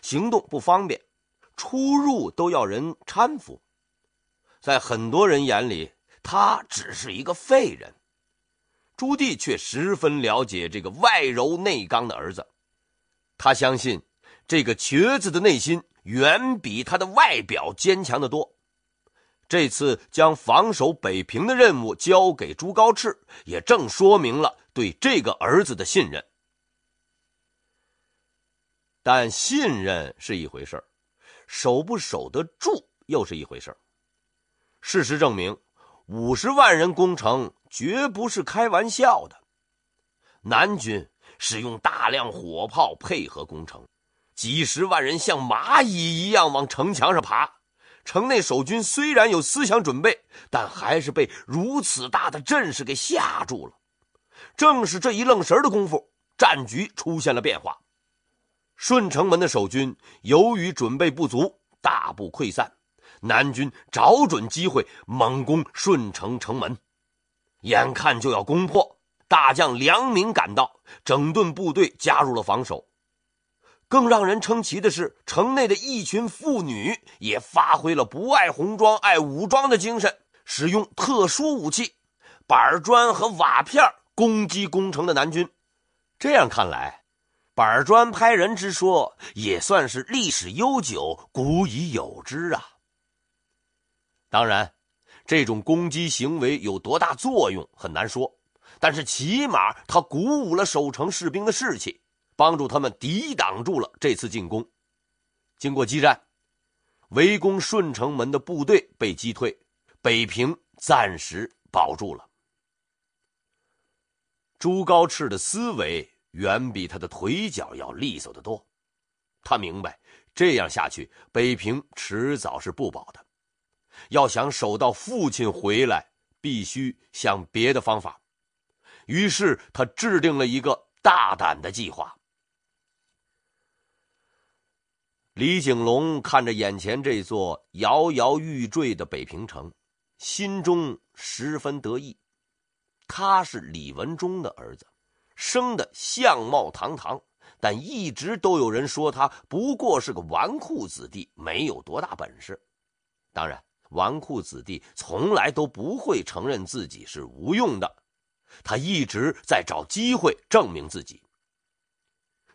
行动不方便，出入都要人搀扶。在很多人眼里，他只是一个废人。朱棣却十分了解这个外柔内刚的儿子，他相信这个瘸子的内心远比他的外表坚强得多。这次将防守北平的任务交给朱高炽，也正说明了对这个儿子的信任。但信任是一回事守不守得住又是一回事事实证明，五十万人攻城。绝不是开玩笑的。南军使用大量火炮配合攻城，几十万人像蚂蚁一样往城墙上爬。城内守军虽然有思想准备，但还是被如此大的阵势给吓住了。正是这一愣神的功夫，战局出现了变化。顺城门的守军由于准备不足，大部溃散。南军找准机会猛攻顺城城门。眼看就要攻破，大将梁明赶到，整顿部队，加入了防守。更让人称奇的是，城内的一群妇女也发挥了“不爱红装爱武装”的精神，使用特殊武器——板砖和瓦片攻击攻城的南军。这样看来，“板砖拍人”之说也算是历史悠久，古已有之啊。当然。这种攻击行为有多大作用很难说，但是起码他鼓舞了守城士兵的士气，帮助他们抵挡住了这次进攻。经过激战，围攻顺城门的部队被击退，北平暂时保住了。朱高炽的思维远比他的腿脚要利索得多，他明白这样下去，北平迟早是不保的。要想守到父亲回来，必须想别的方法。于是他制定了一个大胆的计划。李景龙看着眼前这座摇摇欲坠的北平城，心中十分得意。他是李文忠的儿子，生的相貌堂堂，但一直都有人说他不过是个纨绔子弟，没有多大本事。当然。纨绔子弟从来都不会承认自己是无用的，他一直在找机会证明自己。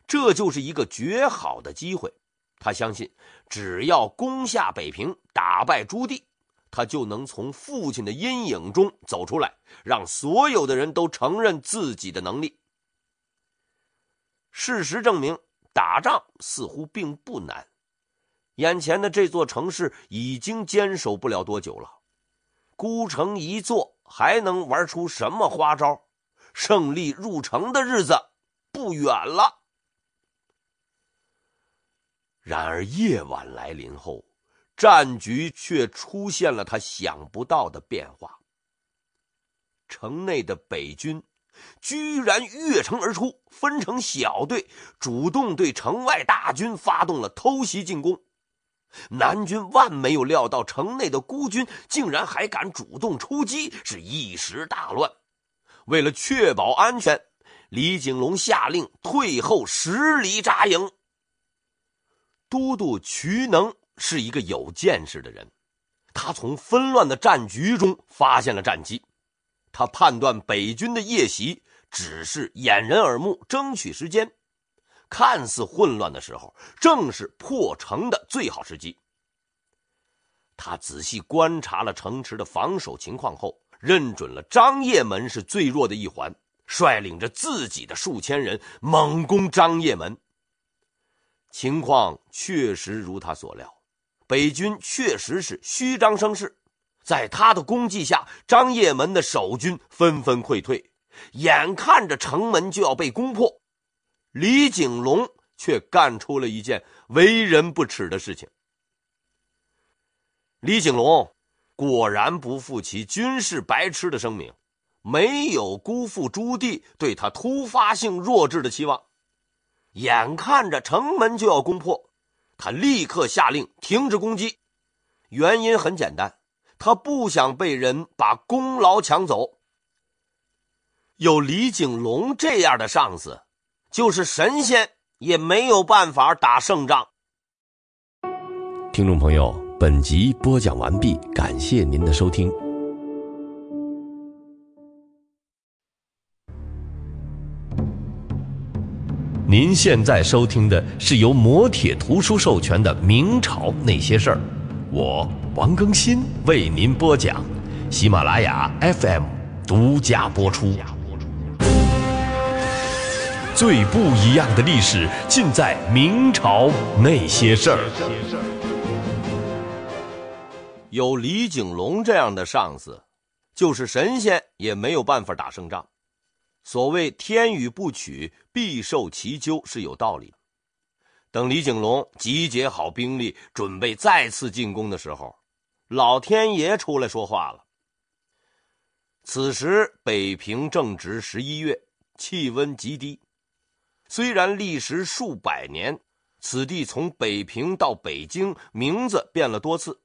这就是一个绝好的机会，他相信，只要攻下北平，打败朱棣，他就能从父亲的阴影中走出来，让所有的人都承认自己的能力。事实证明，打仗似乎并不难。眼前的这座城市已经坚守不了多久了，孤城一座，还能玩出什么花招？胜利入城的日子不远了。然而夜晚来临后，战局却出现了他想不到的变化。城内的北军居然越城而出，分成小队，主动对城外大军发动了偷袭进攻。南军万没有料到城内的孤军竟然还敢主动出击，是一时大乱。为了确保安全，李景龙下令退后十里扎营。都督徐能是一个有见识的人，他从纷乱的战局中发现了战机，他判断北军的夜袭只是掩人耳目，争取时间。看似混乱的时候，正是破城的最好时机。他仔细观察了城池的防守情况后，认准了张掖门是最弱的一环，率领着自己的数千人猛攻张掖门。情况确实如他所料，北军确实是虚张声势，在他的攻击下，张掖门的守军纷纷溃退，眼看着城门就要被攻破。李景龙却干出了一件为人不耻的事情。李景龙果然不负其军事白痴的声明，没有辜负朱棣对他突发性弱智的期望。眼看着城门就要攻破，他立刻下令停止攻击。原因很简单，他不想被人把功劳抢走。有李景龙这样的上司。就是神仙也没有办法打胜仗。听众朋友，本集播讲完毕，感谢您的收听。您现在收听的是由磨铁图书授权的《明朝那些事儿》，我王更新为您播讲，喜马拉雅 FM 独家播出。最不一样的历史尽在明朝那些事儿。有李景龙这样的上司，就是神仙也没有办法打胜仗。所谓“天与不取，必受其咎”是有道理的。等李景龙集结好兵力，准备再次进攻的时候，老天爷出来说话了。此时北平正值十一月，气温极低。虽然历时数百年，此地从北平到北京名字变了多次，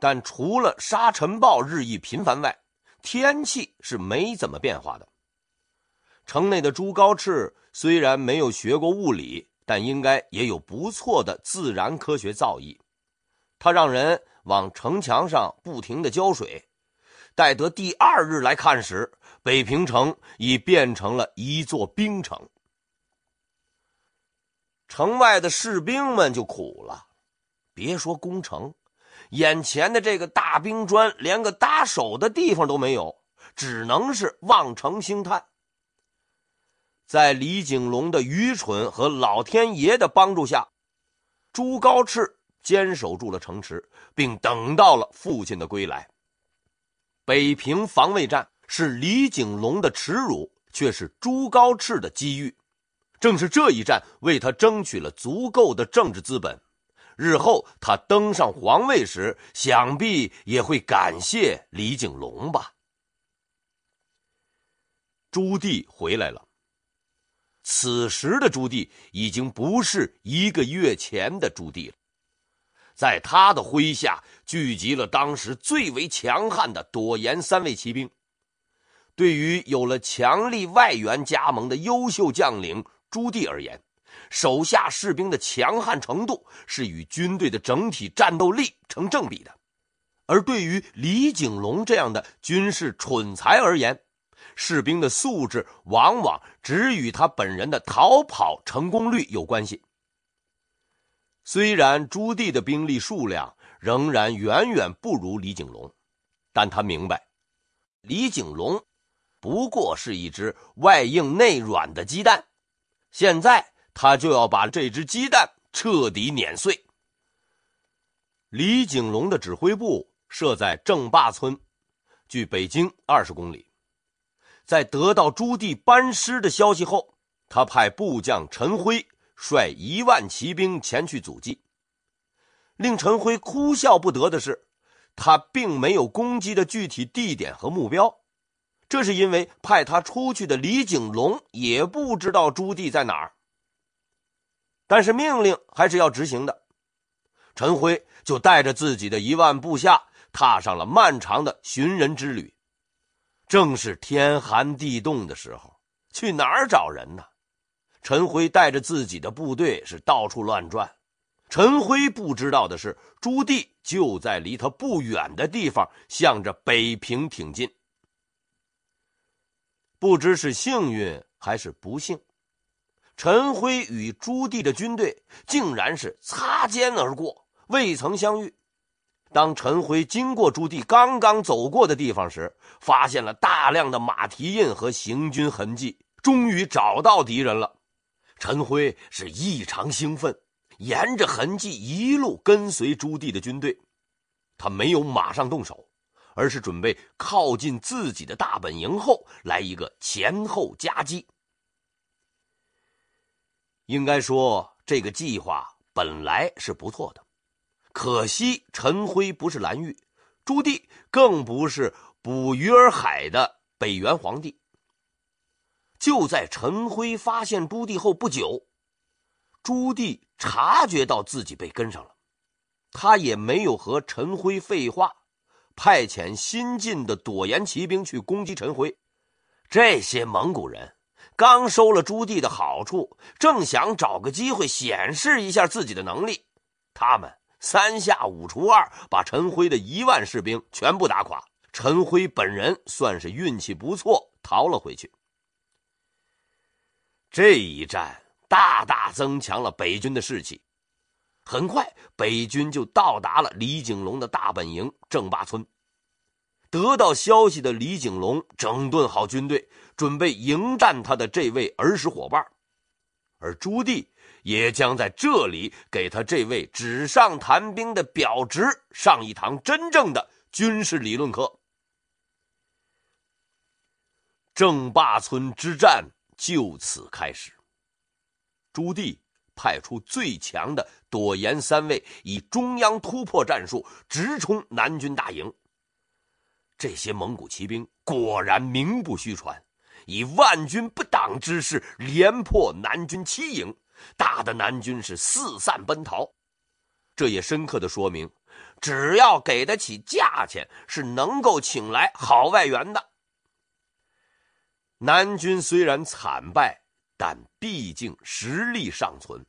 但除了沙尘暴日益频繁外，天气是没怎么变化的。城内的朱高炽虽然没有学过物理，但应该也有不错的自然科学造诣。他让人往城墙上不停的浇水，待得第二日来看时，北平城已变成了一座冰城。城外的士兵们就苦了，别说攻城，眼前的这个大冰砖连个搭手的地方都没有，只能是望城兴叹。在李景龙的愚蠢和老天爷的帮助下，朱高炽坚守住了城池，并等到了父亲的归来。北平防卫战是李景龙的耻辱，却是朱高炽的机遇。正是这一战为他争取了足够的政治资本，日后他登上皇位时，想必也会感谢李景隆吧。朱棣回来了。此时的朱棣已经不是一个月前的朱棣了，在他的麾下聚集了当时最为强悍的朵颜三位骑兵，对于有了强力外援加盟的优秀将领。朱棣而言，手下士兵的强悍程度是与军队的整体战斗力成正比的；而对于李景龙这样的军事蠢材而言，士兵的素质往往只与他本人的逃跑成功率有关系。虽然朱棣的兵力数量仍然远远不如李景龙，但他明白，李景龙不过是一只外硬内软的鸡蛋。现在他就要把这只鸡蛋彻底碾碎。李景龙的指挥部设在正坝村，距北京二十公里。在得到朱棣班师的消息后，他派部将陈辉率一万骑兵前去阻击。令陈辉哭笑不得的是，他并没有攻击的具体地点和目标。这是因为派他出去的李景龙也不知道朱棣在哪儿，但是命令还是要执行的。陈辉就带着自己的一万部下踏上了漫长的寻人之旅。正是天寒地冻的时候，去哪儿找人呢？陈辉带着自己的部队是到处乱转。陈辉不知道的是，朱棣就在离他不远的地方，向着北平挺进。不知是幸运还是不幸，陈辉与朱棣的军队竟然是擦肩而过，未曾相遇。当陈辉经过朱棣刚刚走过的地方时，发现了大量的马蹄印和行军痕迹，终于找到敌人了。陈辉是异常兴奋，沿着痕迹一路跟随朱棣的军队，他没有马上动手。而是准备靠近自己的大本营，后来一个前后夹击。应该说，这个计划本来是不错的，可惜陈辉不是蓝玉，朱棣更不是捕鱼儿海的北元皇帝。就在陈辉发现朱棣后不久，朱棣察觉到自己被跟上了，他也没有和陈辉废话。派遣新进的朵颜骑兵去攻击陈辉，这些蒙古人刚收了朱棣的好处，正想找个机会显示一下自己的能力，他们三下五除二把陈辉的一万士兵全部打垮，陈辉本人算是运气不错，逃了回去。这一战大大增强了北军的士气。很快，北军就到达了李景龙的大本营——郑坝村。得到消息的李景龙整顿好军队，准备迎战他的这位儿时伙伴。而朱棣也将在这里给他这位纸上谈兵的表侄上一堂真正的军事理论课。郑坝村之战就此开始。朱棣。派出最强的朵颜三卫，以中央突破战术直冲南军大营。这些蒙古骑兵果然名不虚传，以万军不挡之势连破南军七营，打得南军是四散奔逃。这也深刻的说明，只要给得起价钱，是能够请来好外援的。南军虽然惨败。但毕竟实力尚存，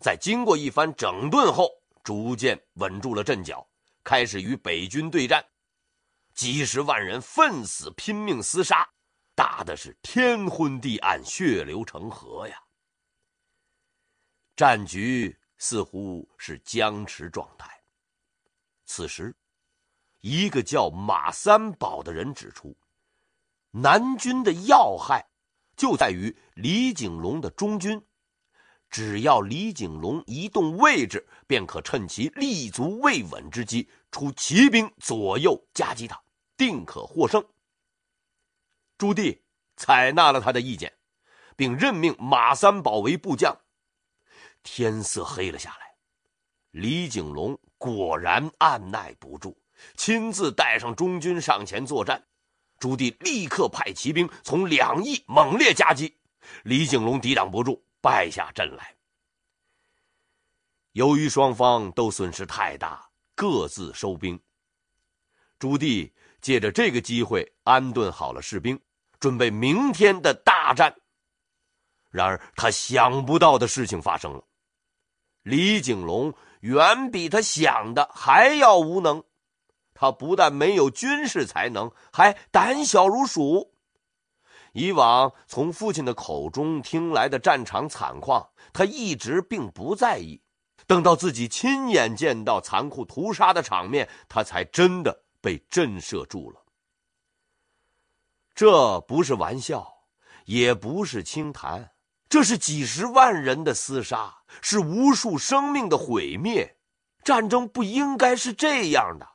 在经过一番整顿后，逐渐稳住了阵脚，开始与北军对战，几十万人奋死拼命厮杀，打的是天昏地暗、血流成河呀。战局似乎是僵持状态。此时，一个叫马三宝的人指出，南军的要害。就在于李景龙的中军，只要李景龙移动位置，便可趁其立足未稳之机，出骑兵左右夹击他，定可获胜。朱棣采纳了他的意见，并任命马三宝为部将。天色黑了下来，李景龙果然按耐不住，亲自带上中军上前作战。朱棣立刻派骑兵从两翼猛烈夹击，李景隆抵挡不住，败下阵来。由于双方都损失太大，各自收兵。朱棣借着这个机会安顿好了士兵，准备明天的大战。然而，他想不到的事情发生了，李景隆远比他想的还要无能。他不但没有军事才能，还胆小如鼠。以往从父亲的口中听来的战场惨况，他一直并不在意。等到自己亲眼见到残酷屠杀的场面，他才真的被震慑住了。这不是玩笑，也不是轻谈，这是几十万人的厮杀，是无数生命的毁灭。战争不应该是这样的。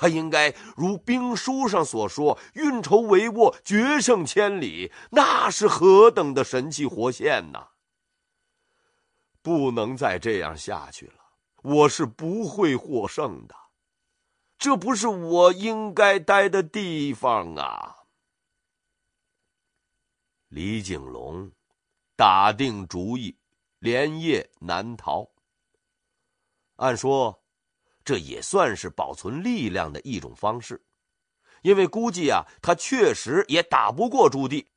他应该如兵书上所说，运筹帷幄，决胜千里，那是何等的神气活现呐！不能再这样下去了，我是不会获胜的，这不是我应该待的地方啊！李景龙打定主意，连夜南逃。按说。这也算是保存力量的一种方式，因为估计啊，他确实也打不过朱棣。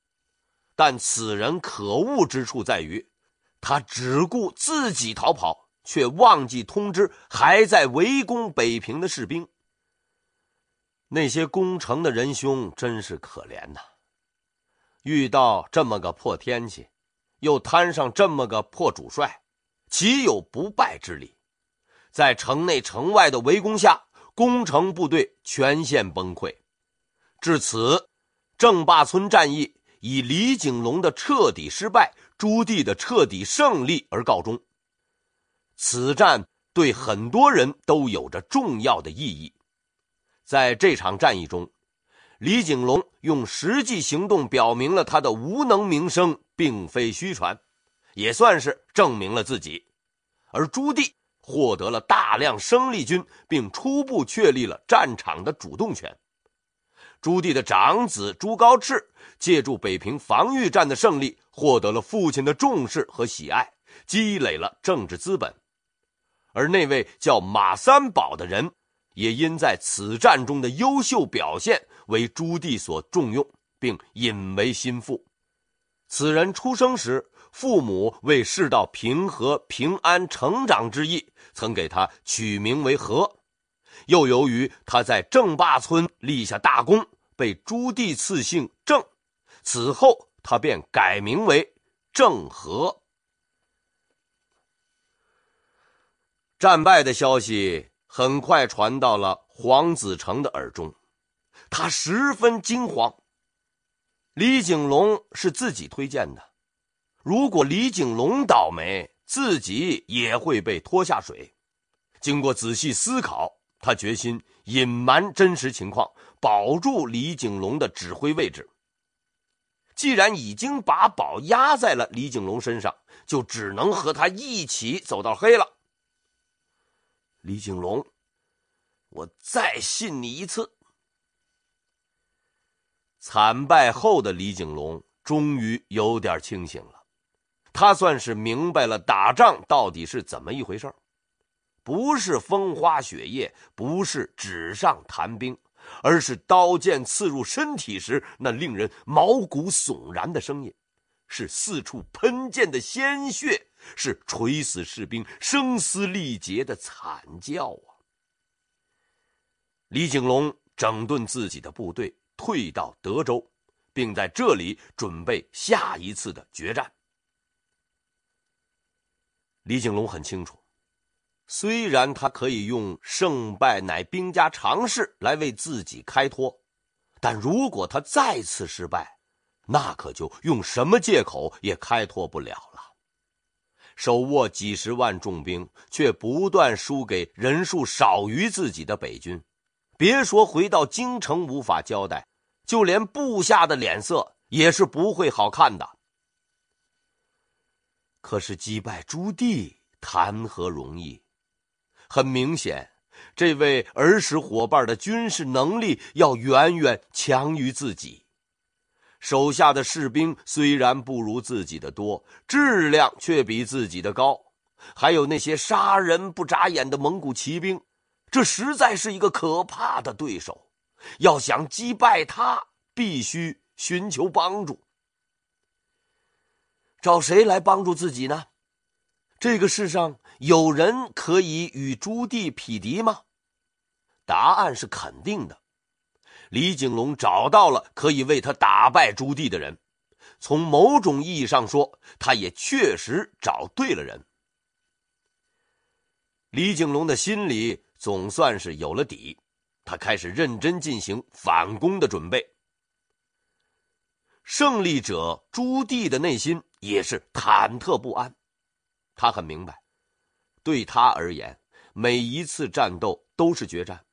但此人可恶之处在于，他只顾自己逃跑，却忘记通知还在围攻北平的士兵。那些攻城的仁兄真是可怜呐！遇到这么个破天气，又摊上这么个破主帅，岂有不败之理？在城内城外的围攻下，攻城部队全线崩溃。至此，郑坝村战役以李景龙的彻底失败、朱棣的彻底胜利而告终。此战对很多人都有着重要的意义。在这场战役中，李景龙用实际行动表明了他的无能名声并非虚传，也算是证明了自己。而朱棣。获得了大量生力军，并初步确立了战场的主动权。朱棣的长子朱高炽，借助北平防御战的胜利，获得了父亲的重视和喜爱，积累了政治资本。而那位叫马三宝的人，也因在此战中的优秀表现，为朱棣所重用，并引为心腹。此人出生时，父母为世道平和、平安成长之意。曾给他取名为和，又由于他在郑坝村立下大功，被朱棣赐姓郑，此后他便改名为郑和。战败的消息很快传到了黄子成的耳中，他十分惊慌。李景龙是自己推荐的，如果李景龙倒霉。自己也会被拖下水。经过仔细思考，他决心隐瞒真实情况，保住李景龙的指挥位置。既然已经把宝压在了李景龙身上，就只能和他一起走到黑了。李景龙，我再信你一次。惨败后的李景龙终于有点清醒了。他算是明白了，打仗到底是怎么一回事儿，不是风花雪月，不是纸上谈兵，而是刀剑刺入身体时那令人毛骨悚然的声音，是四处喷溅的鲜血，是垂死士兵声嘶力竭的惨叫啊！李景龙整顿自己的部队，退到德州，并在这里准备下一次的决战。李景龙很清楚，虽然他可以用“胜败乃兵家常事”来为自己开脱，但如果他再次失败，那可就用什么借口也开脱不了了。手握几十万重兵，却不断输给人数少于自己的北军，别说回到京城无法交代，就连部下的脸色也是不会好看的。可是击败朱棣谈何容易？很明显，这位儿时伙伴的军事能力要远远强于自己，手下的士兵虽然不如自己的多，质量却比自己的高。还有那些杀人不眨眼的蒙古骑兵，这实在是一个可怕的对手。要想击败他，必须寻求帮助。找谁来帮助自己呢？这个世上有人可以与朱棣匹敌吗？答案是肯定的。李景龙找到了可以为他打败朱棣的人，从某种意义上说，他也确实找对了人。李景龙的心里总算是有了底，他开始认真进行反攻的准备。胜利者朱棣的内心。也是忐忑不安，他很明白，对他而言，每一次战斗都是决战。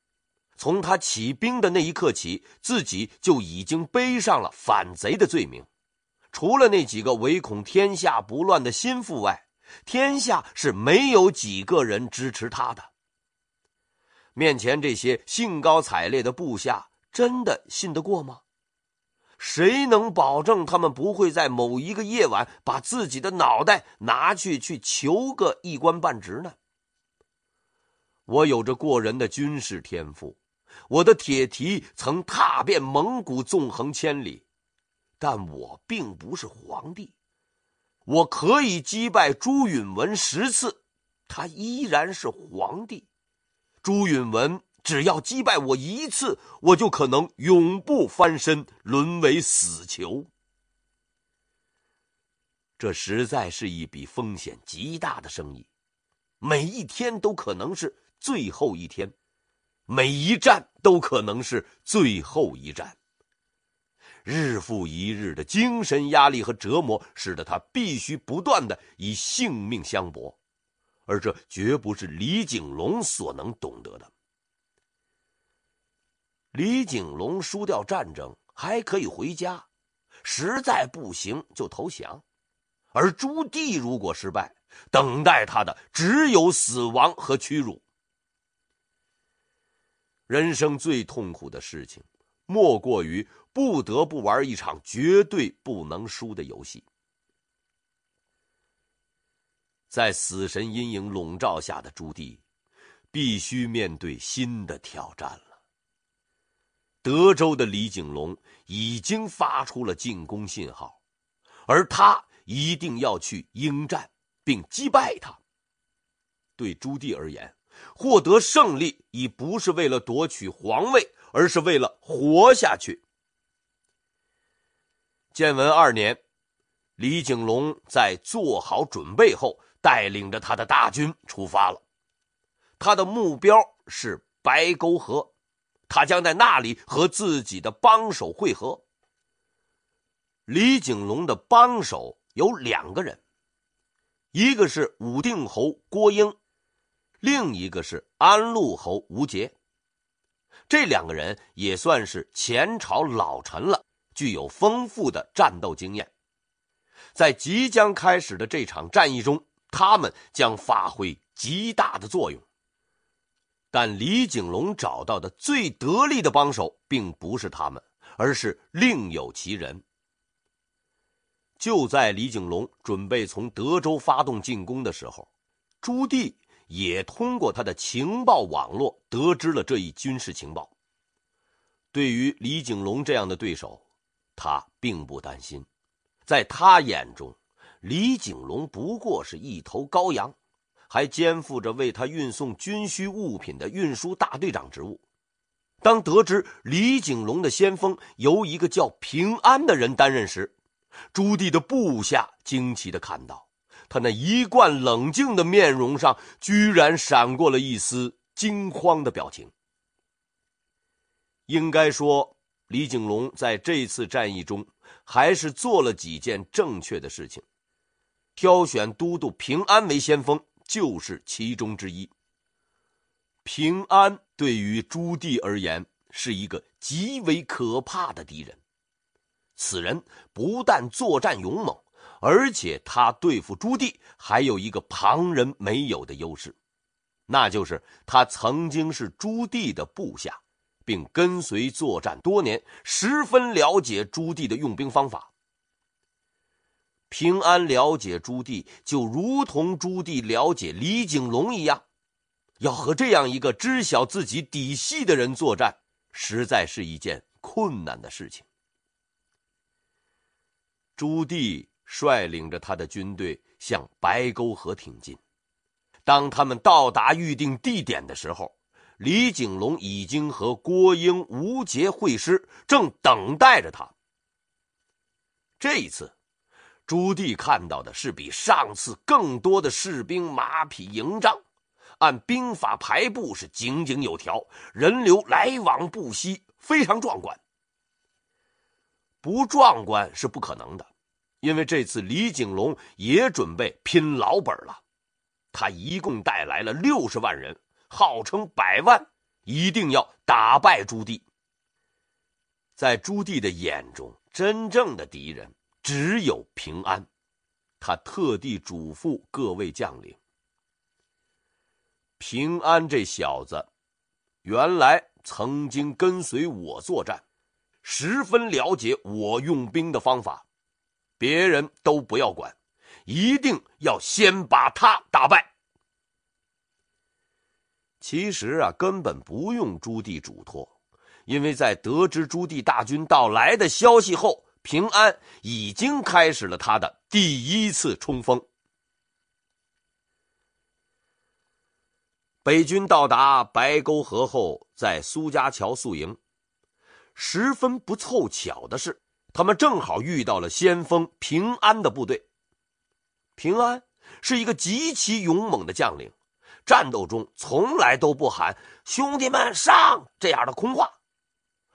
从他起兵的那一刻起，自己就已经背上了反贼的罪名。除了那几个唯恐天下不乱的心腹外，天下是没有几个人支持他的。面前这些兴高采烈的部下，真的信得过吗？谁能保证他们不会在某一个夜晚把自己的脑袋拿去去求个一官半职呢？我有着过人的军事天赋，我的铁蹄曾踏遍蒙古，纵横千里。但我并不是皇帝，我可以击败朱允文十次，他依然是皇帝。朱允文。只要击败我一次，我就可能永不翻身，沦为死囚。这实在是一笔风险极大的生意，每一天都可能是最后一天，每一战都可能是最后一战。日复一日的精神压力和折磨，使得他必须不断的以性命相搏，而这绝不是李景龙所能懂得的。李景龙输掉战争还可以回家，实在不行就投降；而朱棣如果失败，等待他的只有死亡和屈辱。人生最痛苦的事情，莫过于不得不玩一场绝对不能输的游戏。在死神阴影笼罩下的朱棣，必须面对新的挑战了。德州的李景龙已经发出了进攻信号，而他一定要去应战并击败他。对朱棣而言，获得胜利已不是为了夺取皇位，而是为了活下去。建文二年，李景龙在做好准备后，带领着他的大军出发了，他的目标是白沟河。他将在那里和自己的帮手会合。李景龙的帮手有两个人，一个是武定侯郭英，另一个是安陆侯吴杰。这两个人也算是前朝老臣了，具有丰富的战斗经验，在即将开始的这场战役中，他们将发挥极大的作用。但李景龙找到的最得力的帮手并不是他们，而是另有其人。就在李景龙准备从德州发动进攻的时候，朱棣也通过他的情报网络得知了这一军事情报。对于李景龙这样的对手，他并不担心，在他眼中，李景龙不过是一头羔羊。还肩负着为他运送军需物品的运输大队长职务。当得知李景龙的先锋由一个叫平安的人担任时，朱棣的部下惊奇的看到，他那一贯冷静的面容上居然闪过了一丝惊慌的表情。应该说，李景龙在这次战役中还是做了几件正确的事情，挑选都督平安为先锋。就是其中之一。平安对于朱棣而言是一个极为可怕的敌人。此人不但作战勇猛，而且他对付朱棣还有一个旁人没有的优势，那就是他曾经是朱棣的部下，并跟随作战多年，十分了解朱棣的用兵方法。平安了解朱棣，就如同朱棣了解李景龙一样，要和这样一个知晓自己底细的人作战，实在是一件困难的事情。朱棣率领着他的军队向白沟河挺进，当他们到达预定地点的时候，李景龙已经和郭英、吴杰会师，正等待着他。这一次。朱棣看到的是比上次更多的士兵、马匹、营帐，按兵法排布是井井有条，人流来往不息，非常壮观。不壮观是不可能的，因为这次李景龙也准备拼老本了，他一共带来了六十万人，号称百万，一定要打败朱棣。在朱棣的眼中，真正的敌人。只有平安，他特地嘱咐各位将领：“平安这小子，原来曾经跟随我作战，十分了解我用兵的方法。别人都不要管，一定要先把他打败。”其实啊，根本不用朱棣嘱托，因为在得知朱棣大军到来的消息后。平安已经开始了他的第一次冲锋。北军到达白沟河后，在苏家桥宿营，十分不凑巧的是，他们正好遇到了先锋平安的部队。平安是一个极其勇猛的将领，战斗中从来都不喊“兄弟们上”这样的空话，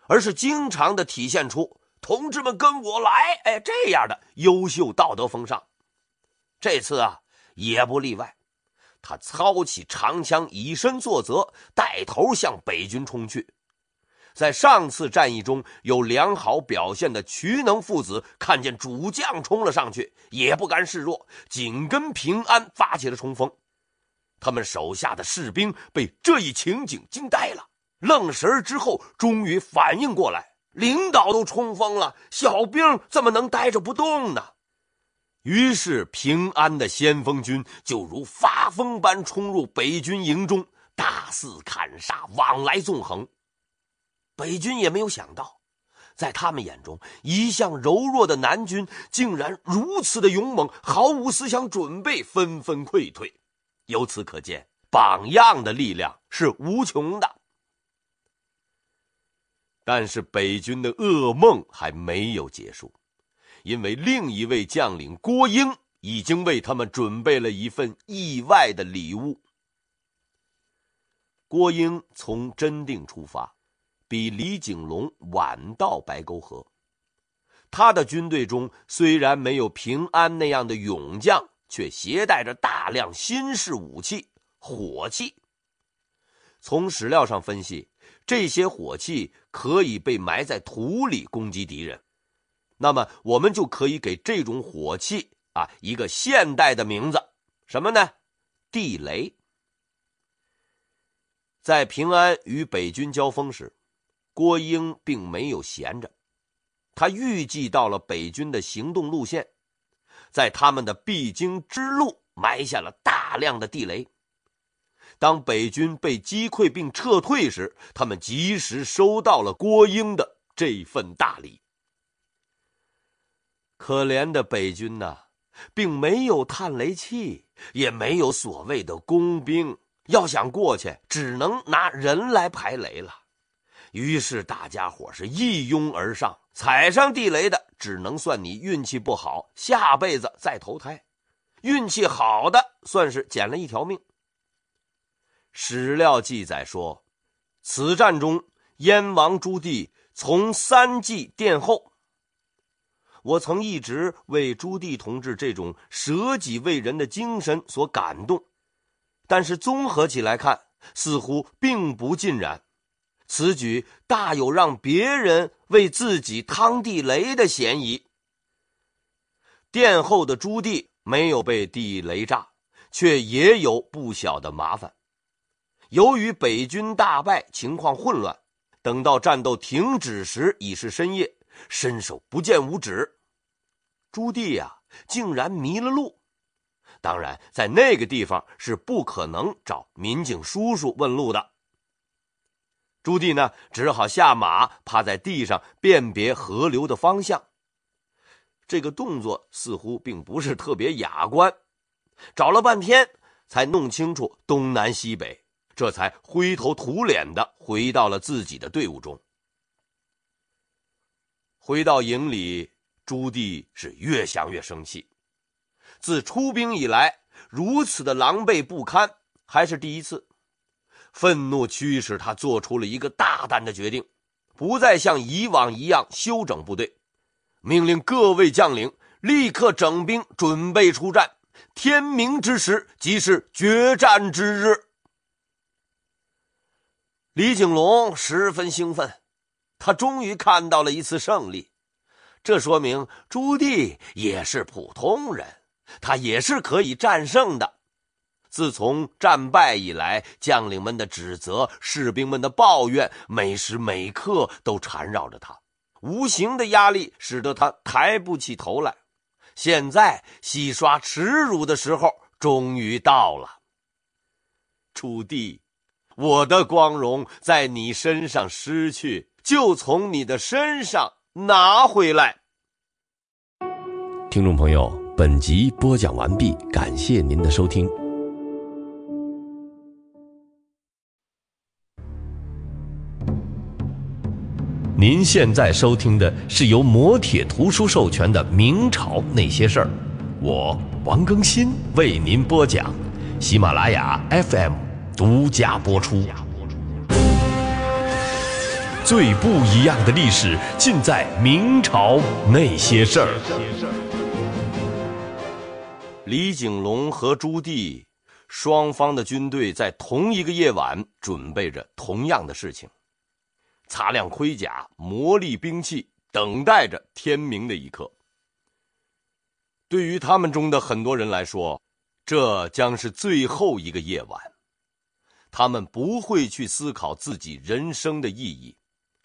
而是经常的体现出。同志们，跟我来！哎，这样的优秀道德风尚，这次啊也不例外。他操起长枪，以身作则，带头向北军冲去。在上次战役中有良好表现的渠能父子，看见主将冲了上去，也不甘示弱，紧跟平安发起了冲锋。他们手下的士兵被这一情景惊呆了，愣神之后，终于反应过来。领导都冲锋了，小兵怎么能呆着不动呢？于是平安的先锋军就如发疯般冲入北军营中，大肆砍杀，往来纵横。北军也没有想到，在他们眼中一向柔弱的南军竟然如此的勇猛，毫无思想准备，纷纷溃退。由此可见，榜样的力量是无穷的。但是北军的噩梦还没有结束，因为另一位将领郭英已经为他们准备了一份意外的礼物。郭英从真定出发，比李景龙晚到白沟河，他的军队中虽然没有平安那样的勇将，却携带着大量新式武器火器。从史料上分析。这些火器可以被埋在土里攻击敌人，那么我们就可以给这种火器啊一个现代的名字，什么呢？地雷。在平安与北军交锋时，郭英并没有闲着，他预计到了北军的行动路线，在他们的必经之路埋下了大量的地雷。当北军被击溃并撤退时，他们及时收到了郭英的这份大礼。可怜的北军呐，并没有探雷器，也没有所谓的工兵，要想过去，只能拿人来排雷了。于是大家伙是一拥而上，踩上地雷的，只能算你运气不好，下辈子再投胎；运气好的，算是捡了一条命。史料记载说，此战中，燕王朱棣从三季殿后。我曾一直为朱棣同志这种舍己为人的精神所感动，但是综合起来看，似乎并不尽然。此举大有让别人为自己趟地雷的嫌疑。殿后的朱棣没有被地雷炸，却也有不小的麻烦。由于北军大败，情况混乱。等到战斗停止时，已是深夜，伸手不见五指。朱棣呀，竟然迷了路。当然，在那个地方是不可能找民警叔叔问路的。朱棣呢，只好下马，趴在地上辨别河流的方向。这个动作似乎并不是特别雅观。找了半天，才弄清楚东南西北。这才灰头土脸的回到了自己的队伍中。回到营里，朱棣是越想越生气，自出兵以来如此的狼狈不堪还是第一次。愤怒驱使他做出了一个大胆的决定，不再像以往一样休整部队，命令各位将领立刻整兵准备出战，天明之时即是决战之日。李景龙十分兴奋，他终于看到了一次胜利。这说明朱棣也是普通人，他也是可以战胜的。自从战败以来，将领们的指责、士兵们的抱怨，每时每刻都缠绕着他，无形的压力使得他抬不起头来。现在洗刷耻辱的时候终于到了。朱棣。我的光荣在你身上失去，就从你的身上拿回来。听众朋友，本集播讲完毕，感谢您的收听。您现在收听的是由磨铁图书授权的《明朝那些事儿》，我王更新为您播讲，喜马拉雅 FM。独家播出，最不一样的历史尽在明朝那些事儿。李景隆和朱棣，双方的军队在同一个夜晚准备着同样的事情，擦亮盔甲，磨砺兵器，等待着天明的一刻。对于他们中的很多人来说，这将是最后一个夜晚。他们不会去思考自己人生的意义，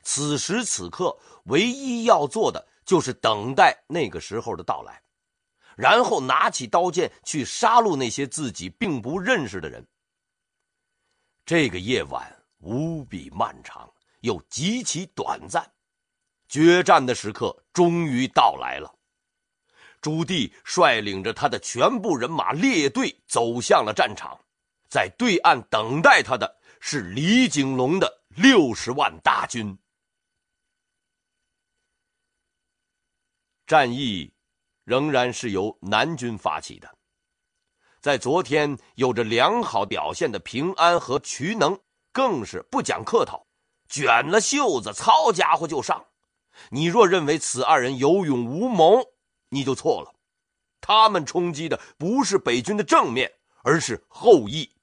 此时此刻，唯一要做的就是等待那个时候的到来，然后拿起刀剑去杀戮那些自己并不认识的人。这个夜晚无比漫长，又极其短暂，决战的时刻终于到来了。朱棣率领着他的全部人马列队走向了战场。在对岸等待他的是李景龙的六十万大军。战役仍然是由南军发起的，在昨天有着良好表现的平安和渠能更是不讲客套，卷了袖子，操家伙就上。你若认为此二人有勇无谋，你就错了。他们冲击的不是北军的正面，而是后翼。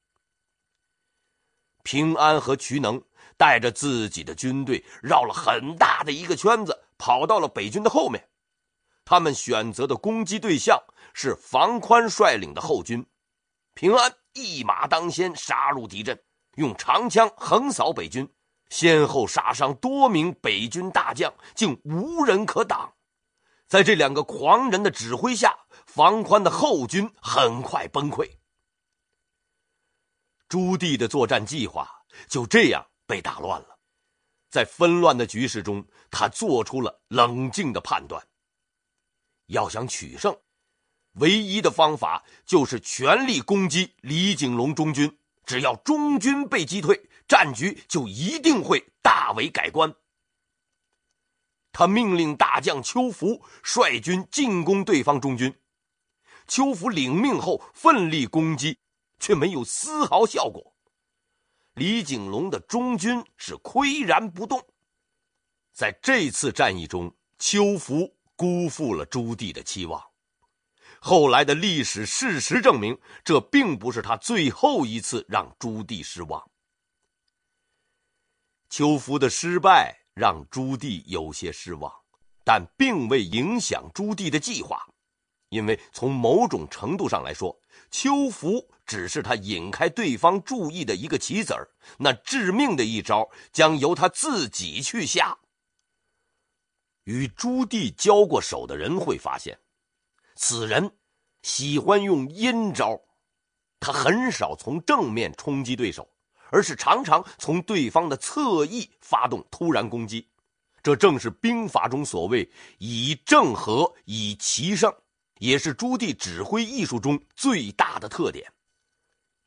平安和渠能带着自己的军队绕了很大的一个圈子，跑到了北军的后面。他们选择的攻击对象是房宽率领的后军。平安一马当先杀入敌阵，用长枪横扫北军，先后杀伤多名北军大将，竟无人可挡。在这两个狂人的指挥下，房宽的后军很快崩溃。朱棣的作战计划就这样被打乱了。在纷乱的局势中，他做出了冷静的判断。要想取胜，唯一的方法就是全力攻击李景隆中军。只要中军被击退，战局就一定会大为改观。他命令大将邱福率军进攻对方中军。邱福领命后，奋力攻击。却没有丝毫效果，李景龙的中军是岿然不动。在这次战役中，邱福辜负了朱棣的期望。后来的历史事实证明，这并不是他最后一次让朱棣失望。邱福的失败让朱棣有些失望，但并未影响朱棣的计划，因为从某种程度上来说，邱福。只是他引开对方注意的一个棋子儿，那致命的一招将由他自己去下。与朱棣交过手的人会发现，此人喜欢用阴招，他很少从正面冲击对手，而是常常从对方的侧翼发动突然攻击。这正是兵法中所谓“以正合，以奇胜”，也是朱棣指挥艺术中最大的特点。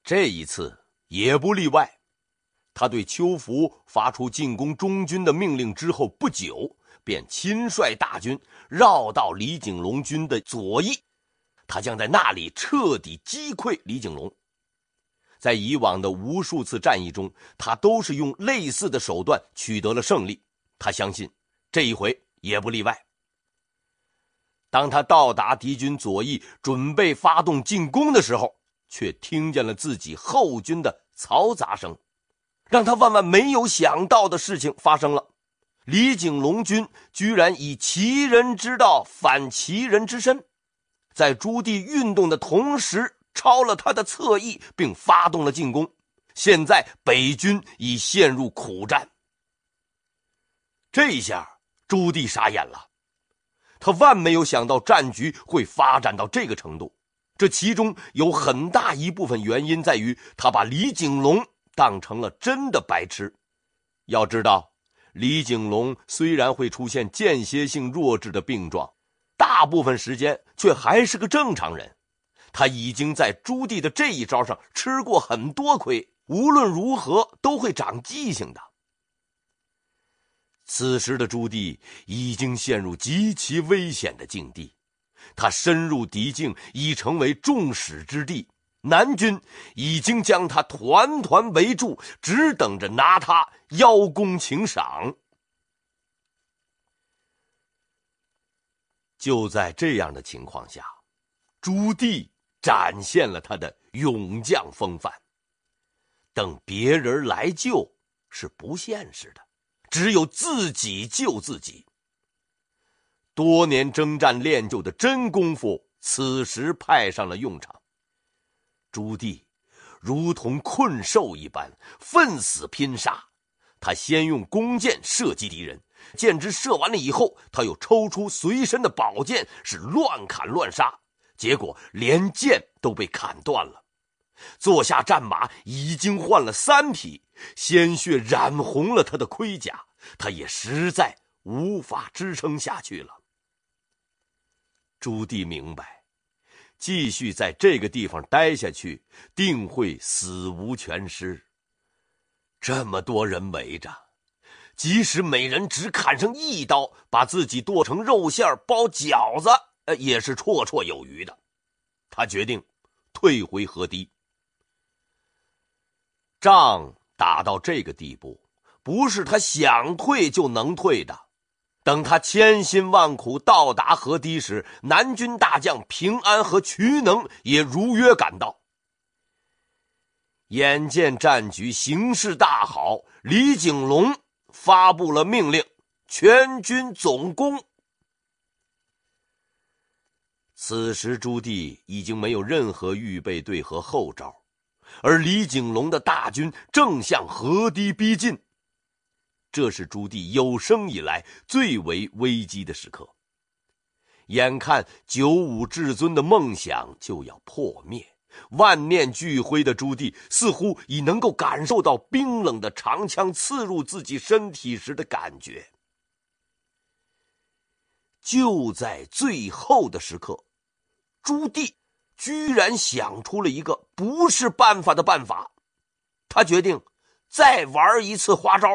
这一次也不例外，他对邱福发出进攻中军的命令之后不久，便亲率大军绕到李景龙军的左翼，他将在那里彻底击溃李景龙。在以往的无数次战役中，他都是用类似的手段取得了胜利，他相信这一回也不例外。当他到达敌军左翼，准备发动进攻的时候。却听见了自己后军的嘈杂声，让他万万没有想到的事情发生了：李景隆军居然以其人之道反其人之身，在朱棣运动的同时抄了他的侧翼，并发动了进攻。现在北军已陷入苦战，这下朱棣傻眼了，他万没有想到战局会发展到这个程度。这其中有很大一部分原因在于，他把李景龙当成了真的白痴。要知道，李景龙虽然会出现间歇性弱智的病状，大部分时间却还是个正常人。他已经在朱棣的这一招上吃过很多亏，无论如何都会长记性的。此时的朱棣已经陷入极其危险的境地。他深入敌境，已成为众矢之的。南军已经将他团团围住，只等着拿他邀功请赏。就在这样的情况下，朱棣展现了他的勇将风范。等别人来救是不现实的，只有自己救自己。多年征战练就的真功夫，此时派上了用场。朱棣如同困兽一般，奋死拼杀。他先用弓箭射击敌人，箭支射完了以后，他又抽出随身的宝剑，是乱砍乱杀。结果连剑都被砍断了。坐下战马已经换了三匹，鲜血染红了他的盔甲，他也实在无法支撑下去了。朱棣明白，继续在这个地方待下去，定会死无全尸。这么多人围着，即使每人只砍上一刀，把自己剁成肉馅包饺子，呃，也是绰绰有余的。他决定退回河堤。仗打到这个地步，不是他想退就能退的。等他千辛万苦到达河堤时，南军大将平安和渠能也如约赶到。眼见战局形势大好，李景龙发布了命令，全军总攻。此时朱棣已经没有任何预备队和后招，而李景龙的大军正向河堤逼近。这是朱棣有生以来最为危机的时刻，眼看九五至尊的梦想就要破灭，万念俱灰的朱棣似乎已能够感受到冰冷的长枪刺入自己身体时的感觉。就在最后的时刻，朱棣居然想出了一个不是办法的办法，他决定再玩一次花招。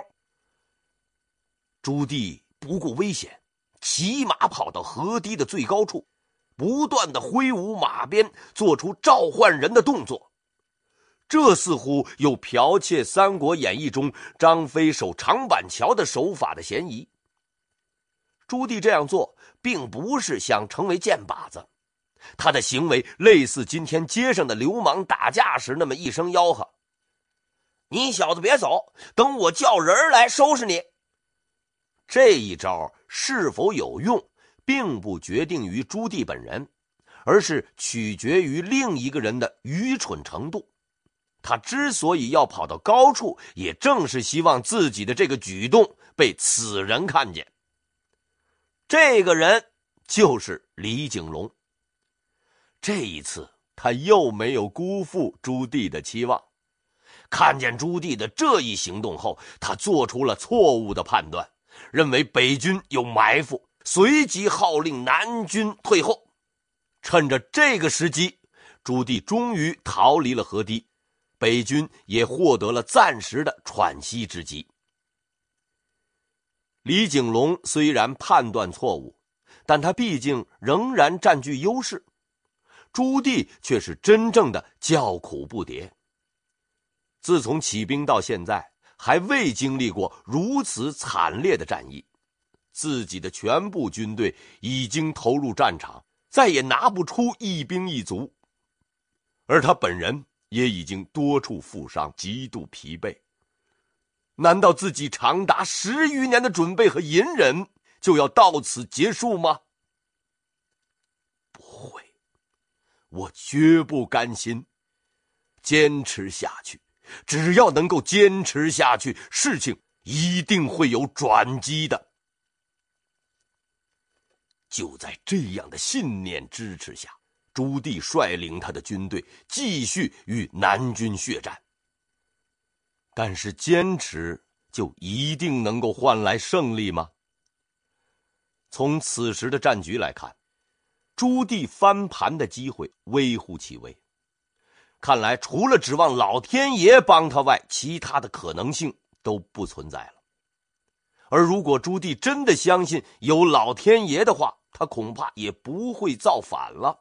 朱棣不顾危险，骑马跑到河堤的最高处，不断的挥舞马鞭，做出召唤人的动作。这似乎有剽窃《三国演义》中张飞守长板桥的手法的嫌疑。朱棣这样做，并不是想成为箭靶子，他的行为类似今天街上的流氓打架时那么一声吆喝：“你小子别走，等我叫人来收拾你。”这一招是否有用，并不决定于朱棣本人，而是取决于另一个人的愚蠢程度。他之所以要跑到高处，也正是希望自己的这个举动被此人看见。这个人就是李景隆。这一次，他又没有辜负朱棣的期望。看见朱棣的这一行动后，他做出了错误的判断。认为北军有埋伏，随即号令南军退后。趁着这个时机，朱棣终于逃离了河堤，北军也获得了暂时的喘息之机。李景隆虽然判断错误，但他毕竟仍然占据优势。朱棣却是真正的叫苦不迭。自从起兵到现在。还未经历过如此惨烈的战役，自己的全部军队已经投入战场，再也拿不出一兵一卒，而他本人也已经多处负伤，极度疲惫。难道自己长达十余年的准备和隐忍就要到此结束吗？不会，我绝不甘心，坚持下去。只要能够坚持下去，事情一定会有转机的。就在这样的信念支持下，朱棣率领他的军队继续与南军血战。但是，坚持就一定能够换来胜利吗？从此时的战局来看，朱棣翻盘的机会微乎其微。看来，除了指望老天爷帮他外，其他的可能性都不存在了。而如果朱棣真的相信有老天爷的话，他恐怕也不会造反了。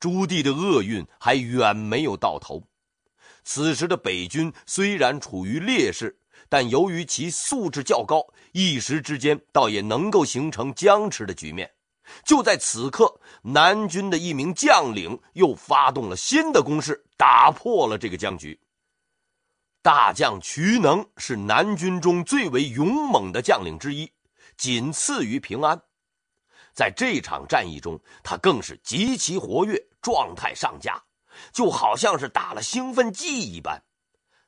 朱棣的厄运还远没有到头。此时的北军虽然处于劣势，但由于其素质较高，一时之间倒也能够形成僵持的局面。就在此刻，南军的一名将领又发动了新的攻势，打破了这个僵局。大将瞿能是南军中最为勇猛的将领之一，仅次于平安。在这场战役中，他更是极其活跃，状态上佳，就好像是打了兴奋剂一般。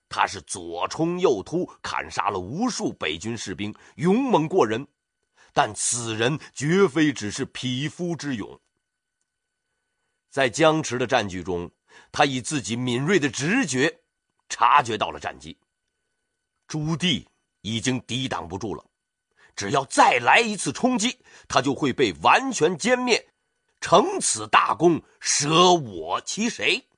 他是左冲右突，砍杀了无数北军士兵，勇猛过人。但此人绝非只是匹夫之勇。在僵持的战局中，他以自己敏锐的直觉，察觉到了战机。朱棣已经抵挡不住了，只要再来一次冲击，他就会被完全歼灭。成此大功，舍我其谁？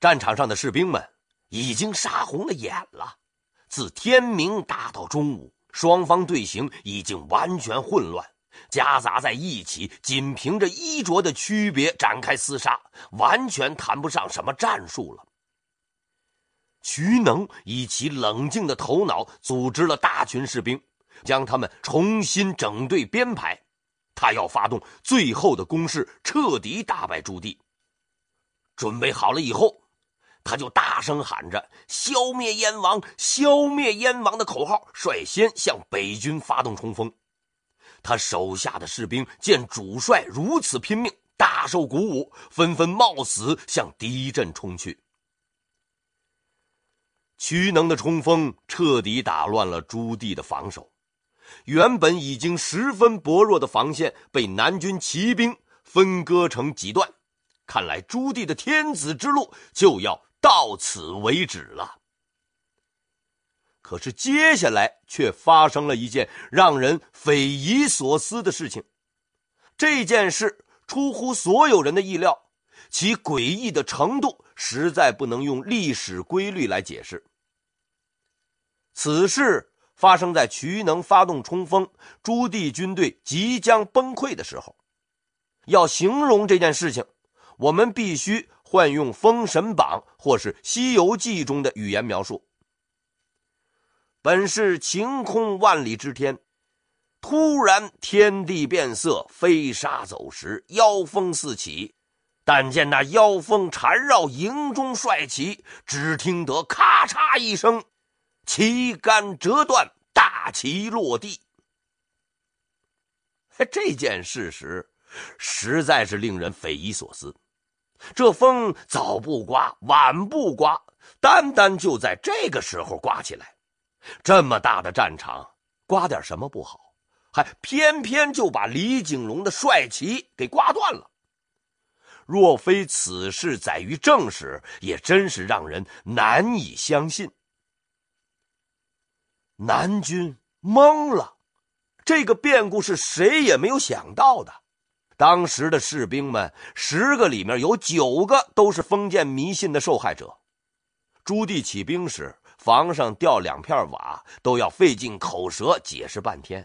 战场上的士兵们已经杀红了眼了，自天明打到中午。双方队形已经完全混乱，夹杂在一起，仅凭着衣着的区别展开厮杀，完全谈不上什么战术了。徐能以其冷静的头脑组织了大群士兵，将他们重新整队编排，他要发动最后的攻势，彻底大败朱棣。准备好了以后。他就大声喊着“消灭燕王，消灭燕王”的口号，率先向北军发动冲锋。他手下的士兵见主帅如此拼命，大受鼓舞，纷纷冒死向敌阵冲去。徐能的冲锋彻底打乱了朱棣的防守，原本已经十分薄弱的防线被南军骑兵分割成几段。看来朱棣的天子之路就要。到此为止了。可是接下来却发生了一件让人匪夷所思的事情，这件事出乎所有人的意料，其诡异的程度实在不能用历史规律来解释。此事发生在渠能发动冲锋、朱棣军队即将崩溃的时候。要形容这件事情，我们必须。惯用《封神榜》或是《西游记》中的语言描述。本是晴空万里之天，突然天地变色，飞沙走石，妖风四起。但见那妖风缠绕营中帅旗，只听得咔嚓一声，旗杆折断，大旗落地。这件事实实在是令人匪夷所思。这风早不刮，晚不刮，单单就在这个时候刮起来。这么大的战场，刮点什么不好，还偏偏就把李景龙的帅旗给刮断了。若非此事在于正史，也真是让人难以相信。南军懵了，这个变故是谁也没有想到的。当时的士兵们，十个里面有九个都是封建迷信的受害者。朱棣起兵时，房上掉两片瓦都要费尽口舌解释半天；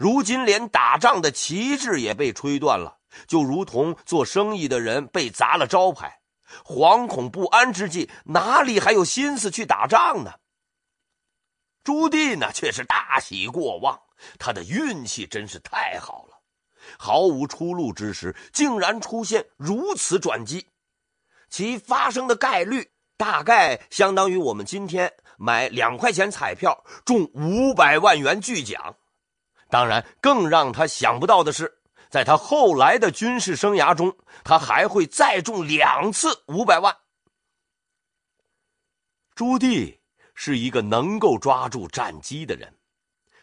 如今连打仗的旗帜也被吹断了，就如同做生意的人被砸了招牌，惶恐不安之际，哪里还有心思去打仗呢？朱棣呢，却是大喜过望，他的运气真是太好了。毫无出路之时，竟然出现如此转机，其发生的概率大概相当于我们今天买两块钱彩票中五百万元巨奖。当然，更让他想不到的是，在他后来的军事生涯中，他还会再中两次五百万。朱棣是一个能够抓住战机的人。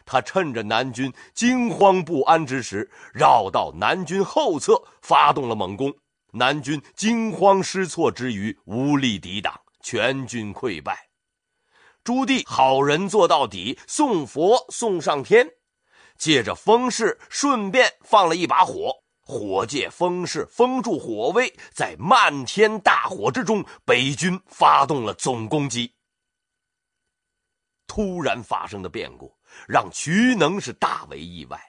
他趁着南军惊慌不安之时，绕到南军后侧，发动了猛攻。南军惊慌失措之余，无力抵挡，全军溃败。朱棣好人做到底，送佛送上天，借着风势，顺便放了一把火。火借风势，封住火威，在漫天大火之中，北军发动了总攻击。突然发生的变故。让徐能是大为意外，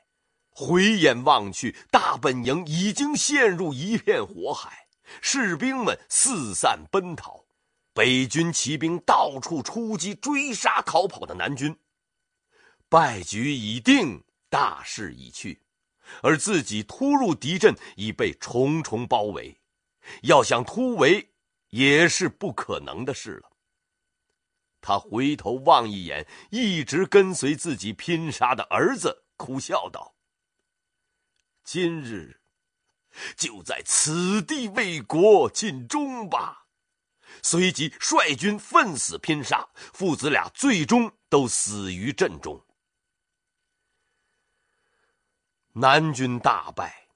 回眼望去，大本营已经陷入一片火海，士兵们四散奔逃，北军骑兵到处出击追杀逃跑的南军，败局已定，大势已去，而自己突入敌阵，已被重重包围，要想突围也是不可能的事了。他回头望一眼一直跟随自己拼杀的儿子，苦笑道：“今日就在此地为国尽忠吧。”随即率军奋死拼杀，父子俩最终都死于阵中。南军大败，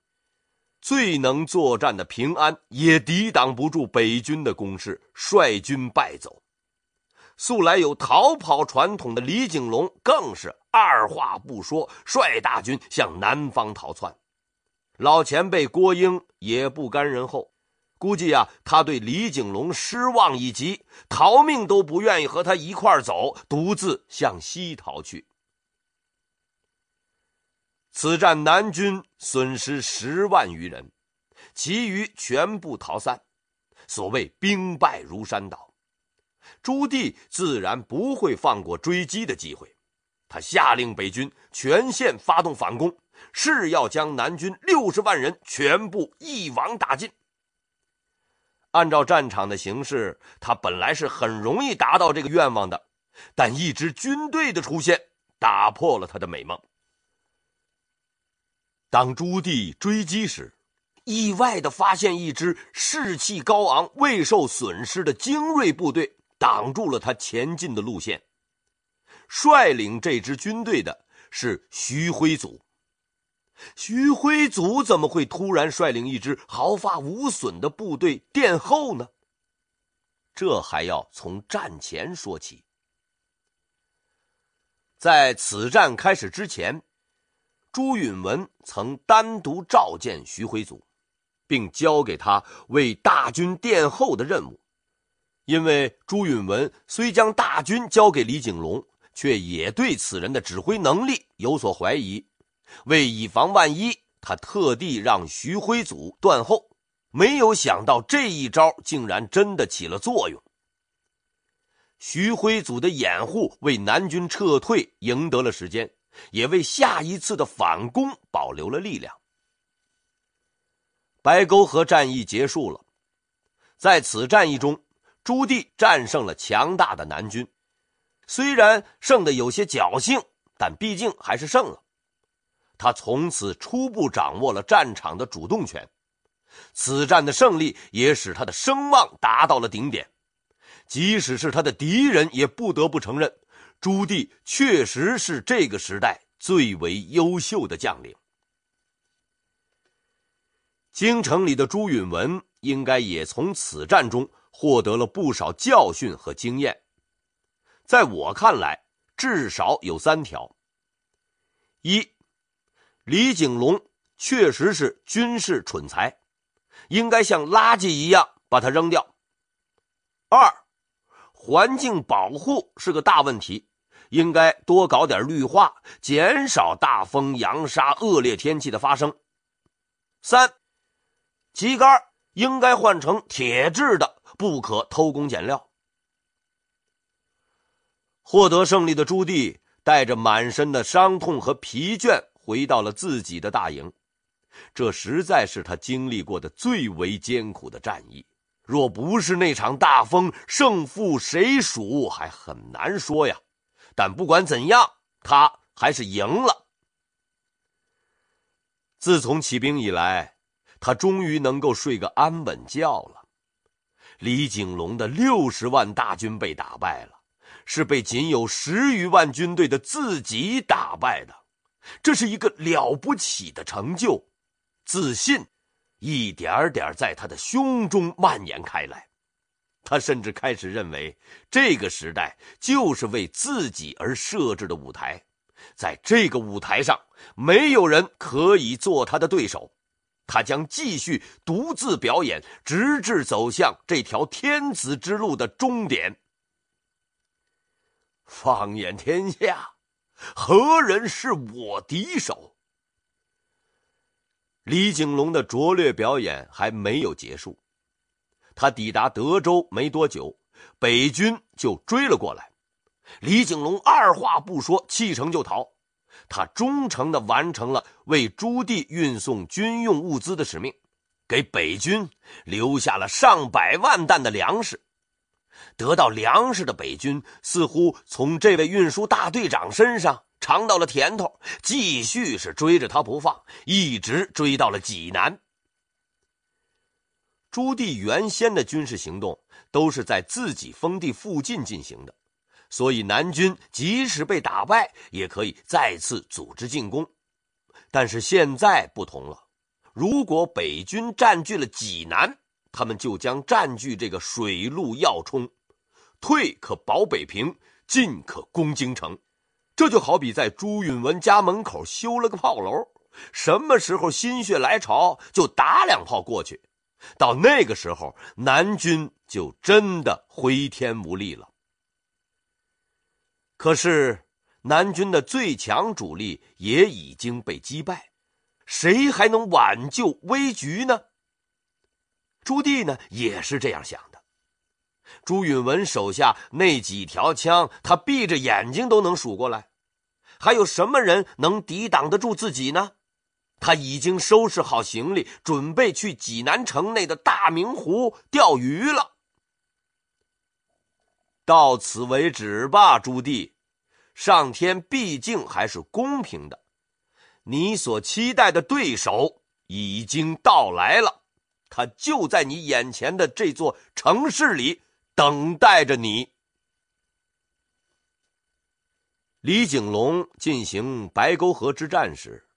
最能作战的平安也抵挡不住北军的攻势，率军败走。素来有逃跑传统的李景龙更是二话不说，率大军向南方逃窜。老前辈郭英也不甘人后，估计啊，他对李景龙失望已极，逃命都不愿意和他一块走，独自向西逃去。此战南军损失十万余人，其余全部逃散。所谓兵败如山倒。朱棣自然不会放过追击的机会，他下令北军全线发动反攻，誓要将南军六十万人全部一网打尽。按照战场的形势，他本来是很容易达到这个愿望的，但一支军队的出现打破了他的美梦。当朱棣追击时，意外的发现一支士气高昂、未受损失的精锐部队。挡住了他前进的路线。率领这支军队的是徐辉祖。徐辉祖怎么会突然率领一支毫发无损的部队殿后呢？这还要从战前说起。在此战开始之前，朱允文曾单独召见徐辉祖，并交给他为大军殿后的任务。因为朱允文虽将大军交给李景隆，却也对此人的指挥能力有所怀疑。为以防万一，他特地让徐辉祖断后。没有想到这一招竟然真的起了作用。徐辉祖的掩护为南军撤退赢得了时间，也为下一次的反攻保留了力量。白沟河战役结束了，在此战役中。朱棣战胜了强大的南军，虽然胜的有些侥幸，但毕竟还是胜了。他从此初步掌握了战场的主动权，此战的胜利也使他的声望达到了顶点。即使是他的敌人，也不得不承认朱棣确实是这个时代最为优秀的将领。京城里的朱允文应该也从此战中。获得了不少教训和经验，在我看来，至少有三条：一，李景龙确实是军事蠢材，应该像垃圾一样把它扔掉；二，环境保护是个大问题，应该多搞点绿化，减少大风扬沙恶劣天气的发生；三，旗杆应该换成铁质的。不可偷工减料。获得胜利的朱棣带着满身的伤痛和疲倦回到了自己的大营，这实在是他经历过的最为艰苦的战役。若不是那场大风，胜负谁属还很难说呀。但不管怎样，他还是赢了。自从起兵以来，他终于能够睡个安稳觉了。李景龙的六十万大军被打败了，是被仅有十余万军队的自己打败的，这是一个了不起的成就。自信一点点在他的胸中蔓延开来，他甚至开始认为这个时代就是为自己而设置的舞台，在这个舞台上，没有人可以做他的对手。他将继续独自表演，直至走向这条天子之路的终点。放眼天下，何人是我敌手？李景龙的拙劣表演还没有结束，他抵达德州没多久，北军就追了过来。李景龙二话不说，弃城就逃。他忠诚地完成了为朱棣运送军用物资的使命，给北军留下了上百万担的粮食。得到粮食的北军似乎从这位运输大队长身上尝到了甜头，继续是追着他不放，一直追到了济南。朱棣原先的军事行动都是在自己封地附近进行的。所以，南军即使被打败，也可以再次组织进攻。但是现在不同了，如果北军占据了济南，他们就将占据这个水陆要冲，退可保北平，进可攻京城。这就好比在朱允文家门口修了个炮楼，什么时候心血来潮就打两炮过去。到那个时候，南军就真的回天无力了。可是，南军的最强主力也已经被击败，谁还能挽救危局呢？朱棣呢，也是这样想的。朱允文手下那几条枪，他闭着眼睛都能数过来，还有什么人能抵挡得住自己呢？他已经收拾好行李，准备去济南城内的大明湖钓鱼了。到此为止吧，朱棣。上天毕竟还是公平的，你所期待的对手已经到来了，他就在你眼前的这座城市里等待着你。李景龙进行白沟河之战时，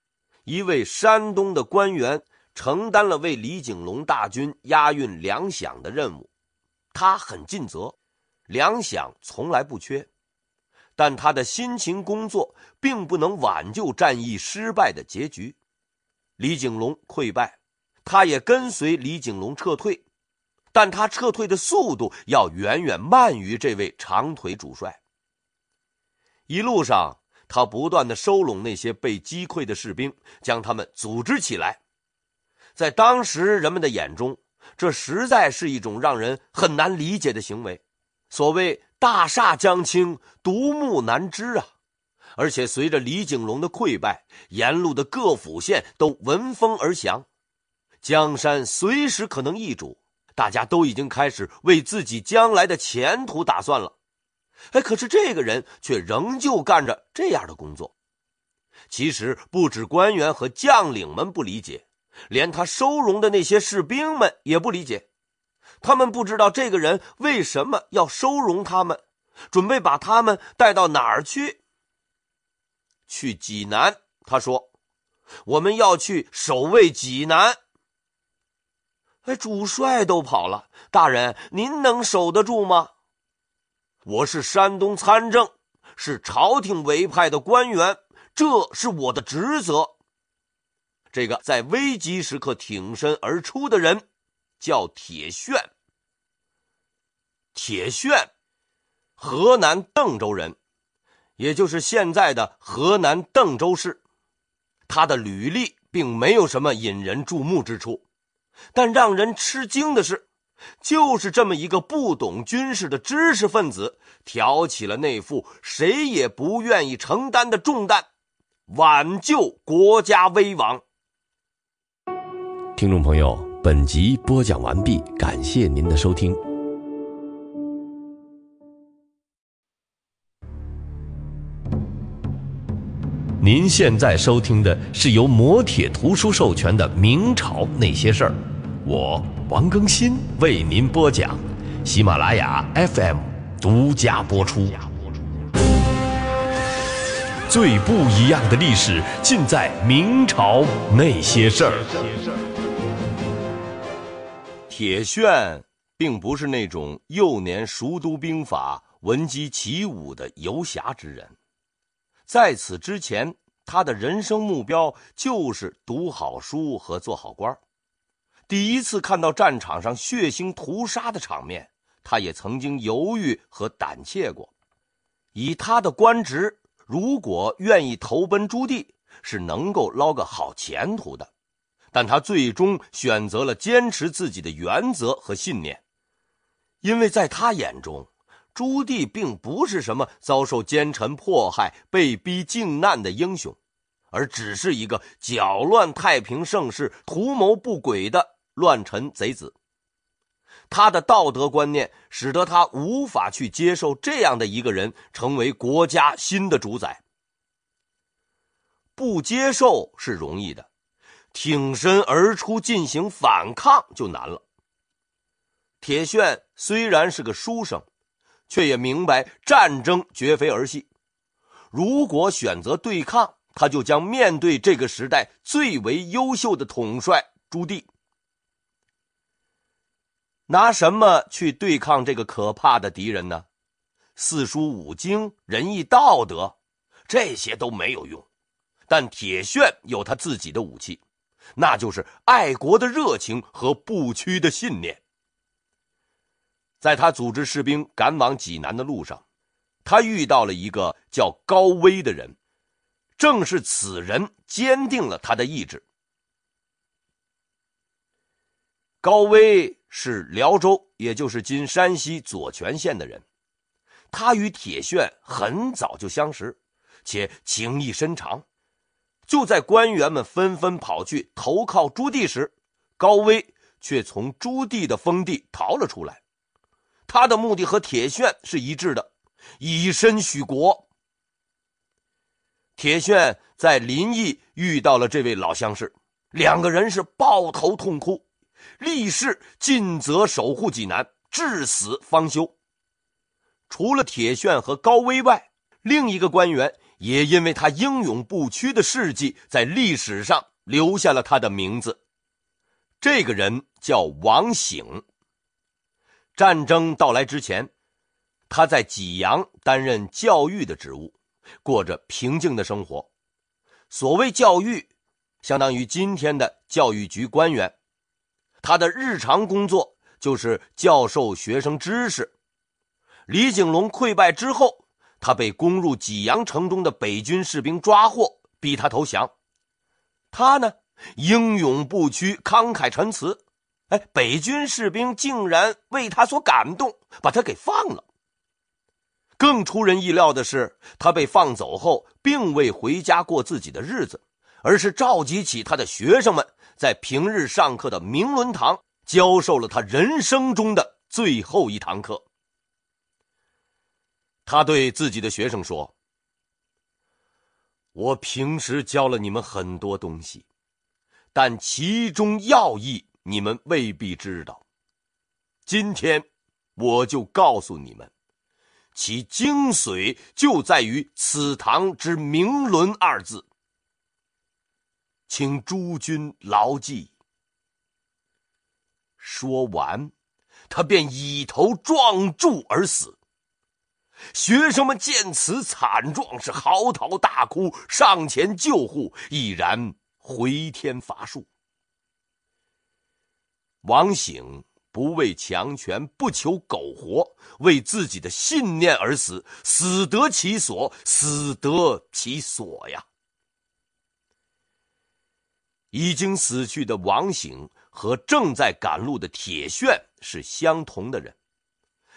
一位山东的官员承担了为李景龙大军押运粮饷的任务，他很尽责。粮饷从来不缺，但他的辛勤工作并不能挽救战役失败的结局。李景龙溃败，他也跟随李景龙撤退，但他撤退的速度要远远慢于这位长腿主帅。一路上，他不断的收拢那些被击溃的士兵，将他们组织起来。在当时人们的眼中，这实在是一种让人很难理解的行为。所谓大厦将倾，独木难支啊！而且随着李景龙的溃败，沿路的各府县都闻风而降，江山随时可能易主，大家都已经开始为自己将来的前途打算了。哎，可是这个人却仍旧干着这样的工作。其实不止官员和将领们不理解，连他收容的那些士兵们也不理解。他们不知道这个人为什么要收容他们，准备把他们带到哪儿去？去济南。他说：“我们要去守卫济南。”哎，主帅都跑了，大人您能守得住吗？我是山东参政，是朝廷委派的官员，这是我的职责。这个在危急时刻挺身而出的人，叫铁铉。铁铉，河南邓州人，也就是现在的河南邓州市。他的履历并没有什么引人注目之处，但让人吃惊的是，就是这么一个不懂军事的知识分子，挑起了那副谁也不愿意承担的重担，挽救国家危亡。听众朋友，本集播讲完毕，感谢您的收听。您现在收听的是由磨铁图书授权的《明朝那些事儿》，我王更新为您播讲，喜马拉雅 FM 独家播出。最不一样的历史尽在《明朝那些事儿》。铁铉并不是那种幼年熟读兵法、闻鸡起舞的游侠之人。在此之前，他的人生目标就是读好书和做好官。第一次看到战场上血腥屠杀的场面，他也曾经犹豫和胆怯过。以他的官职，如果愿意投奔朱棣，是能够捞个好前途的。但他最终选择了坚持自己的原则和信念，因为在他眼中。朱棣并不是什么遭受奸臣迫害、被逼靖难的英雄，而只是一个搅乱太平盛世、图谋不轨的乱臣贼子。他的道德观念使得他无法去接受这样的一个人成为国家新的主宰。不接受是容易的，挺身而出进行反抗就难了。铁铉虽然是个书生。却也明白，战争绝非儿戏。如果选择对抗，他就将面对这个时代最为优秀的统帅朱棣。拿什么去对抗这个可怕的敌人呢？四书五经、仁义道德，这些都没有用。但铁铉有他自己的武器，那就是爱国的热情和不屈的信念。在他组织士兵赶往济南的路上，他遇到了一个叫高威的人，正是此人坚定了他的意志。高威是辽州，也就是今山西左权县的人，他与铁铉很早就相识，且情谊深长。就在官员们纷纷跑去投靠朱棣时，高威却从朱棣的封地逃了出来。他的目的和铁铉是一致的，以身许国。铁铉在临沂遇到了这位老相识，两个人是抱头痛哭，立誓尽责守护济南，至死方休。除了铁铉和高威外，另一个官员也因为他英勇不屈的事迹，在历史上留下了他的名字。这个人叫王醒。战争到来之前，他在济阳担任教育的职务，过着平静的生活。所谓教育，相当于今天的教育局官员。他的日常工作就是教授学生知识。李景龙溃败之后，他被攻入济阳城中的北军士兵抓获，逼他投降。他呢，英勇不屈，慷慨陈词。哎，北军士兵竟然为他所感动，把他给放了。更出人意料的是，他被放走后，并未回家过自己的日子，而是召集起他的学生们，在平日上课的明伦堂，教授了他人生中的最后一堂课。他对自己的学生说：“我平时教了你们很多东西，但其中要义。”你们未必知道，今天我就告诉你们，其精髓就在于“此堂之名伦”二字，请诸君牢记。说完，他便以头撞柱而死。学生们见此惨状，是嚎啕大哭，上前救护，已然回天乏术。王醒不畏强权，不求苟活，为自己的信念而死，死得其所，死得其所呀！已经死去的王醒和正在赶路的铁铉是相同的人，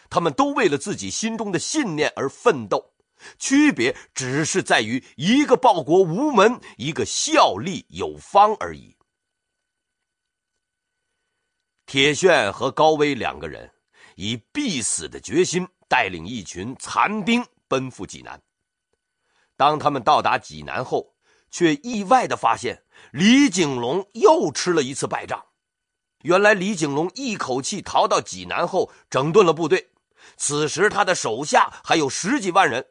他们都为了自己心中的信念而奋斗，区别只是在于一个报国无门，一个效力有方而已。铁铉和高威两个人以必死的决心，带领一群残兵奔赴济南。当他们到达济南后，却意外地发现李景龙又吃了一次败仗。原来，李景龙一口气逃到济南后，整顿了部队。此时，他的手下还有十几万人。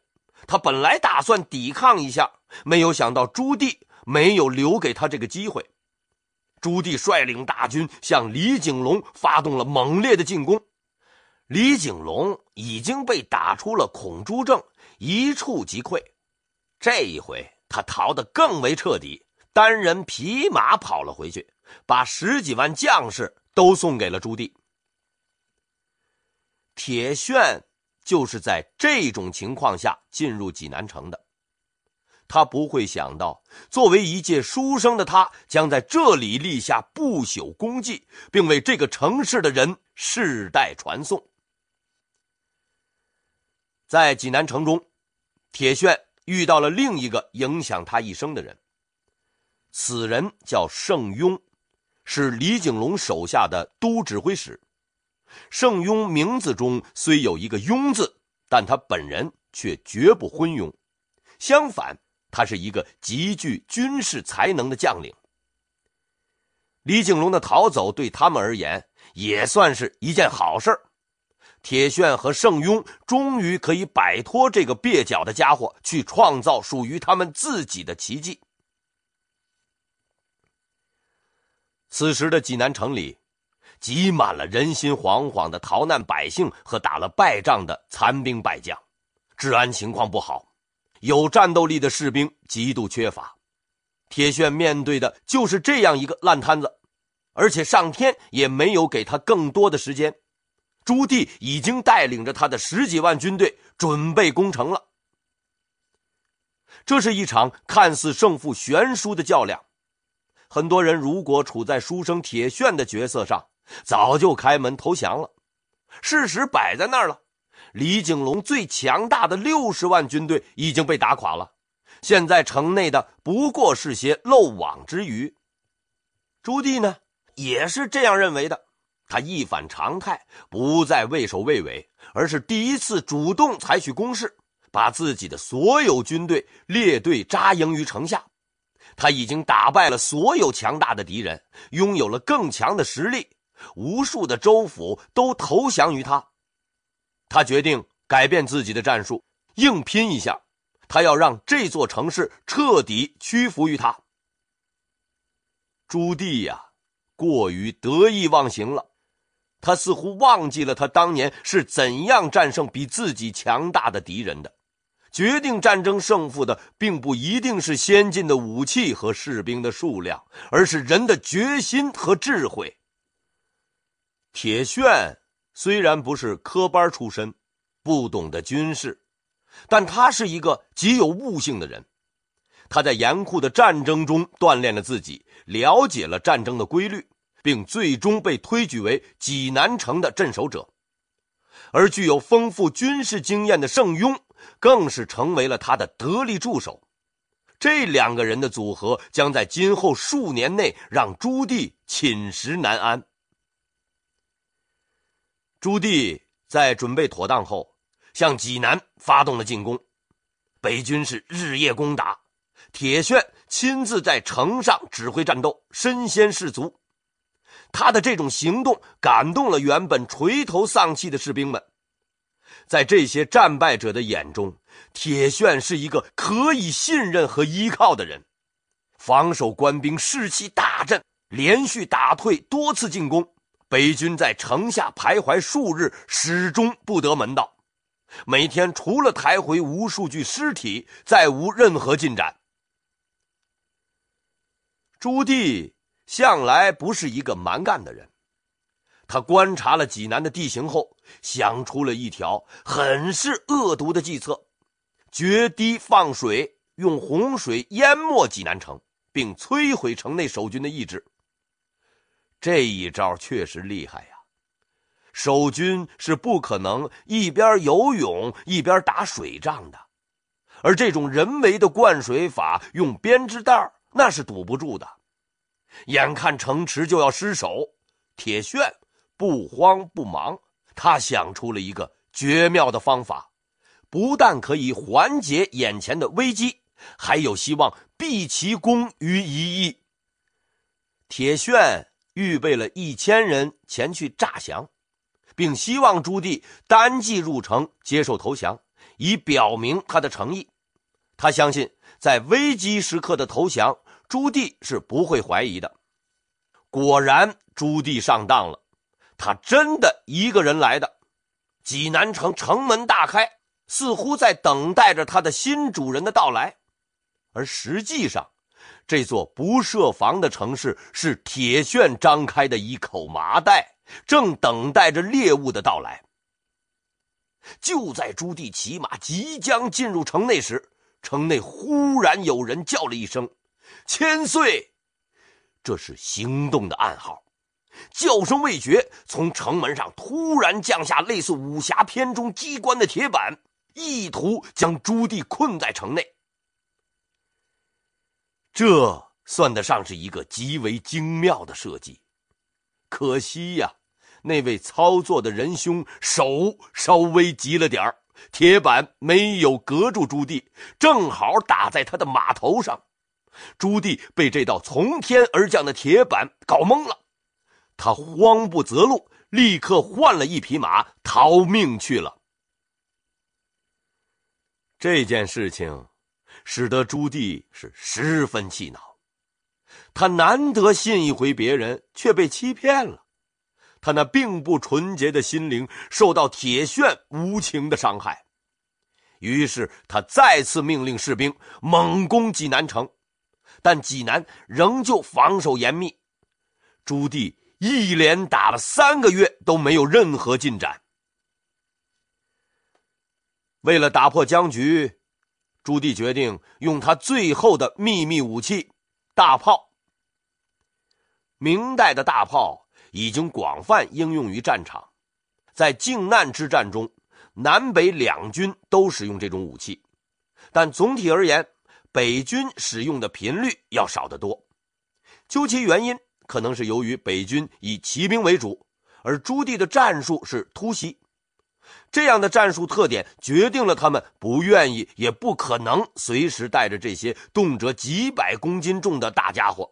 他本来打算抵抗一下，没有想到朱棣没有留给他这个机会。朱棣率领大军向李景隆发动了猛烈的进攻，李景隆已经被打出了恐朱症，一触即溃。这一回他逃得更为彻底，单人匹马跑了回去，把十几万将士都送给了朱棣。铁铉就是在这种情况下进入济南城的。他不会想到，作为一介书生的他，将在这里立下不朽功绩，并为这个城市的人世代传颂。在济南城中，铁铉遇到了另一个影响他一生的人，此人叫盛庸，是李景龙手下的都指挥使。盛庸名字中虽有一个“庸”字，但他本人却绝不昏庸，相反。他是一个极具军事才能的将领。李景龙的逃走对他们而言也算是一件好事铁铉和盛庸终于可以摆脱这个蹩脚的家伙，去创造属于他们自己的奇迹。此时的济南城里，挤满了人心惶惶的逃难百姓和打了败仗的残兵败将，治安情况不好。有战斗力的士兵极度缺乏，铁铉面对的就是这样一个烂摊子，而且上天也没有给他更多的时间。朱棣已经带领着他的十几万军队准备攻城了。这是一场看似胜负悬殊的较量，很多人如果处在书生铁铉的角色上，早就开门投降了。事实摆在那儿了。李景龙最强大的六十万军队已经被打垮了，现在城内的不过是些漏网之鱼。朱棣呢，也是这样认为的。他一反常态，不再畏首畏尾，而是第一次主动采取攻势，把自己的所有军队列队扎营于城下。他已经打败了所有强大的敌人，拥有了更强的实力，无数的州府都投降于他。他决定改变自己的战术，硬拼一下。他要让这座城市彻底屈服于他。朱棣呀，过于得意忘形了。他似乎忘记了他当年是怎样战胜比自己强大的敌人的。决定战争胜负的，并不一定是先进的武器和士兵的数量，而是人的决心和智慧。铁铉。虽然不是科班出身，不懂得军事，但他是一个极有悟性的人。他在严酷的战争中锻炼了自己，了解了战争的规律，并最终被推举为济南城的镇守者。而具有丰富军事经验的圣庸，更是成为了他的得力助手。这两个人的组合，将在今后数年内让朱棣寝食难安。朱棣在准备妥当后，向济南发动了进攻。北军是日夜攻打，铁铉亲自在城上指挥战斗，身先士卒。他的这种行动感动了原本垂头丧气的士兵们，在这些战败者的眼中，铁铉是一个可以信任和依靠的人。防守官兵士气大振，连续打退多次进攻。北军在城下徘徊数日，始终不得门道。每天除了抬回无数具尸体，再无任何进展。朱棣向来不是一个蛮干的人，他观察了济南的地形后，想出了一条很是恶毒的计策：决堤放水，用洪水淹没济南城，并摧毁城内守军的意志。这一招确实厉害呀！守军是不可能一边游泳一边打水仗的，而这种人为的灌水法用编织袋那是堵不住的。眼看城池就要失守，铁铉不慌不忙，他想出了一个绝妙的方法，不但可以缓解眼前的危机，还有希望避其攻于一役。铁铉。预备了一千人前去诈降，并希望朱棣单骑入城接受投降，以表明他的诚意。他相信，在危机时刻的投降，朱棣是不会怀疑的。果然，朱棣上当了，他真的一个人来的。济南城城门大开，似乎在等待着他的新主人的到来，而实际上。这座不设防的城市是铁铉张开的一口麻袋，正等待着猎物的到来。就在朱棣骑马即将进入城内时，城内忽然有人叫了一声“千岁”，这是行动的暗号。叫声未绝，从城门上突然降下类似武侠片中机关的铁板，意图将朱棣困在城内。这算得上是一个极为精妙的设计，可惜呀，那位操作的仁兄手稍微急了点儿，铁板没有隔住朱棣，正好打在他的马头上。朱棣被这道从天而降的铁板搞懵了，他慌不择路，立刻换了一匹马逃命去了。这件事情。使得朱棣是十分气恼，他难得信一回别人，却被欺骗了。他那并不纯洁的心灵受到铁铉无情的伤害，于是他再次命令士兵猛攻济南城，但济南仍旧防守严密。朱棣一连打了三个月都没有任何进展。为了打破僵局。朱棣决定用他最后的秘密武器——大炮。明代的大炮已经广泛应用于战场，在靖难之战中，南北两军都使用这种武器，但总体而言，北军使用的频率要少得多。究其原因，可能是由于北军以骑兵为主，而朱棣的战术是突袭。这样的战术特点决定了他们不愿意也不可能随时带着这些动辄几百公斤重的大家伙，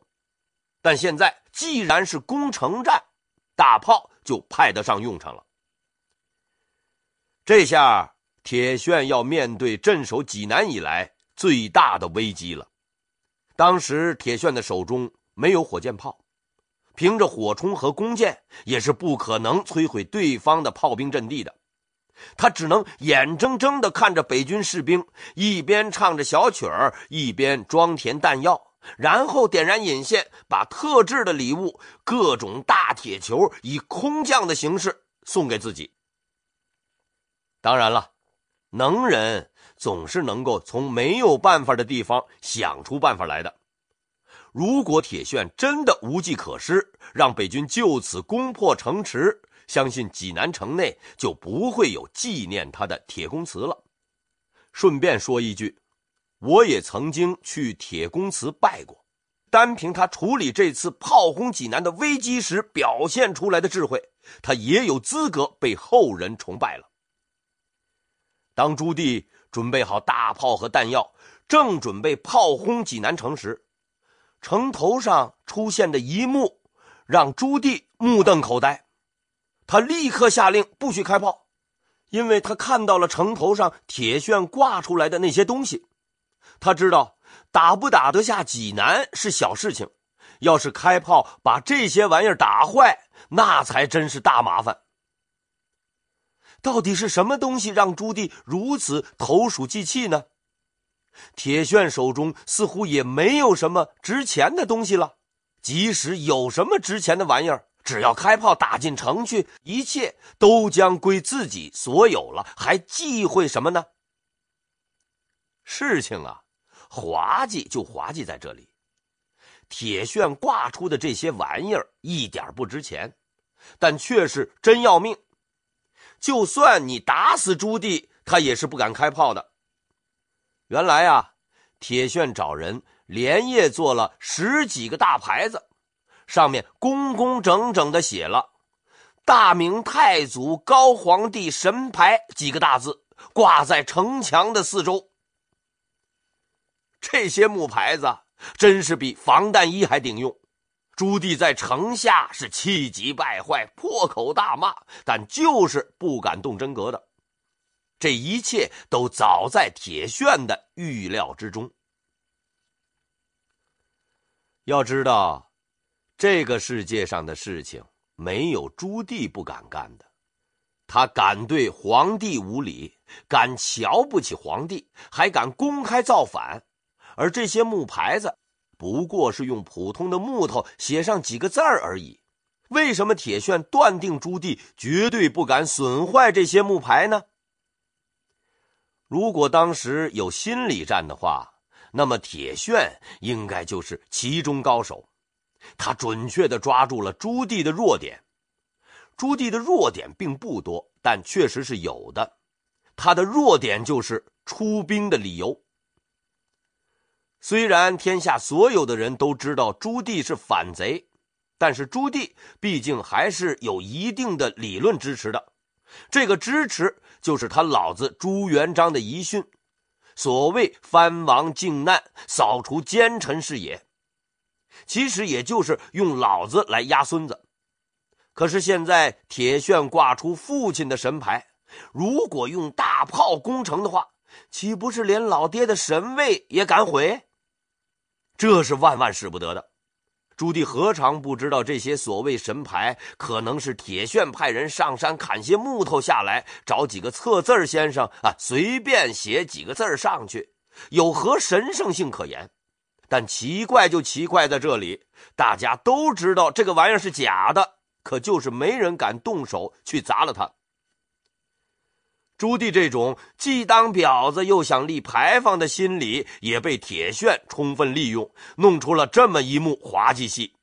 但现在既然是攻城战，大炮就派得上用场了。这下铁铉要面对镇守济南以来最大的危机了。当时铁铉的手中没有火箭炮，凭着火冲和弓箭也是不可能摧毁对方的炮兵阵地的。他只能眼睁睁的看着北军士兵一边唱着小曲儿，一边装填弹药，然后点燃引线，把特制的礼物、各种大铁球以空降的形式送给自己。当然了，能人总是能够从没有办法的地方想出办法来的。如果铁铉真的无计可施，让北军就此攻破城池。相信济南城内就不会有纪念他的铁公祠了。顺便说一句，我也曾经去铁公祠拜过。单凭他处理这次炮轰济南的危机时表现出来的智慧，他也有资格被后人崇拜了。当朱棣准备好大炮和弹药，正准备炮轰济南城时，城头上出现的一幕让朱棣目瞪口呆。他立刻下令不许开炮，因为他看到了城头上铁铉挂出来的那些东西。他知道打不打得下济南是小事情，要是开炮把这些玩意儿打坏，那才真是大麻烦。到底是什么东西让朱棣如此投鼠忌器呢？铁铉手中似乎也没有什么值钱的东西了，即使有什么值钱的玩意儿。只要开炮打进城去，一切都将归自己所有了，还忌讳什么呢？事情啊，滑稽就滑稽在这里。铁铉挂出的这些玩意儿一点不值钱，但却是真要命。就算你打死朱棣，他也是不敢开炮的。原来啊，铁铉找人连夜做了十几个大牌子。上面工工整整的写了“大明太祖高皇帝神牌”几个大字，挂在城墙的四周。这些木牌子真是比防弹衣还顶用。朱棣在城下是气急败坏，破口大骂，但就是不敢动真格的。这一切都早在铁铉的预料之中。要知道。这个世界上的事情，没有朱棣不敢干的。他敢对皇帝无礼，敢瞧不起皇帝，还敢公开造反。而这些木牌子，不过是用普通的木头写上几个字儿而已。为什么铁铉断定朱棣绝对不敢损坏这些木牌呢？如果当时有心理战的话，那么铁铉应该就是其中高手。他准确的抓住了朱棣的弱点，朱棣的弱点并不多，但确实是有的。他的弱点就是出兵的理由。虽然天下所有的人都知道朱棣是反贼，但是朱棣毕竟还是有一定的理论支持的，这个支持就是他老子朱元璋的遗训：“所谓藩王靖难，扫除奸臣是也。”其实也就是用老子来压孙子，可是现在铁铉挂出父亲的神牌，如果用大炮攻城的话，岂不是连老爹的神位也敢毁？这是万万使不得的。朱棣何尝不知道这些所谓神牌，可能是铁铉派人上山砍些木头下来，找几个测字先生啊，随便写几个字上去，有何神圣性可言？但奇怪就奇怪在这里，大家都知道这个玩意儿是假的，可就是没人敢动手去砸了它。朱棣这种既当婊子又想立牌坊的心理也被铁铉充分利用，弄出了这么一幕滑稽戏。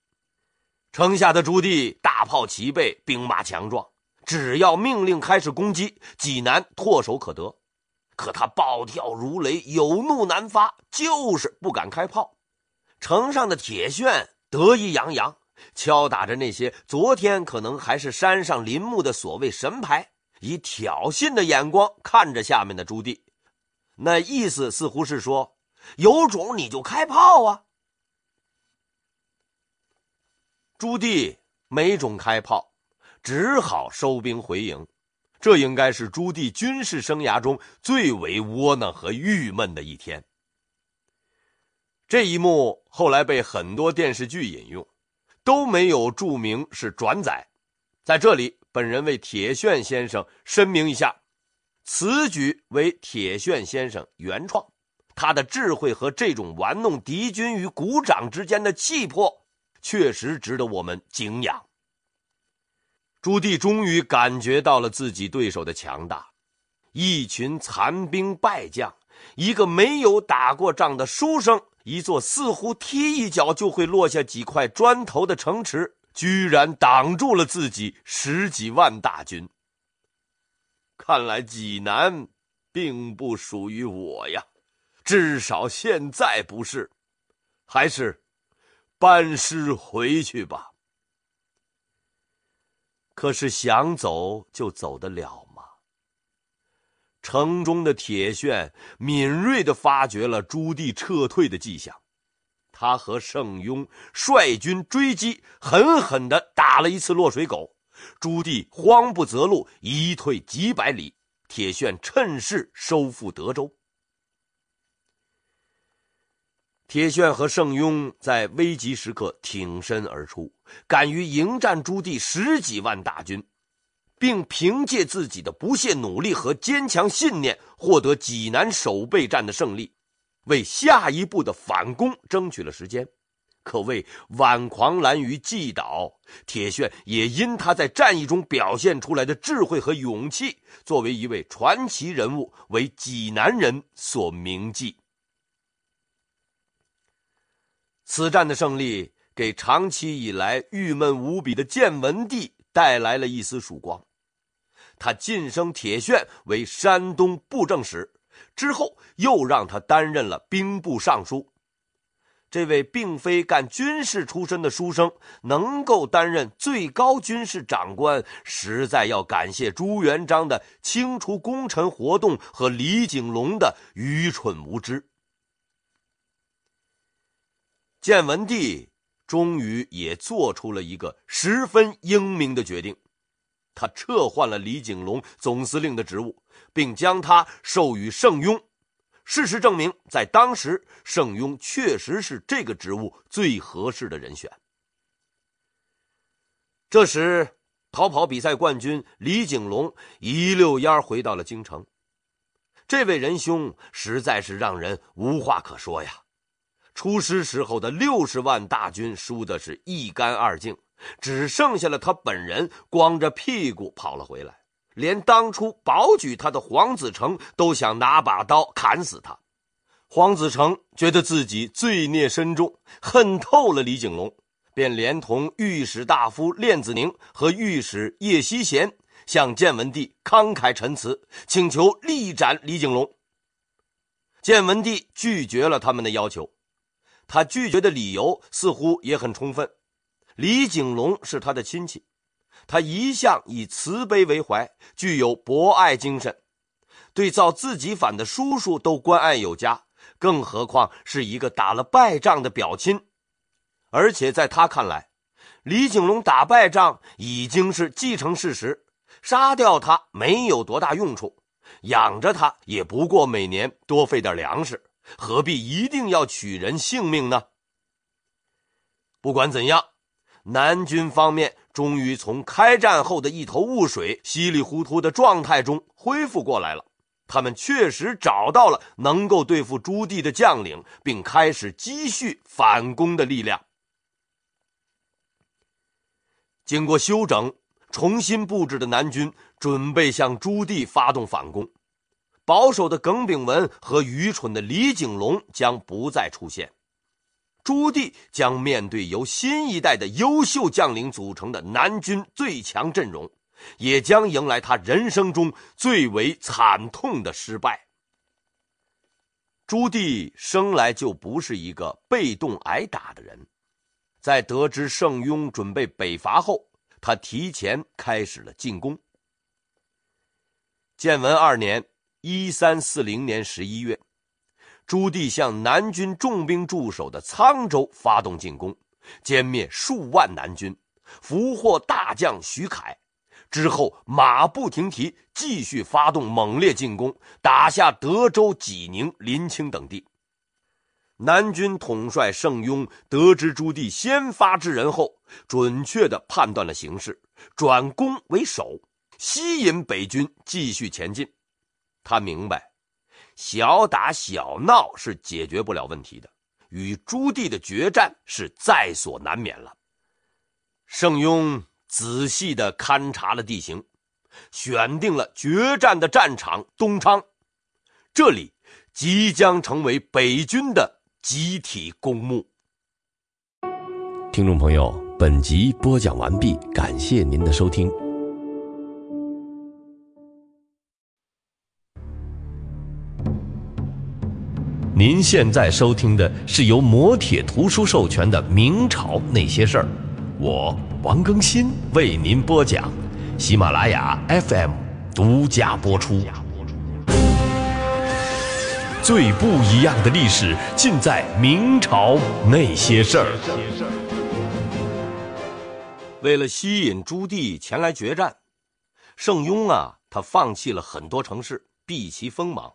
城下的朱棣大炮齐备，兵马强壮，只要命令开始攻击，济南唾手可得。可他暴跳如雷，有怒难发，就是不敢开炮。城上的铁铉得意洋洋，敲打着那些昨天可能还是山上林木的所谓神牌，以挑衅的眼光看着下面的朱棣，那意思似乎是说：“有种你就开炮啊！”朱棣没种开炮，只好收兵回营。这应该是朱棣军事生涯中最为窝囊和郁闷的一天。这一幕后来被很多电视剧引用，都没有注明是转载。在这里，本人为铁铉先生声明一下，此举为铁铉先生原创。他的智慧和这种玩弄敌军与鼓掌之间的气魄，确实值得我们敬仰。朱棣终于感觉到了自己对手的强大，一群残兵败将，一个没有打过仗的书生，一座似乎踢一脚就会落下几块砖头的城池，居然挡住了自己十几万大军。看来济南并不属于我呀，至少现在不是，还是班师回去吧。可是想走就走得了吗？城中的铁铉敏锐的发觉了朱棣撤退的迹象，他和盛庸率军追击，狠狠的打了一次落水狗。朱棣慌不择路，一退几百里，铁铉趁势收复德州。铁铉和盛庸在危急时刻挺身而出，敢于迎战朱棣十几万大军，并凭借自己的不懈努力和坚强信念，获得济南守备战的胜利，为下一步的反攻争取了时间，可谓挽狂澜于既倒。铁铉也因他在战役中表现出来的智慧和勇气，作为一位传奇人物，为济南人所铭记。此战的胜利给长期以来郁闷无比的建文帝带来了一丝曙光。他晋升铁铉为山东布政使之后，又让他担任了兵部尚书。这位并非干军事出身的书生能够担任最高军事长官，实在要感谢朱元璋的清除功臣活动和李景隆的愚蠢无知。建文帝终于也做出了一个十分英明的决定，他撤换了李景隆总司令的职务，并将他授予圣庸。事实证明，在当时，圣庸确实是这个职务最合适的人选。这时，逃跑比赛冠军李景隆一溜烟回到了京城，这位仁兄实在是让人无话可说呀。出师时候的六十万大军输的是一干二净，只剩下了他本人光着屁股跑了回来，连当初保举他的黄子成都想拿把刀砍死他。黄子成觉得自己罪孽深重，恨透了李景龙，便连同御史大夫练子宁和御史叶希贤向建文帝慷慨陈词，请求力斩李景龙。建文帝拒绝了他们的要求。他拒绝的理由似乎也很充分。李景龙是他的亲戚，他一向以慈悲为怀，具有博爱精神，对造自己反的叔叔都关爱有加，更何况是一个打了败仗的表亲。而且在他看来，李景龙打败仗已经是既成事实，杀掉他没有多大用处，养着他也不过每年多费点粮食。何必一定要取人性命呢？不管怎样，南军方面终于从开战后的一头雾水、稀里糊涂的状态中恢复过来了。他们确实找到了能够对付朱棣的将领，并开始积蓄反攻的力量。经过休整，重新布置的南军准备向朱棣发动反攻。保守的耿炳文和愚蠢的李景龙将不再出现，朱棣将面对由新一代的优秀将领组成的南军最强阵容，也将迎来他人生中最为惨痛的失败。朱棣生来就不是一个被动挨打的人，在得知圣庸准备北伐后，他提前开始了进攻。建文二年。一三四零年十一月，朱棣向南军重兵驻守的沧州发动进攻，歼灭数万南军，俘获大将徐凯。之后，马不停蹄继续发动猛烈进攻，打下德州、济宁、临清等地。南军统帅盛庸得知朱棣先发制人后，准确的判断了形势，转攻为守，吸引北军继续前进。他明白，小打小闹是解决不了问题的，与朱棣的决战是在所难免了。圣庸仔细的勘察了地形，选定了决战的战场东昌，这里即将成为北军的集体公墓。听众朋友，本集播讲完毕，感谢您的收听。您现在收听的是由磨铁图书授权的《明朝那些事儿》，我王更新为您播讲，喜马拉雅 FM 独家播出。最不一样的历史尽在《明朝那些事儿》。为了吸引朱棣前来决战，圣庸啊，他放弃了很多城市，避其锋芒。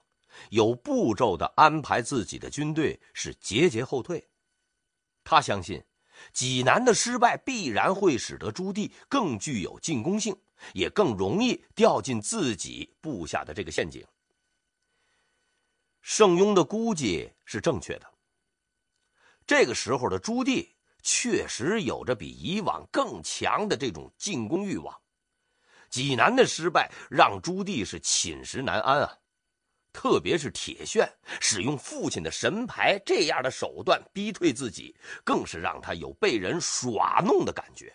有步骤的安排自己的军队是节节后退，他相信济南的失败必然会使得朱棣更具有进攻性，也更容易掉进自己布下的这个陷阱。盛庸的估计是正确的，这个时候的朱棣确实有着比以往更强的这种进攻欲望。济南的失败让朱棣是寝食难安啊。特别是铁铉使用父亲的神牌这样的手段逼退自己，更是让他有被人耍弄的感觉。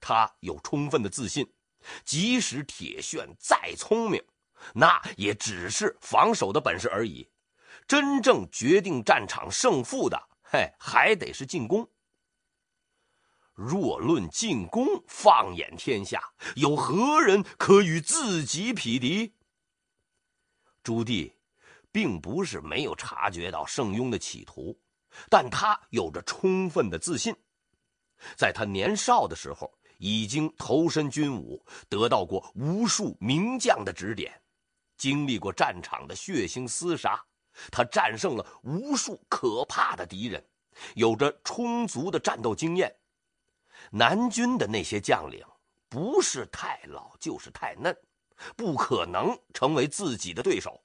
他有充分的自信，即使铁铉再聪明，那也只是防守的本事而已。真正决定战场胜负的，嘿，还得是进攻。若论进攻，放眼天下，有何人可与自己匹敌？朱棣，并不是没有察觉到圣庸的企图，但他有着充分的自信。在他年少的时候，已经投身军武，得到过无数名将的指点，经历过战场的血腥厮杀，他战胜了无数可怕的敌人，有着充足的战斗经验。南军的那些将领，不是太老，就是太嫩。不可能成为自己的对手。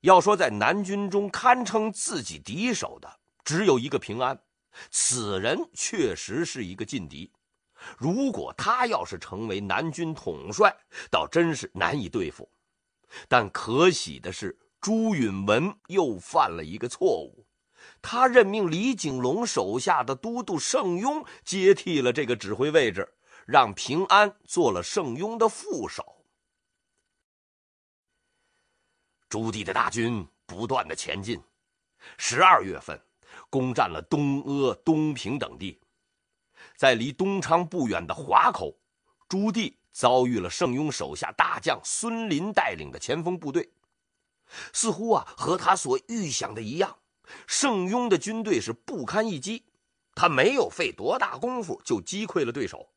要说在南军中堪称自己敌手的，只有一个平安。此人确实是一个劲敌。如果他要是成为南军统帅，倒真是难以对付。但可喜的是，朱允文又犯了一个错误，他任命李景隆手下的都督盛庸接替了这个指挥位置。让平安做了圣庸的副手。朱棣的大军不断的前进，十二月份攻占了东阿、东平等地，在离东昌不远的滑口，朱棣遭遇了圣庸手下大将孙林带领的前锋部队，似乎啊，和他所预想的一样，圣庸的军队是不堪一击，他没有费多大功夫就击溃了对手。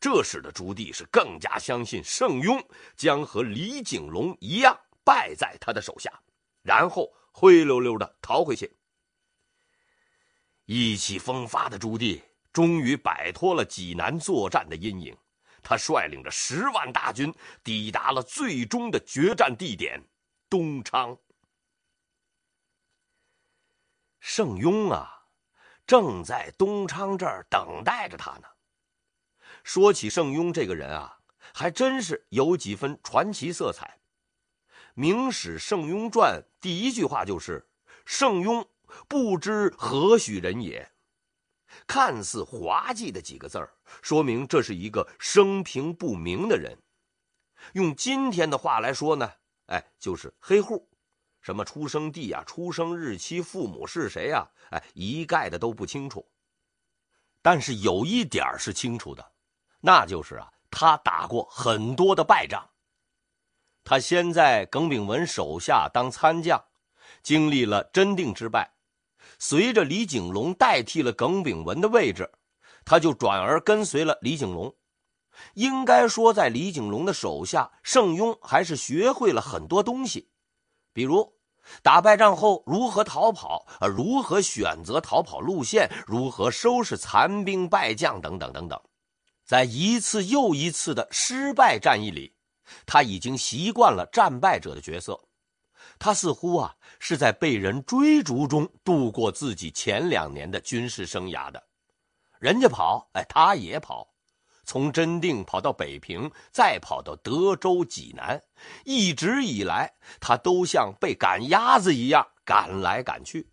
这使得朱棣是更加相信盛庸将和李景龙一样败在他的手下，然后灰溜溜的逃回去。意气风发的朱棣终于摆脱了济南作战的阴影，他率领着十万大军抵达了最终的决战地点——东昌。盛庸啊，正在东昌这儿等待着他呢。说起盛庸这个人啊，还真是有几分传奇色彩。《明史·盛庸传》第一句话就是：“盛庸不知何许人也。”看似滑稽的几个字儿，说明这是一个生平不明的人。用今天的话来说呢，哎，就是黑户，什么出生地啊、出生日期、父母是谁啊，哎，一概的都不清楚。但是有一点是清楚的。那就是啊，他打过很多的败仗。他先在耿炳文手下当参将，经历了真定之败。随着李景龙代替了耿炳文的位置，他就转而跟随了李景龙。应该说，在李景龙的手下，盛庸还是学会了很多东西，比如打败仗后如何逃跑，如何选择逃跑路线，如何收拾残兵败将，等等等等。在一次又一次的失败战役里，他已经习惯了战败者的角色。他似乎啊是在被人追逐中度过自己前两年的军事生涯的。人家跑，哎，他也跑。从真定跑到北平，再跑到德州、济南，一直以来，他都像被赶鸭子一样赶来赶去。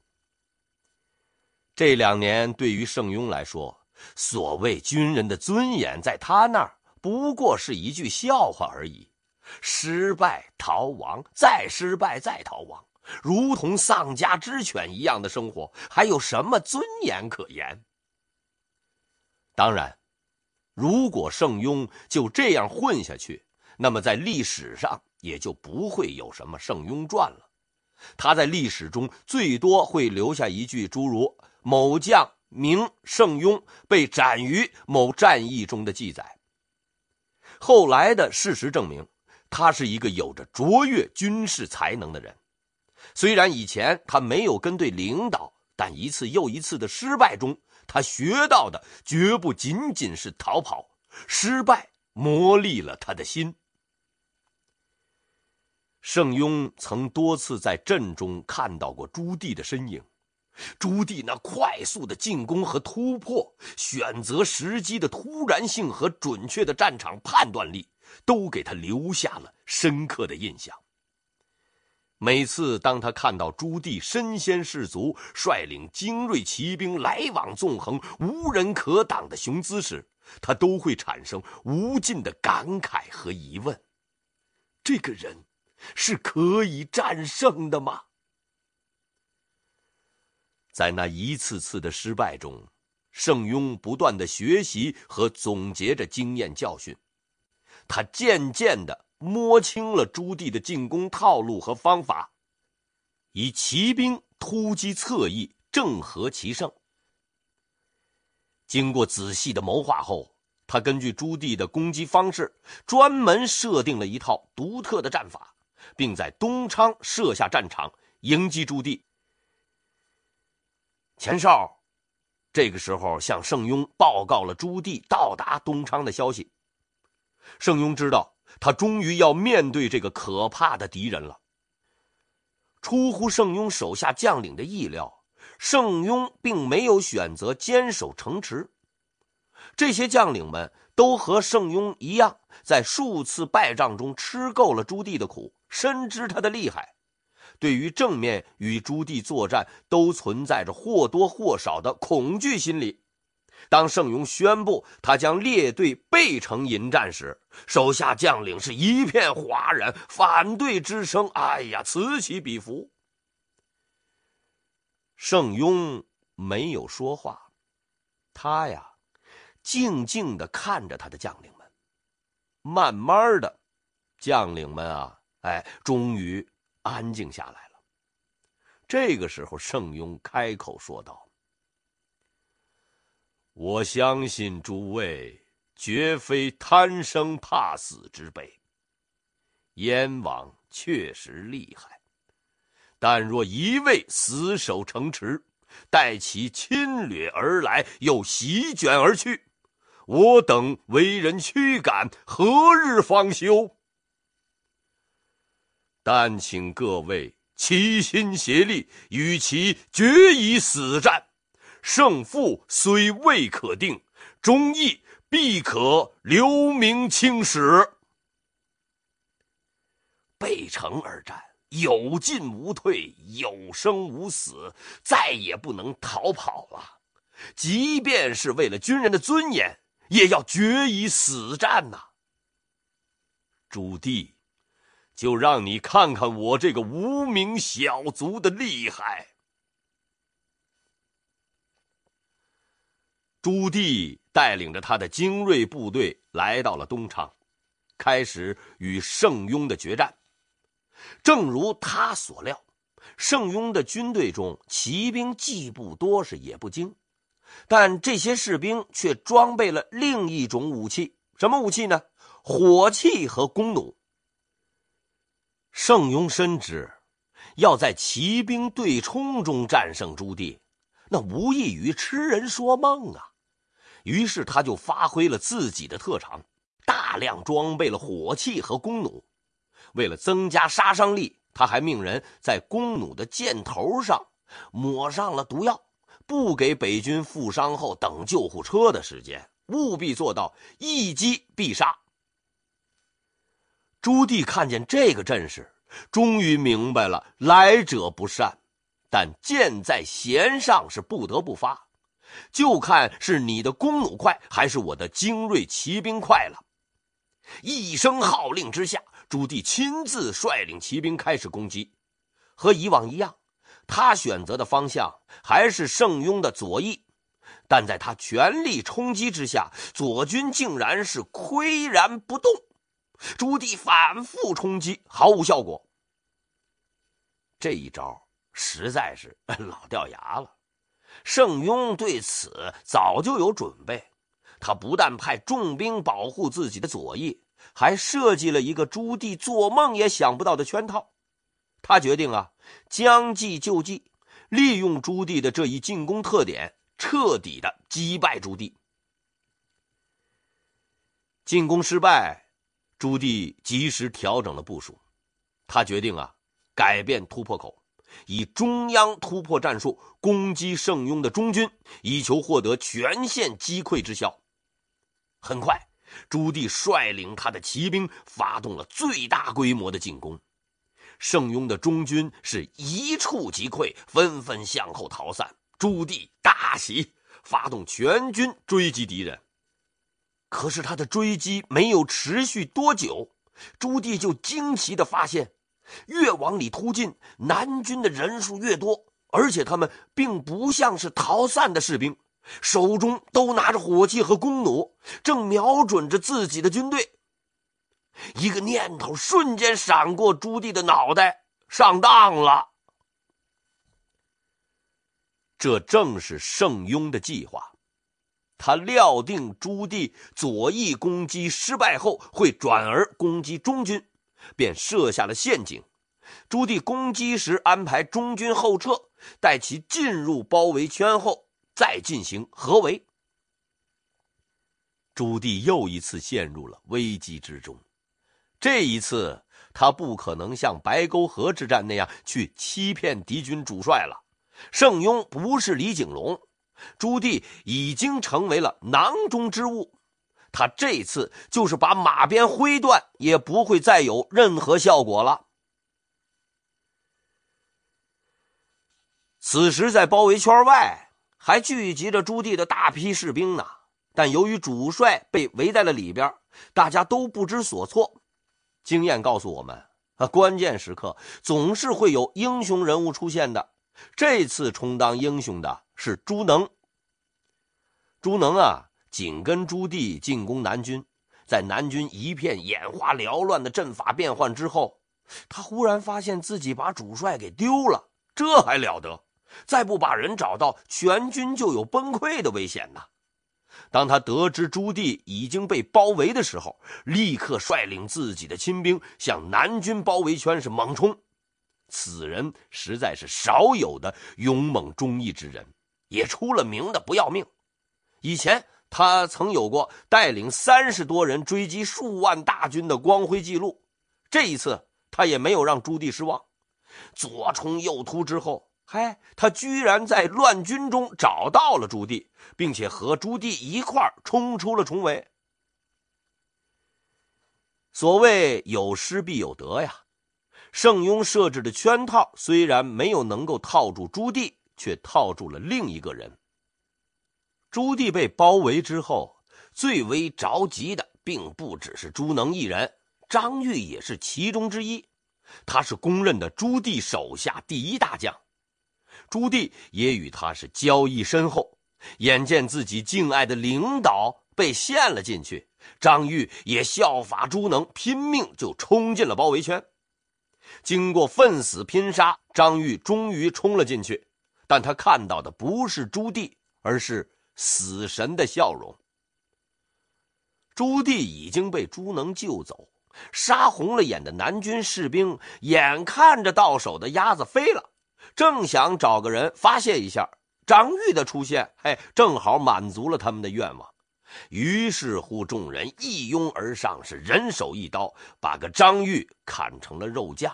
这两年对于圣庸来说。所谓军人的尊严，在他那儿不过是一句笑话而已。失败、逃亡，再失败、再逃亡，如同丧家之犬一样的生活，还有什么尊严可言？当然，如果圣庸就这样混下去，那么在历史上也就不会有什么圣庸传了。他在历史中最多会留下一句，诸如“某将”。明圣庸被斩于某战役中的记载。后来的事实证明，他是一个有着卓越军事才能的人。虽然以前他没有跟对领导，但一次又一次的失败中，他学到的绝不仅仅是逃跑。失败磨砺了他的心。圣庸曾多次在阵中看到过朱棣的身影。朱棣那快速的进攻和突破，选择时机的突然性和准确的战场判断力，都给他留下了深刻的印象。每次当他看到朱棣身先士卒，率领精锐骑兵来往纵横，无人可挡的雄姿时，他都会产生无尽的感慨和疑问：这个人是可以战胜的吗？在那一次次的失败中，盛庸不断的学习和总结着经验教训，他渐渐的摸清了朱棣的进攻套路和方法，以骑兵突击侧翼，正合其胜。经过仔细的谋划后，他根据朱棣的攻击方式，专门设定了一套独特的战法，并在东昌设下战场迎击朱棣。钱少，这个时候向圣庸报告了朱棣到达东昌的消息。圣庸知道，他终于要面对这个可怕的敌人了。出乎圣庸手下将领的意料，圣庸并没有选择坚守城池。这些将领们都和圣庸一样，在数次败仗中吃够了朱棣的苦，深知他的厉害。对于正面与朱棣作战，都存在着或多或少的恐惧心理。当盛庸宣布他将列队备城迎战时，手下将领是一片哗然，反对之声，哎呀，此起彼伏。盛庸没有说话，他呀，静静的看着他的将领们，慢慢的，将领们啊，哎，终于。安静下来了。这个时候，圣雍开口说道：“我相信诸位绝非贪生怕死之辈。燕王确实厉害，但若一味死守城池，待其侵掠而来，又席卷而去，我等为人驱赶，何日方休？”但请各位齐心协力，与其决一死战。胜负虽未可定，忠义必可留名青史。背城而战，有进无退，有生无死，再也不能逃跑了。即便是为了军人的尊严，也要决一死战呐，朱棣。就让你看看我这个无名小卒的厉害！朱棣带领着他的精锐部队来到了东昌，开始与盛庸的决战。正如他所料，盛庸的军队中骑兵既不多，是也不精，但这些士兵却装备了另一种武器，什么武器呢？火器和弓弩。盛庸深知，要在骑兵对冲中战胜朱棣，那无异于痴人说梦啊！于是，他就发挥了自己的特长，大量装备了火器和弓弩。为了增加杀伤力，他还命人在弓弩的箭头上抹上了毒药，不给北军负伤后等救护车的时间，务必做到一击必杀。朱棣看见这个阵势，终于明白了来者不善，但箭在弦上是不得不发，就看是你的弓弩快，还是我的精锐骑兵快了。一声号令之下，朱棣亲自率领骑兵开始攻击，和以往一样，他选择的方向还是圣庸的左翼，但在他全力冲击之下，左军竟然是岿然不动。朱棣反复冲击，毫无效果。这一招实在是 *laughs* 老掉牙了。盛庸对此早就有准备，他不但派重兵保护自己的左翼，还设计了一个朱棣做梦也想不到的圈套。他决定啊，将计就计，利用朱棣的这一进攻特点，彻底的击败朱棣。进攻失败。朱棣及时调整了部署，他决定啊，改变突破口，以中央突破战术攻击盛庸的中军，以求获得全线击溃之效。很快，朱棣率领他的骑兵发动了最大规模的进攻，盛庸的中军是一触即溃，纷纷向后逃散。朱棣大喜，发动全军追击敌人。可是他的追击没有持续多久，朱棣就惊奇地发现，越往里突进，南军的人数越多，而且他们并不像是逃散的士兵，手中都拿着火器和弓弩，正瞄准着自己的军队。一个念头瞬间闪过朱棣的脑袋：上当了！这正是圣庸的计划。他料定朱棣左翼攻击失败后会转而攻击中军，便设下了陷阱。朱棣攻击时安排中军后撤，待其进入包围圈后再进行合围。朱棣又一次陷入了危机之中。这一次他不可能像白沟河之战那样去欺骗敌军主帅了。盛庸不是李景隆。朱棣已经成为了囊中之物，他这次就是把马鞭挥断，也不会再有任何效果了。此时，在包围圈外还聚集着朱棣的大批士兵呢，但由于主帅被围在了里边，大家都不知所措。经验告诉我们，啊，关键时刻总是会有英雄人物出现的。这次充当英雄的是朱能。朱能啊，紧跟朱棣进攻南军，在南军一片眼花缭乱的阵法变换之后，他忽然发现自己把主帅给丢了，这还了得！再不把人找到，全军就有崩溃的危险呐！当他得知朱棣已经被包围的时候，立刻率领自己的亲兵向南军包围圈是猛冲。此人实在是少有的勇猛忠义之人，也出了名的不要命。以前他曾有过带领三十多人追击数万大军的光辉记录，这一次他也没有让朱棣失望。左冲右突之后，嗨，他居然在乱军中找到了朱棣，并且和朱棣一块冲出了重围。所谓有失必有得呀。圣庸设置的圈套虽然没有能够套住朱棣，却套住了另一个人。朱棣被包围之后，最为着急的并不只是朱能一人，张玉也是其中之一。他是公认的朱棣手下第一大将，朱棣也与他是交谊深厚。眼见自己敬爱的领导被陷了进去，张玉也效法朱能，拼命就冲进了包围圈。经过奋死拼杀，张玉终于冲了进去，但他看到的不是朱棣，而是死神的笑容。朱棣已经被朱能救走，杀红了眼的南军士兵眼看着到手的鸭子飞了，正想找个人发泄一下，张玉的出现，嘿，正好满足了他们的愿望。于是乎，众人一拥而上，是人手一刀，把个张玉砍成了肉酱。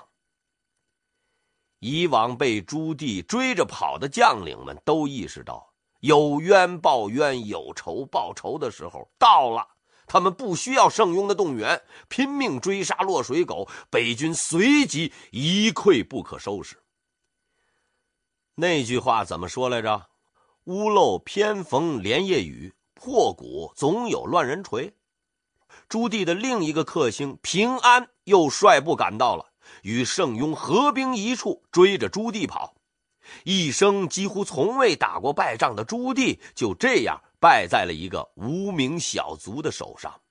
以往被朱棣追着跑的将领们都意识到，有冤报冤、有仇报仇的时候到了。他们不需要圣庸的动员，拼命追杀落水狗，北军随即一溃不可收拾。那句话怎么说来着？“屋漏偏逢连夜雨，破鼓总有乱人锤。”朱棣的另一个克星平安又率部赶到了。与圣庸合兵一处，追着朱棣跑。一生几乎从未打过败仗的朱棣，就这样败在了一个无名小卒的手上。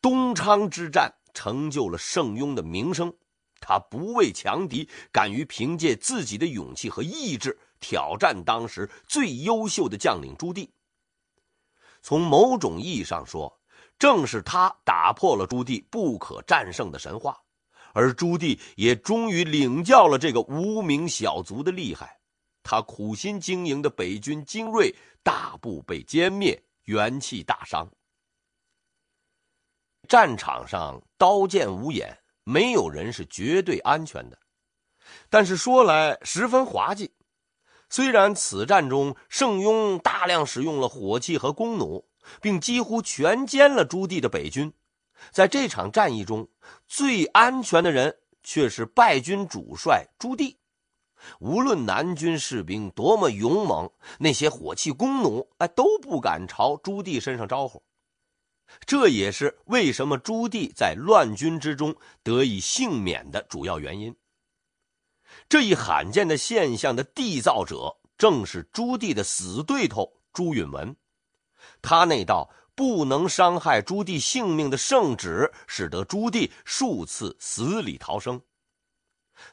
东昌之战成就了圣庸的名声，他不畏强敌，敢于凭借自己的勇气和意志挑战当时最优秀的将领朱棣。从某种意义上说，正是他打破了朱棣不可战胜的神话，而朱棣也终于领教了这个无名小卒的厉害。他苦心经营的北军精锐大部被歼灭，元气大伤。战场上刀剑无眼，没有人是绝对安全的。但是说来十分滑稽，虽然此战中圣庸大量使用了火器和弓弩。并几乎全歼了朱棣的北军。在这场战役中，最安全的人却是败军主帅朱棣。无论南军士兵多么勇猛，那些火器弓弩，哎，都不敢朝朱棣身上招呼。这也是为什么朱棣在乱军之中得以幸免的主要原因。这一罕见的现象的缔造者，正是朱棣的死对头朱允文。他那道不能伤害朱棣性命的圣旨，使得朱棣数次死里逃生。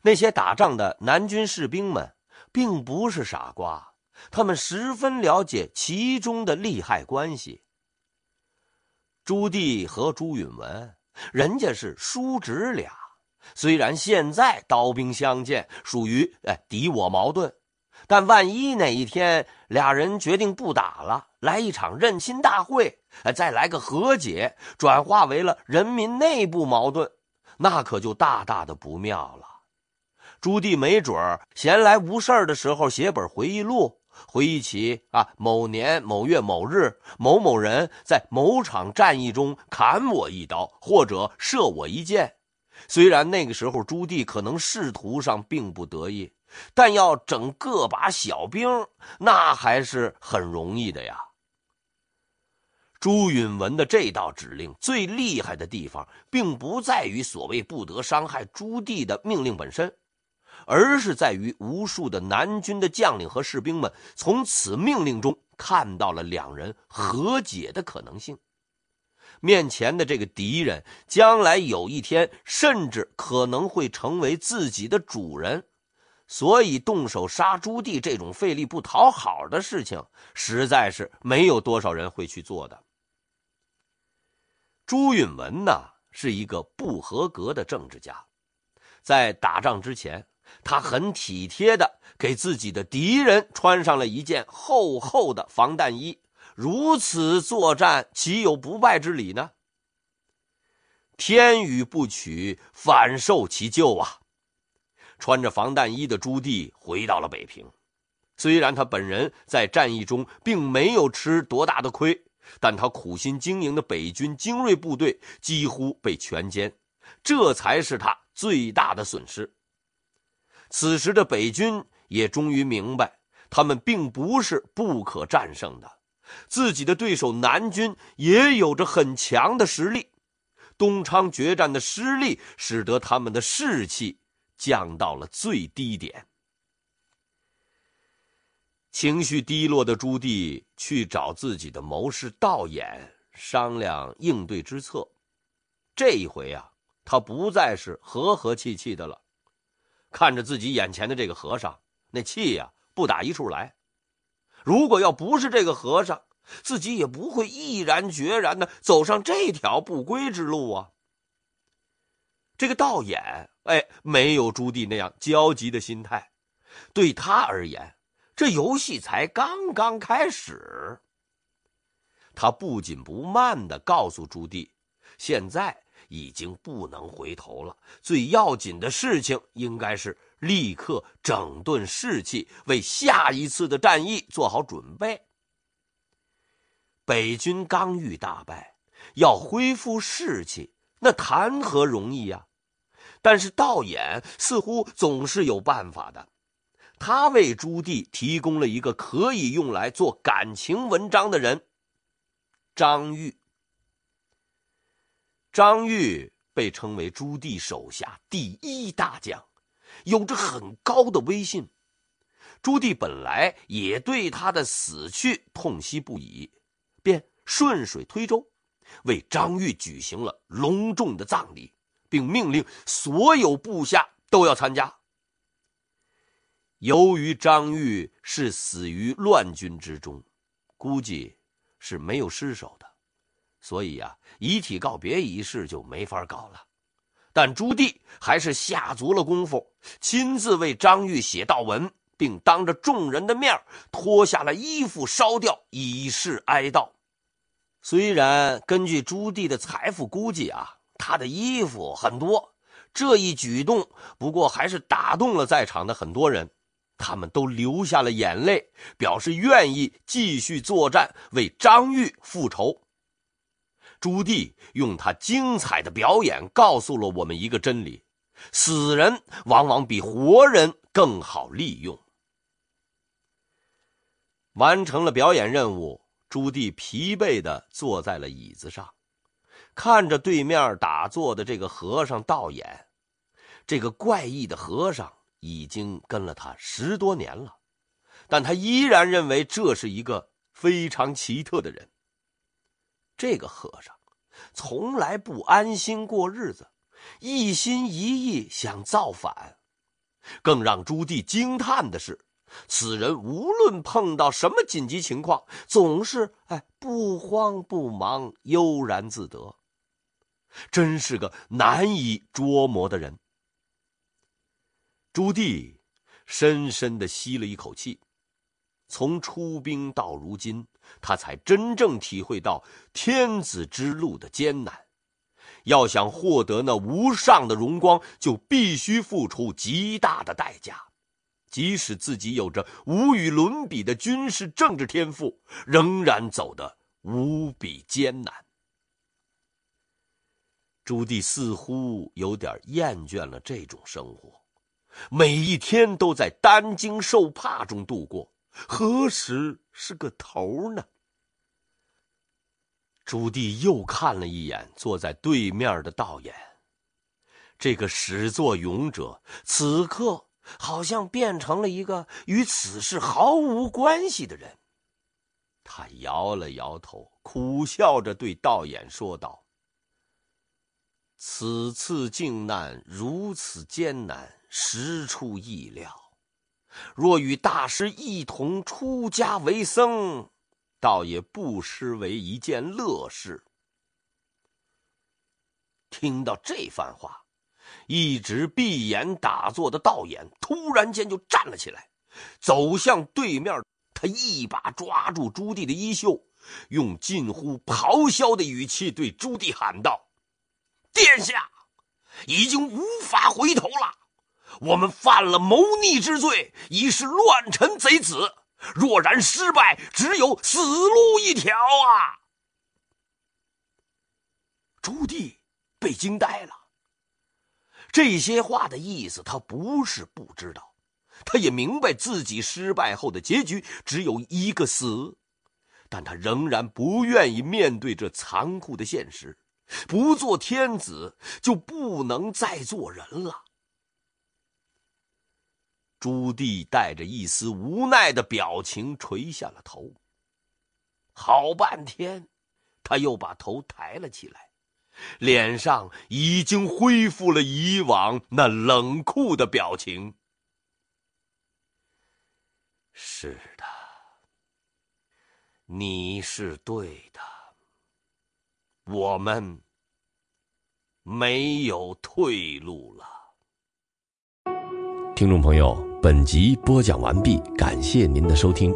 那些打仗的南军士兵们并不是傻瓜，他们十分了解其中的利害关系。朱棣和朱允文，人家是叔侄俩，虽然现在刀兵相见，属于哎敌我矛盾，但万一哪一天……俩人决定不打了，来一场认亲大会，再来个和解，转化为了人民内部矛盾，那可就大大的不妙了。朱棣没准儿闲来无事儿的时候写本回忆录，回忆起啊某年某月某日某某人在某场战役中砍我一刀或者射我一箭，虽然那个时候朱棣可能仕途上并不得意。但要整个把小兵，那还是很容易的呀。朱允文的这道指令最厉害的地方，并不在于所谓“不得伤害朱棣”的命令本身，而是在于无数的南军的将领和士兵们从此命令中看到了两人和解的可能性。面前的这个敌人，将来有一天，甚至可能会成为自己的主人。所以，动手杀朱棣这种费力不讨好的事情，实在是没有多少人会去做的。朱允文呢，是一个不合格的政治家。在打仗之前，他很体贴的给自己的敌人穿上了一件厚厚的防弹衣。如此作战，岂有不败之理呢？天与不取，反受其咎啊！穿着防弹衣的朱棣回到了北平，虽然他本人在战役中并没有吃多大的亏，但他苦心经营的北军精锐部队几乎被全歼，这才是他最大的损失。此时的北军也终于明白，他们并不是不可战胜的，自己的对手南军也有着很强的实力。东昌决战的失利，使得他们的士气。降到了最低点。情绪低落的朱棣去找自己的谋士道衍商量应对之策。这一回啊，他不再是和和气气的了。看着自己眼前的这个和尚，那气呀不打一处来。如果要不是这个和尚，自己也不会毅然决然的走上这条不归之路啊。这个道演，哎，没有朱棣那样焦急的心态。对他而言，这游戏才刚刚开始。他不紧不慢的告诉朱棣：“现在已经不能回头了，最要紧的事情应该是立刻整顿士气，为下一次的战役做好准备。北军刚遇大败，要恢复士气。”那谈何容易呀！但是道演似乎总是有办法的，他为朱棣提供了一个可以用来做感情文章的人——张玉。张玉被称为朱棣手下第一大将，有着很高的威信。朱棣本来也对他的死去痛惜不已，便顺水推舟。为张玉举行了隆重的葬礼，并命令所有部下都要参加。由于张玉是死于乱军之中，估计是没有尸首的，所以呀，遗体告别仪式就没法搞了。但朱棣还是下足了功夫，亲自为张玉写悼文，并当着众人的面脱下了衣服烧掉，以示哀悼。虽然根据朱棣的财富估计啊，他的衣服很多，这一举动不过还是打动了在场的很多人，他们都流下了眼泪，表示愿意继续作战，为张玉复仇。朱棣用他精彩的表演告诉了我们一个真理：死人往往比活人更好利用。完成了表演任务。朱棣疲惫的坐在了椅子上，看着对面打坐的这个和尚道演。这个怪异的和尚已经跟了他十多年了，但他依然认为这是一个非常奇特的人。这个和尚从来不安心过日子，一心一意想造反。更让朱棣惊叹的是。此人无论碰到什么紧急情况，总是哎不慌不忙、悠然自得，真是个难以捉摸的人。朱棣深深的吸了一口气，从出兵到如今，他才真正体会到天子之路的艰难。要想获得那无上的荣光，就必须付出极大的代价。即使自己有着无与伦比的军事政治天赋，仍然走得无比艰难。朱棣似乎有点厌倦了这种生活，每一天都在担惊受怕中度过，何时是个头呢？朱棣又看了一眼坐在对面的道演，这个始作俑者，此刻。好像变成了一个与此事毫无关系的人，他摇了摇头，苦笑着对道演说道：“此次靖难如此艰难，实出意料。若与大师一同出家为僧，倒也不失为一件乐事。”听到这番话。一直闭眼打坐的道衍突然间就站了起来，走向对面。他一把抓住朱棣的衣袖，用近乎咆哮的语气对朱棣喊道：“殿下，已经无法回头了。我们犯了谋逆之罪，已是乱臣贼子。若然失败，只有死路一条啊！”朱棣被惊呆了。这些话的意思，他不是不知道，他也明白自己失败后的结局只有一个死，但他仍然不愿意面对这残酷的现实，不做天子就不能再做人了。朱棣带着一丝无奈的表情垂下了头，好半天，他又把头抬了起来。脸上已经恢复了以往那冷酷的表情。是的，你是对的，我们没有退路了。听众朋友，本集播讲完毕，感谢您的收听。